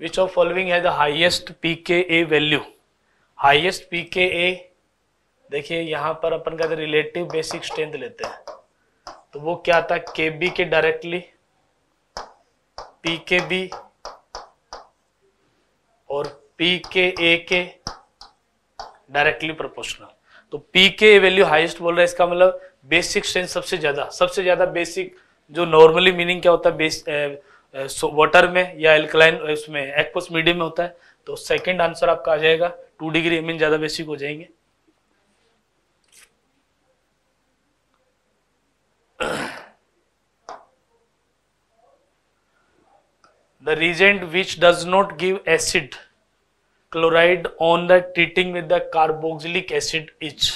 which of following has the highest pka value highest pka देखिए यहां पर अपन का रिलेटिव बेसिक स्ट्रेंथ लेते हैं तो वो क्या था के बी के डायरेक्टली पी के बी और पी के ए के डायरेक्टली प्रोपोर्शनल तो पी के ए वैल्यू हाईएस्ट बोल रहा है इसका मतलब बेसिक स्ट्रेंथ सबसे ज्यादा सबसे ज्यादा बेसिक जो नॉर्मली मीनिंग क्या होता है वाटर में या एल्कलाइन उसमें एक्वस मीडियम में होता है तो सेकंड आंसर आपका आ जाएगा टू डिग्री एमिन ज़्यादा बेसिक हो जाएंगे the reagent which does not give acid chloride on the treating with the carboxylic acid each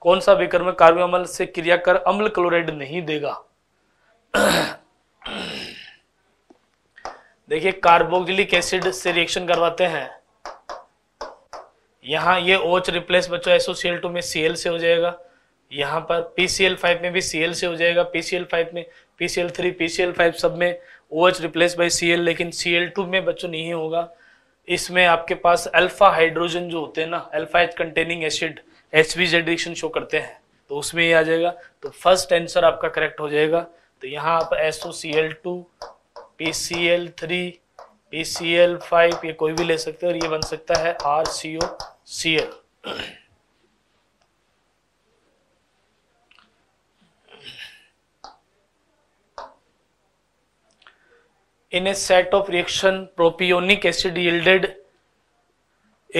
कौन सा विकर्म कार्बो अम्ल से क्रिया कर अम्ल क्लोराइड नहीं देगा देखिए कार्बोक्सिलिक एसिड से रिएक्शन करवाते हैं यहां ये ओच रिप्लेस बच्चों एसओसीएल टू में सीएल से हो जाएगा यहां पर पीसीएल फाइव में भी सीएल से हो जाएगा पीसीएल फाइव में पीसीएल थ्री पीसीएल फाइव सब में O H replace by CL लेकिन सीएल टू में बच्चों नहीं होगा इसमें आपके पास अल्फा हाइड्रोजन जो होते हैं ना alpha H containing acid H V Z reaction show करते हैं तो उसमें ये आ जाएगा तो फर्स्ट आंसर आपका करेक्ट हो जाएगा तो यहाँ आप SO C L two PCl3, C L three five ये कोई भी ले सकते हो और ये बन सकता है R C O C L in a set of reaction propionic acid yielded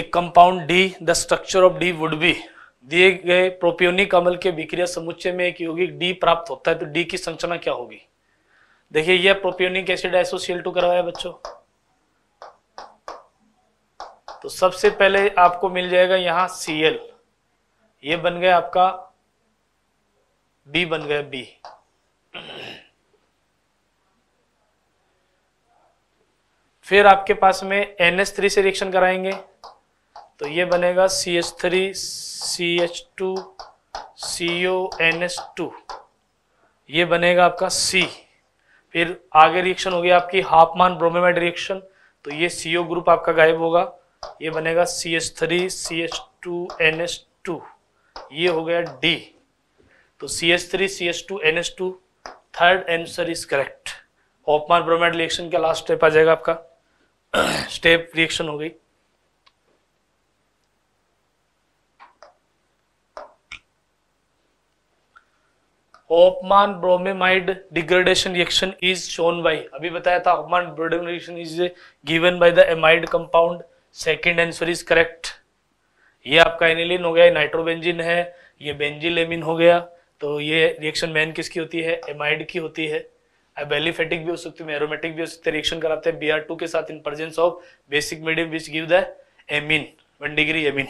a compound D the structure of D would दिए गए प्रोपियोनिक अमल के विक्रिया समुच्चय में एक यौगिक डी प्राप्त होता है तो डी की संरचना क्या होगी देखिए ये प्रोपियोनिक एसिड एसोसिएट टू करवाया बच्चों तो सबसे पहले आपको मिल जाएगा यहां Cl ये बन गया आपका B बन गया B फिर आपके पास में थ्री से रिएक्शन कराएंगे तो ये बनेगा C H three C H two C O N S two ये बनेगा आपका सी फिर आगे रिएक्शन हो गया आपकी हाफमान ब्रोमेमाइड रिएक्शन तो ये सीओ ग्रुप आपका गायब होगा ये बनेगा C H three C H two N H two ये हो गया डी तो C H three C H two N H two third answer is correct Hofmann bromide reaction का लास्ट स्टेप आ जाएगा आपका स्टेप रिएक्शन हो गई Hofmann bromamide degradation reaction is shown by अभी बताया था ओपमान ब्रोडेशन is given by the amide compound second answer is correct ये आपका एनिलिन हो गया नाइट्रोबेंजिन है ये बेंजिलेमिन हो गया तो ये रिएक्शन मैन किसकी होती है एमाइड की होती है बेलीफेटिक भी हो सकती है एरोमेटिक भी हो सकती है रिएक्शन कराते हैं बी के साथ in presence of basic medium which give the amine one degree amine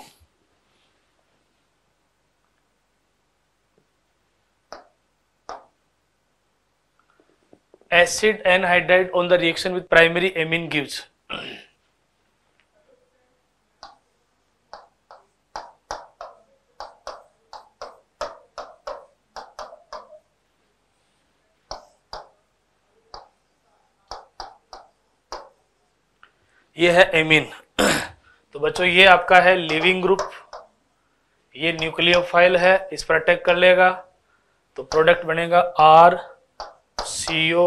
acid anhydride on the reaction with primary amine gives यह है एमिन तो बच्चों ये आपका है लिविंग ग्रुप ये न्यूक्लियोफाइल है इस पर अटैक कर लेगा तो प्रोडक्ट बनेगा R CO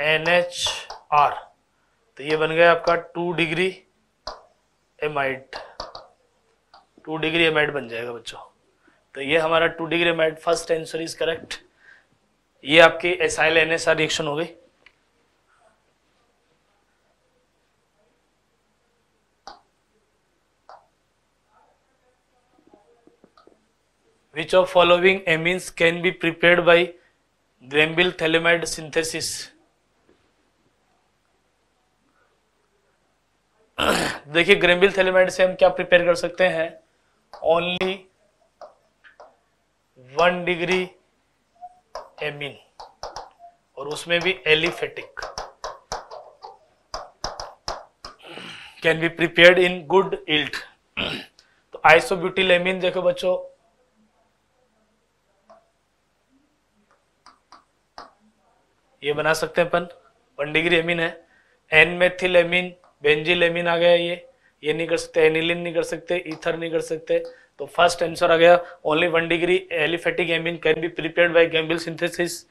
N H R तो ये बन गया आपका two degree amide two degree amide बन जाएगा बच्चों तो ये हमारा two degree amide first answer is correct ये आपकी acyl N S R reaction हो गई Which of following amines can be prepared by Granville thalamide synthesis? देखिए ग्रेम्बिल थैलेमाइड से हम क्या प्रिपेयर कर सकते हैं ओनली वन डिग्री एमिन और उसमें भी aliphatic can be prepared in good yield तो आइसोब्यूटिल एमिन देखो बच्चों ये बना सकते हैं अपन वन डिग्री एमिन है N methyl amine benzyl amine आ गया ये ये नहीं कर सकते एनिलिन नहीं कर सकते ईथर नहीं कर सकते तो फर्स्ट आंसर आ गया only one degree aliphatic amine can be prepared by Gabriel synthesis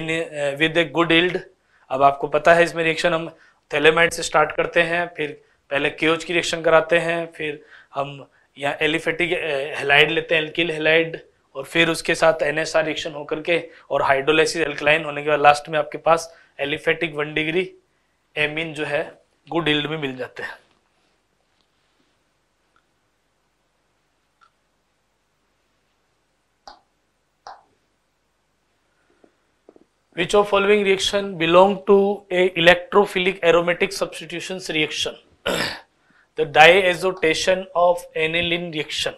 in with a good yield अब आपको पता है इसमें रिएक्शन हम थैलेमाइड से स्टार्ट करते हैं फिर पहले क्योज की रिएक्शन कराते हैं फिर हम यहाँ एलिफेटिक हेलाइड uh, लेते हैं एल्किल हेलाइड और फिर उसके साथ एन एस आर रिएक्शन होकर के और हाइड्रोलाइसिस एल्कलाइन होने के बाद लास्ट में आपके पास एलिफेटिक वन डिग्री एमिन जो है गुड इल्ड में मिल जाते हैं which of following reaction belong to a electrophilic aromatic substitution reaction the dye of aniline reaction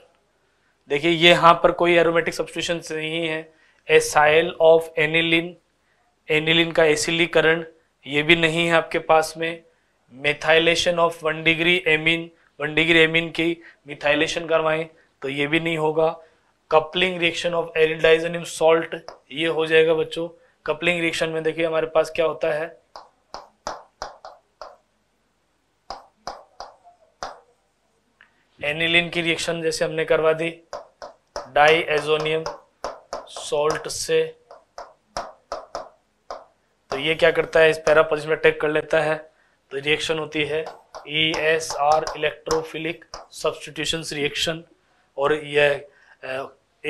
देखिए ये यहाँ पर कोई एरोमेटिक सब्सिट्यूशन नहीं है एसाइल ऑफ एनिलिन एनिलिन का एसिलीकरण ये भी नहीं है आपके पास में methylation of one degree amine one degree amine की मिथाइलेशन करवाएं तो ये भी नहीं होगा coupling reaction of arenediazonium salt ये हो जाएगा बच्चों कपलिंग रिएक्शन में देखिए हमारे पास क्या होता है एनिलिन की रिएक्शन जैसे हमने करवा दी डाई एजोनियम सोल्ट से तो ये क्या करता है इस पैरा पोजिशन में अटैक कर लेता है तो रिएक्शन होती है E S R electrophilic substitution reaction और यह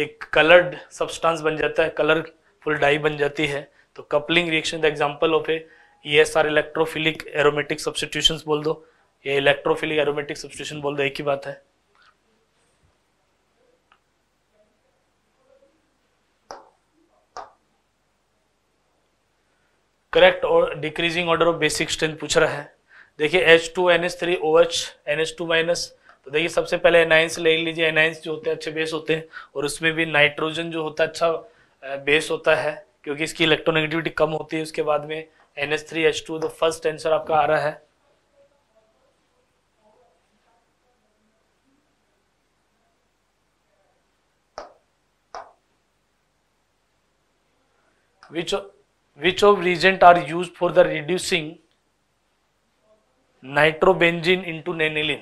एक कलर्ड सब्सटेंस बन जाता है कलरफुल डाई बन जाती है तो coupling reaction the example of a E S R electrophilic aromatic substitution बोल दो ये इलेक्ट्रोफिलिक एरोमेटिक सब्सिट्यूशन बोल दो एक ही बात है करेक्ट और decreasing order of basic strength पूछ रहा है देखिए H two N H three O H N H two minus तो देखिए सबसे पहले एनाइंस ले लीजिए एनाइंस जो होते हैं अच्छे बेस होते हैं और उसमें भी नाइट्रोजन जो होता है अच्छा बेस होता है क्योंकि इसकी इलेक्ट्रोनेगेटिविटी कम होती है उसके बाद में N H three H two the first answer आपका आ रहा है which which of reagent are used for the reducing nitrobenzene into aniline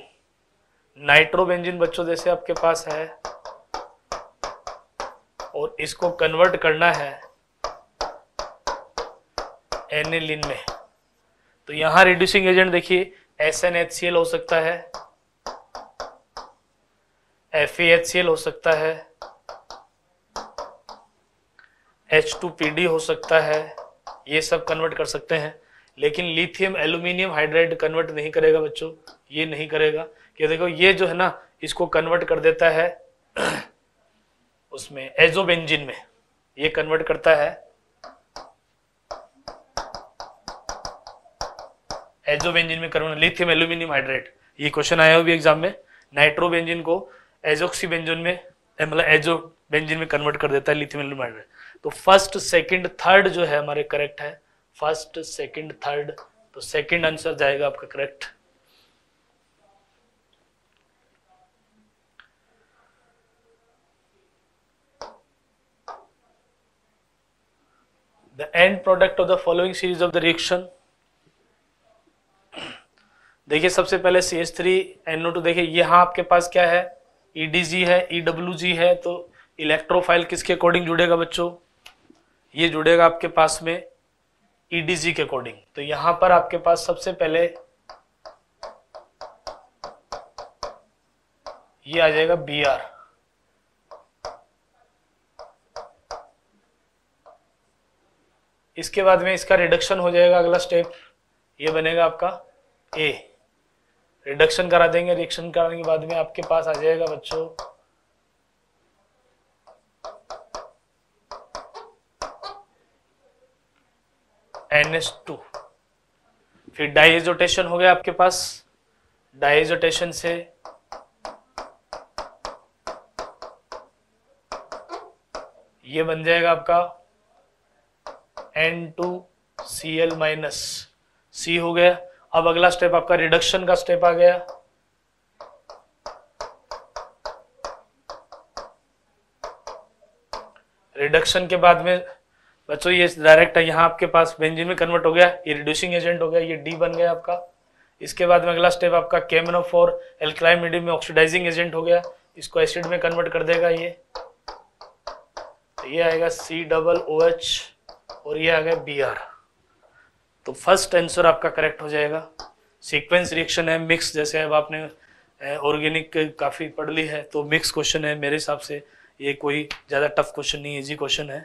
nitrobenzene बच्चों जैसे आपके पास है और इसको कन्वर्ट करना है एनिलिन में तो यहां रिड्यूसिंग एजेंट देखिए S N H C L हो सकता है एफ एच सी एल हो सकता है एच टू पी डी हो सकता है ये सब कन्वर्ट कर सकते हैं लेकिन लिथियम एल्यूमिनियम हाइड्राइड कन्वर्ट नहीं करेगा बच्चों ये नहीं करेगा क्या देखो ये जो है ना इसको कन्वर्ट कर देता है उसमें एजोबेंजिन में ये कन्वर्ट करता है एजोबेंजिन में कन्वर्ट लिथियम एल्यूमिनियम हाइड्राइड ये क्वेश्चन आया हुआ एग्जाम में नाइट्रोबेंजिन को एजोक्सीबेंजिन में मतलब एजोबेंजिन में कन्वर्ट कर देता है लिथियम एल्यूमिनियम हाइड्राइड तो फर्स्ट सेकंड थर्ड जो है हमारे करेक्ट है फर्स्ट सेकंड थर्ड तो सेकंड आंसर जाएगा आपका correct the end product of the following series of the reaction देखिए सबसे पहले C H three NO two देखिए यहां आपके पास क्या है ईडीजी e है ईडब्ल्यू e जी है तो इलेक्ट्रोफाइल किसके अकॉर्डिंग जुड़ेगा बच्चों ये जुड़ेगा आपके पास में ईडीजी e के अकॉर्डिंग तो यहां पर आपके पास सबसे पहले ये आ जाएगा बी आर इसके बाद में इसका रिडक्शन हो जाएगा अगला स्टेप ये बनेगा आपका ए रिडक्शन करा देंगे रिडक्शन कराने के बाद में आपके पास आ जाएगा बच्चों टू फिर डाइजोटेशन हो गया आपके पास डाइजोटेशन से ये बन जाएगा आपका N two C L minus C हो गया अब अगला स्टेप आपका रिडक्शन का स्टेप आ गया रिडक्शन के बाद में बच्चों ये डायरेक्ट है यहाँ आपके पास बेंजिन में कन्वर्ट हो गया ये रिड्यूसिंग एजेंट हो गया ये डी बन गया आपका इसके बाद में अगला स्टेप आपका केमनो फोर एल्क्लाइमीडियम में ऑक्सीडाइजिंग एजेंट हो गया इसको एसिड में कन्वर्ट कर देगा ये तो ये आएगा सी डबल ओ एच और ये आ गया बी आर तो फर्स्ट आंसर आपका करेक्ट हो जाएगा सीक्वेंस रिएक्शन है मिक्स जैसे अब आपने ऑर्गेनिक काफ़ी पढ़ ली है तो मिक्स क्वेश्चन है मेरे हिसाब से ये कोई ज़्यादा टफ क्वेश्चन नहीं इजी क्वेश्चन है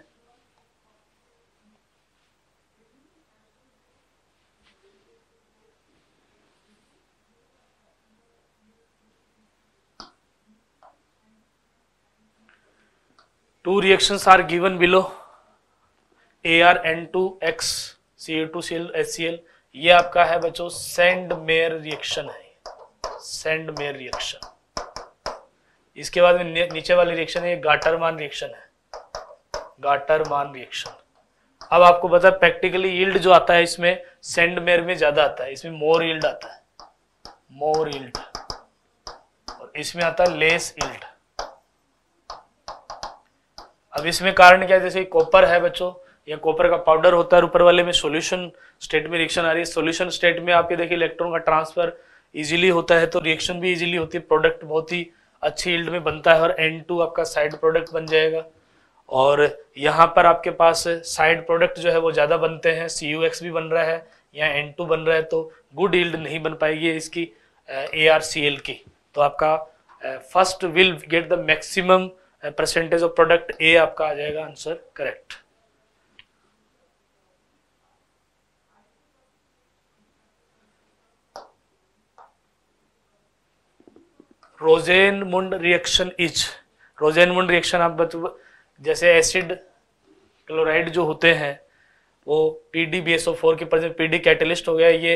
two reactions are given below ArN2X CO2Cl HCl ये आपका है बच्चों सेंड मेयर रिएक्शन है सेंड मेयर रिएक्शन इसके बाद में नीचे वाली रिएक्शन है गाटरमान रिएक्शन है गाटरमान रिएक्शन अब आपको पता प्रैक्टिकली यील्ड जो आता है इसमें सेंड मेयर में ज्यादा आता है इसमें मोर यील्ड आता है मोर यील्ड और इसमें आता है लेस यील्ड अब इसमें कारण क्या है जैसे कॉपर है बच्चों या कॉपर का पाउडर होता है ऊपर वाले में सोल्यूशन स्टेट में रिएक्शन आ रही है सोल्यूशन स्टेट में आपके देखिए इलेक्ट्रॉन का ट्रांसफर इजीली होता है तो रिएक्शन भी इजीली होती है प्रोडक्ट बहुत ही अच्छी यील्ड में बनता है और एन टू आपका साइड प्रोडक्ट बन जाएगा और यहाँ पर आपके पास साइड प्रोडक्ट जो है वो ज़्यादा बनते हैं सी यू एक्स भी बन रहा है या एन टू बन रहा है तो गुड यील्ड नहीं बन पाएगी इसकी ए आर सी एल की तो आपका first will get the maximum percentage of product A आपका आ जाएगा answer correct Rosenmund reaction is Rosenmund reaction आप जैसे एसिड क्लोराइड जो होते हैं वो P D B S O four के प्रेजेंट पी डी कैटलिस्ट हो गया ये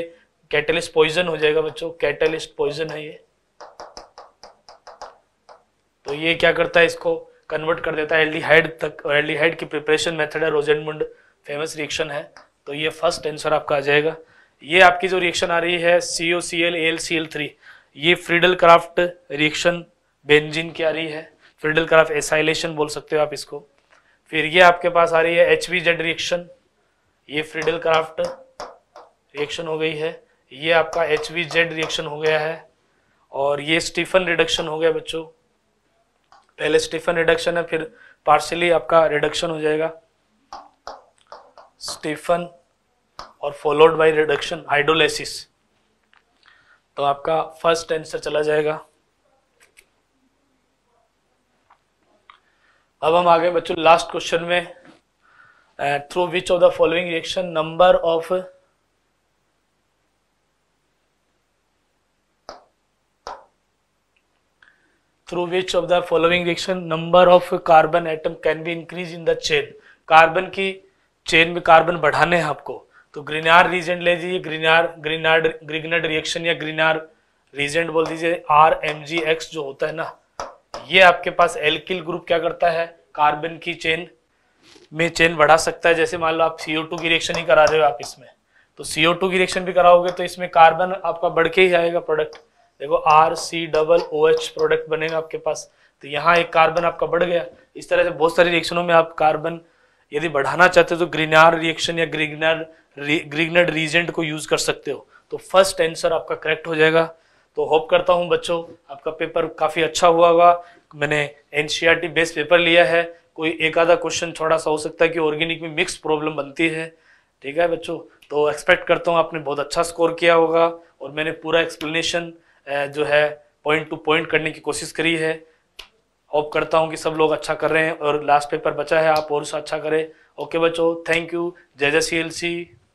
कैटलिस्ट पॉइजन हो जाएगा बच्चों कैटलिस्ट पॉइजन है ये तो ये क्या करता है इसको कन्वर्ट कर देता है एल्डिहाइड तक और एल्डिहाइड की प्रिपरेशन मेथड है रोजेंडमुंड फेमस रिएक्शन है तो ये फर्स्ट आंसर आपका आ जाएगा ये आपकी जो रिएक्शन आ रही है C O C L L C L three ये फ्रीडल क्राफ्ट रिएक्शन बेंजिन की आ रही है फ्रीडल क्राफ्ट एसाइलेशन बोल सकते हो आप इसको फिर ये आपके पास आ रही है एच वी जेड रिएक्शन ये फ्रीडल क्राफ्ट रिएक्शन हो गई है ये आपका एच वी जेड रिएक्शन हो गया है और ये स्टीफन रिडक्शन हो गया बच्चों पहले स्टीफन रिडक्शन है फिर पार्शियली आपका रिडक्शन हो जाएगा स्टीफन और फॉलोड बाय रिडक्शन हाइड्रोलाइसिस तो आपका फर्स्ट आंसर चला जाएगा अब हम आगे बच्चों लास्ट क्वेश्चन में through which of the following reaction number of through which of the following reaction number of carbon atom can be increased in the chain carbon की चेन में कार्बन बढ़ाने हैं आपको तो ग्रीनार रीजेंट ले लीजिए ग्रीनार ग्रीनार्ड ग्रिगनड रिएक्शन या ग्रीनार रीजेंट बोल दीजिए आर एम जी एक्स जो होता है ना ये आपके पास एल्किल ग्रुप क्या करता है कार्बन की चेन में चेन बढ़ा सकता है जैसे मान लो आप सीओ टू की रिएक्शन ही करा रहे हो आप इसमें तो सीओ टू की रिएक्शन भी कराओगे तो इसमें कार्बन आपका बढ़ के ही आएगा प्रोडक्ट देखो R C double O H product बनेगा आपके पास तो यहाँ एक कार्बन आपका बढ़ गया इस तरह से बहुत सारी रिएक्शनों में आप कार्बन यदि बढ़ाना चाहते हो तो ग्रीनार रिएक्शन या ग्रीगनर ग्रीगनर रीजेंट को यूज कर सकते हो तो फर्स्ट आंसर आपका करेक्ट हो जाएगा तो होप करता हूँ बच्चों आपका पेपर काफ़ी अच्छा हुआ होगा मैंने एन बेस्ड पेपर लिया है कोई एक आधा क्वेश्चन थोड़ा सा हो सकता है कि ऑर्गेनिक में मिक्स प्रॉब्लम बनती है ठीक है बच्चों तो एक्सपेक्ट करता हूँ आपने बहुत अच्छा स्कोर किया होगा और मैंने पूरा एक्सप्लेनेशन जो है पॉइंट टू पॉइंट करने की कोशिश करी है होप करता हूँ कि सब लोग अच्छा कर रहे हैं और लास्ट पेपर बचा है आप और अच्छा करें ओके बच्चों थैंक यू जय जय सी एल सी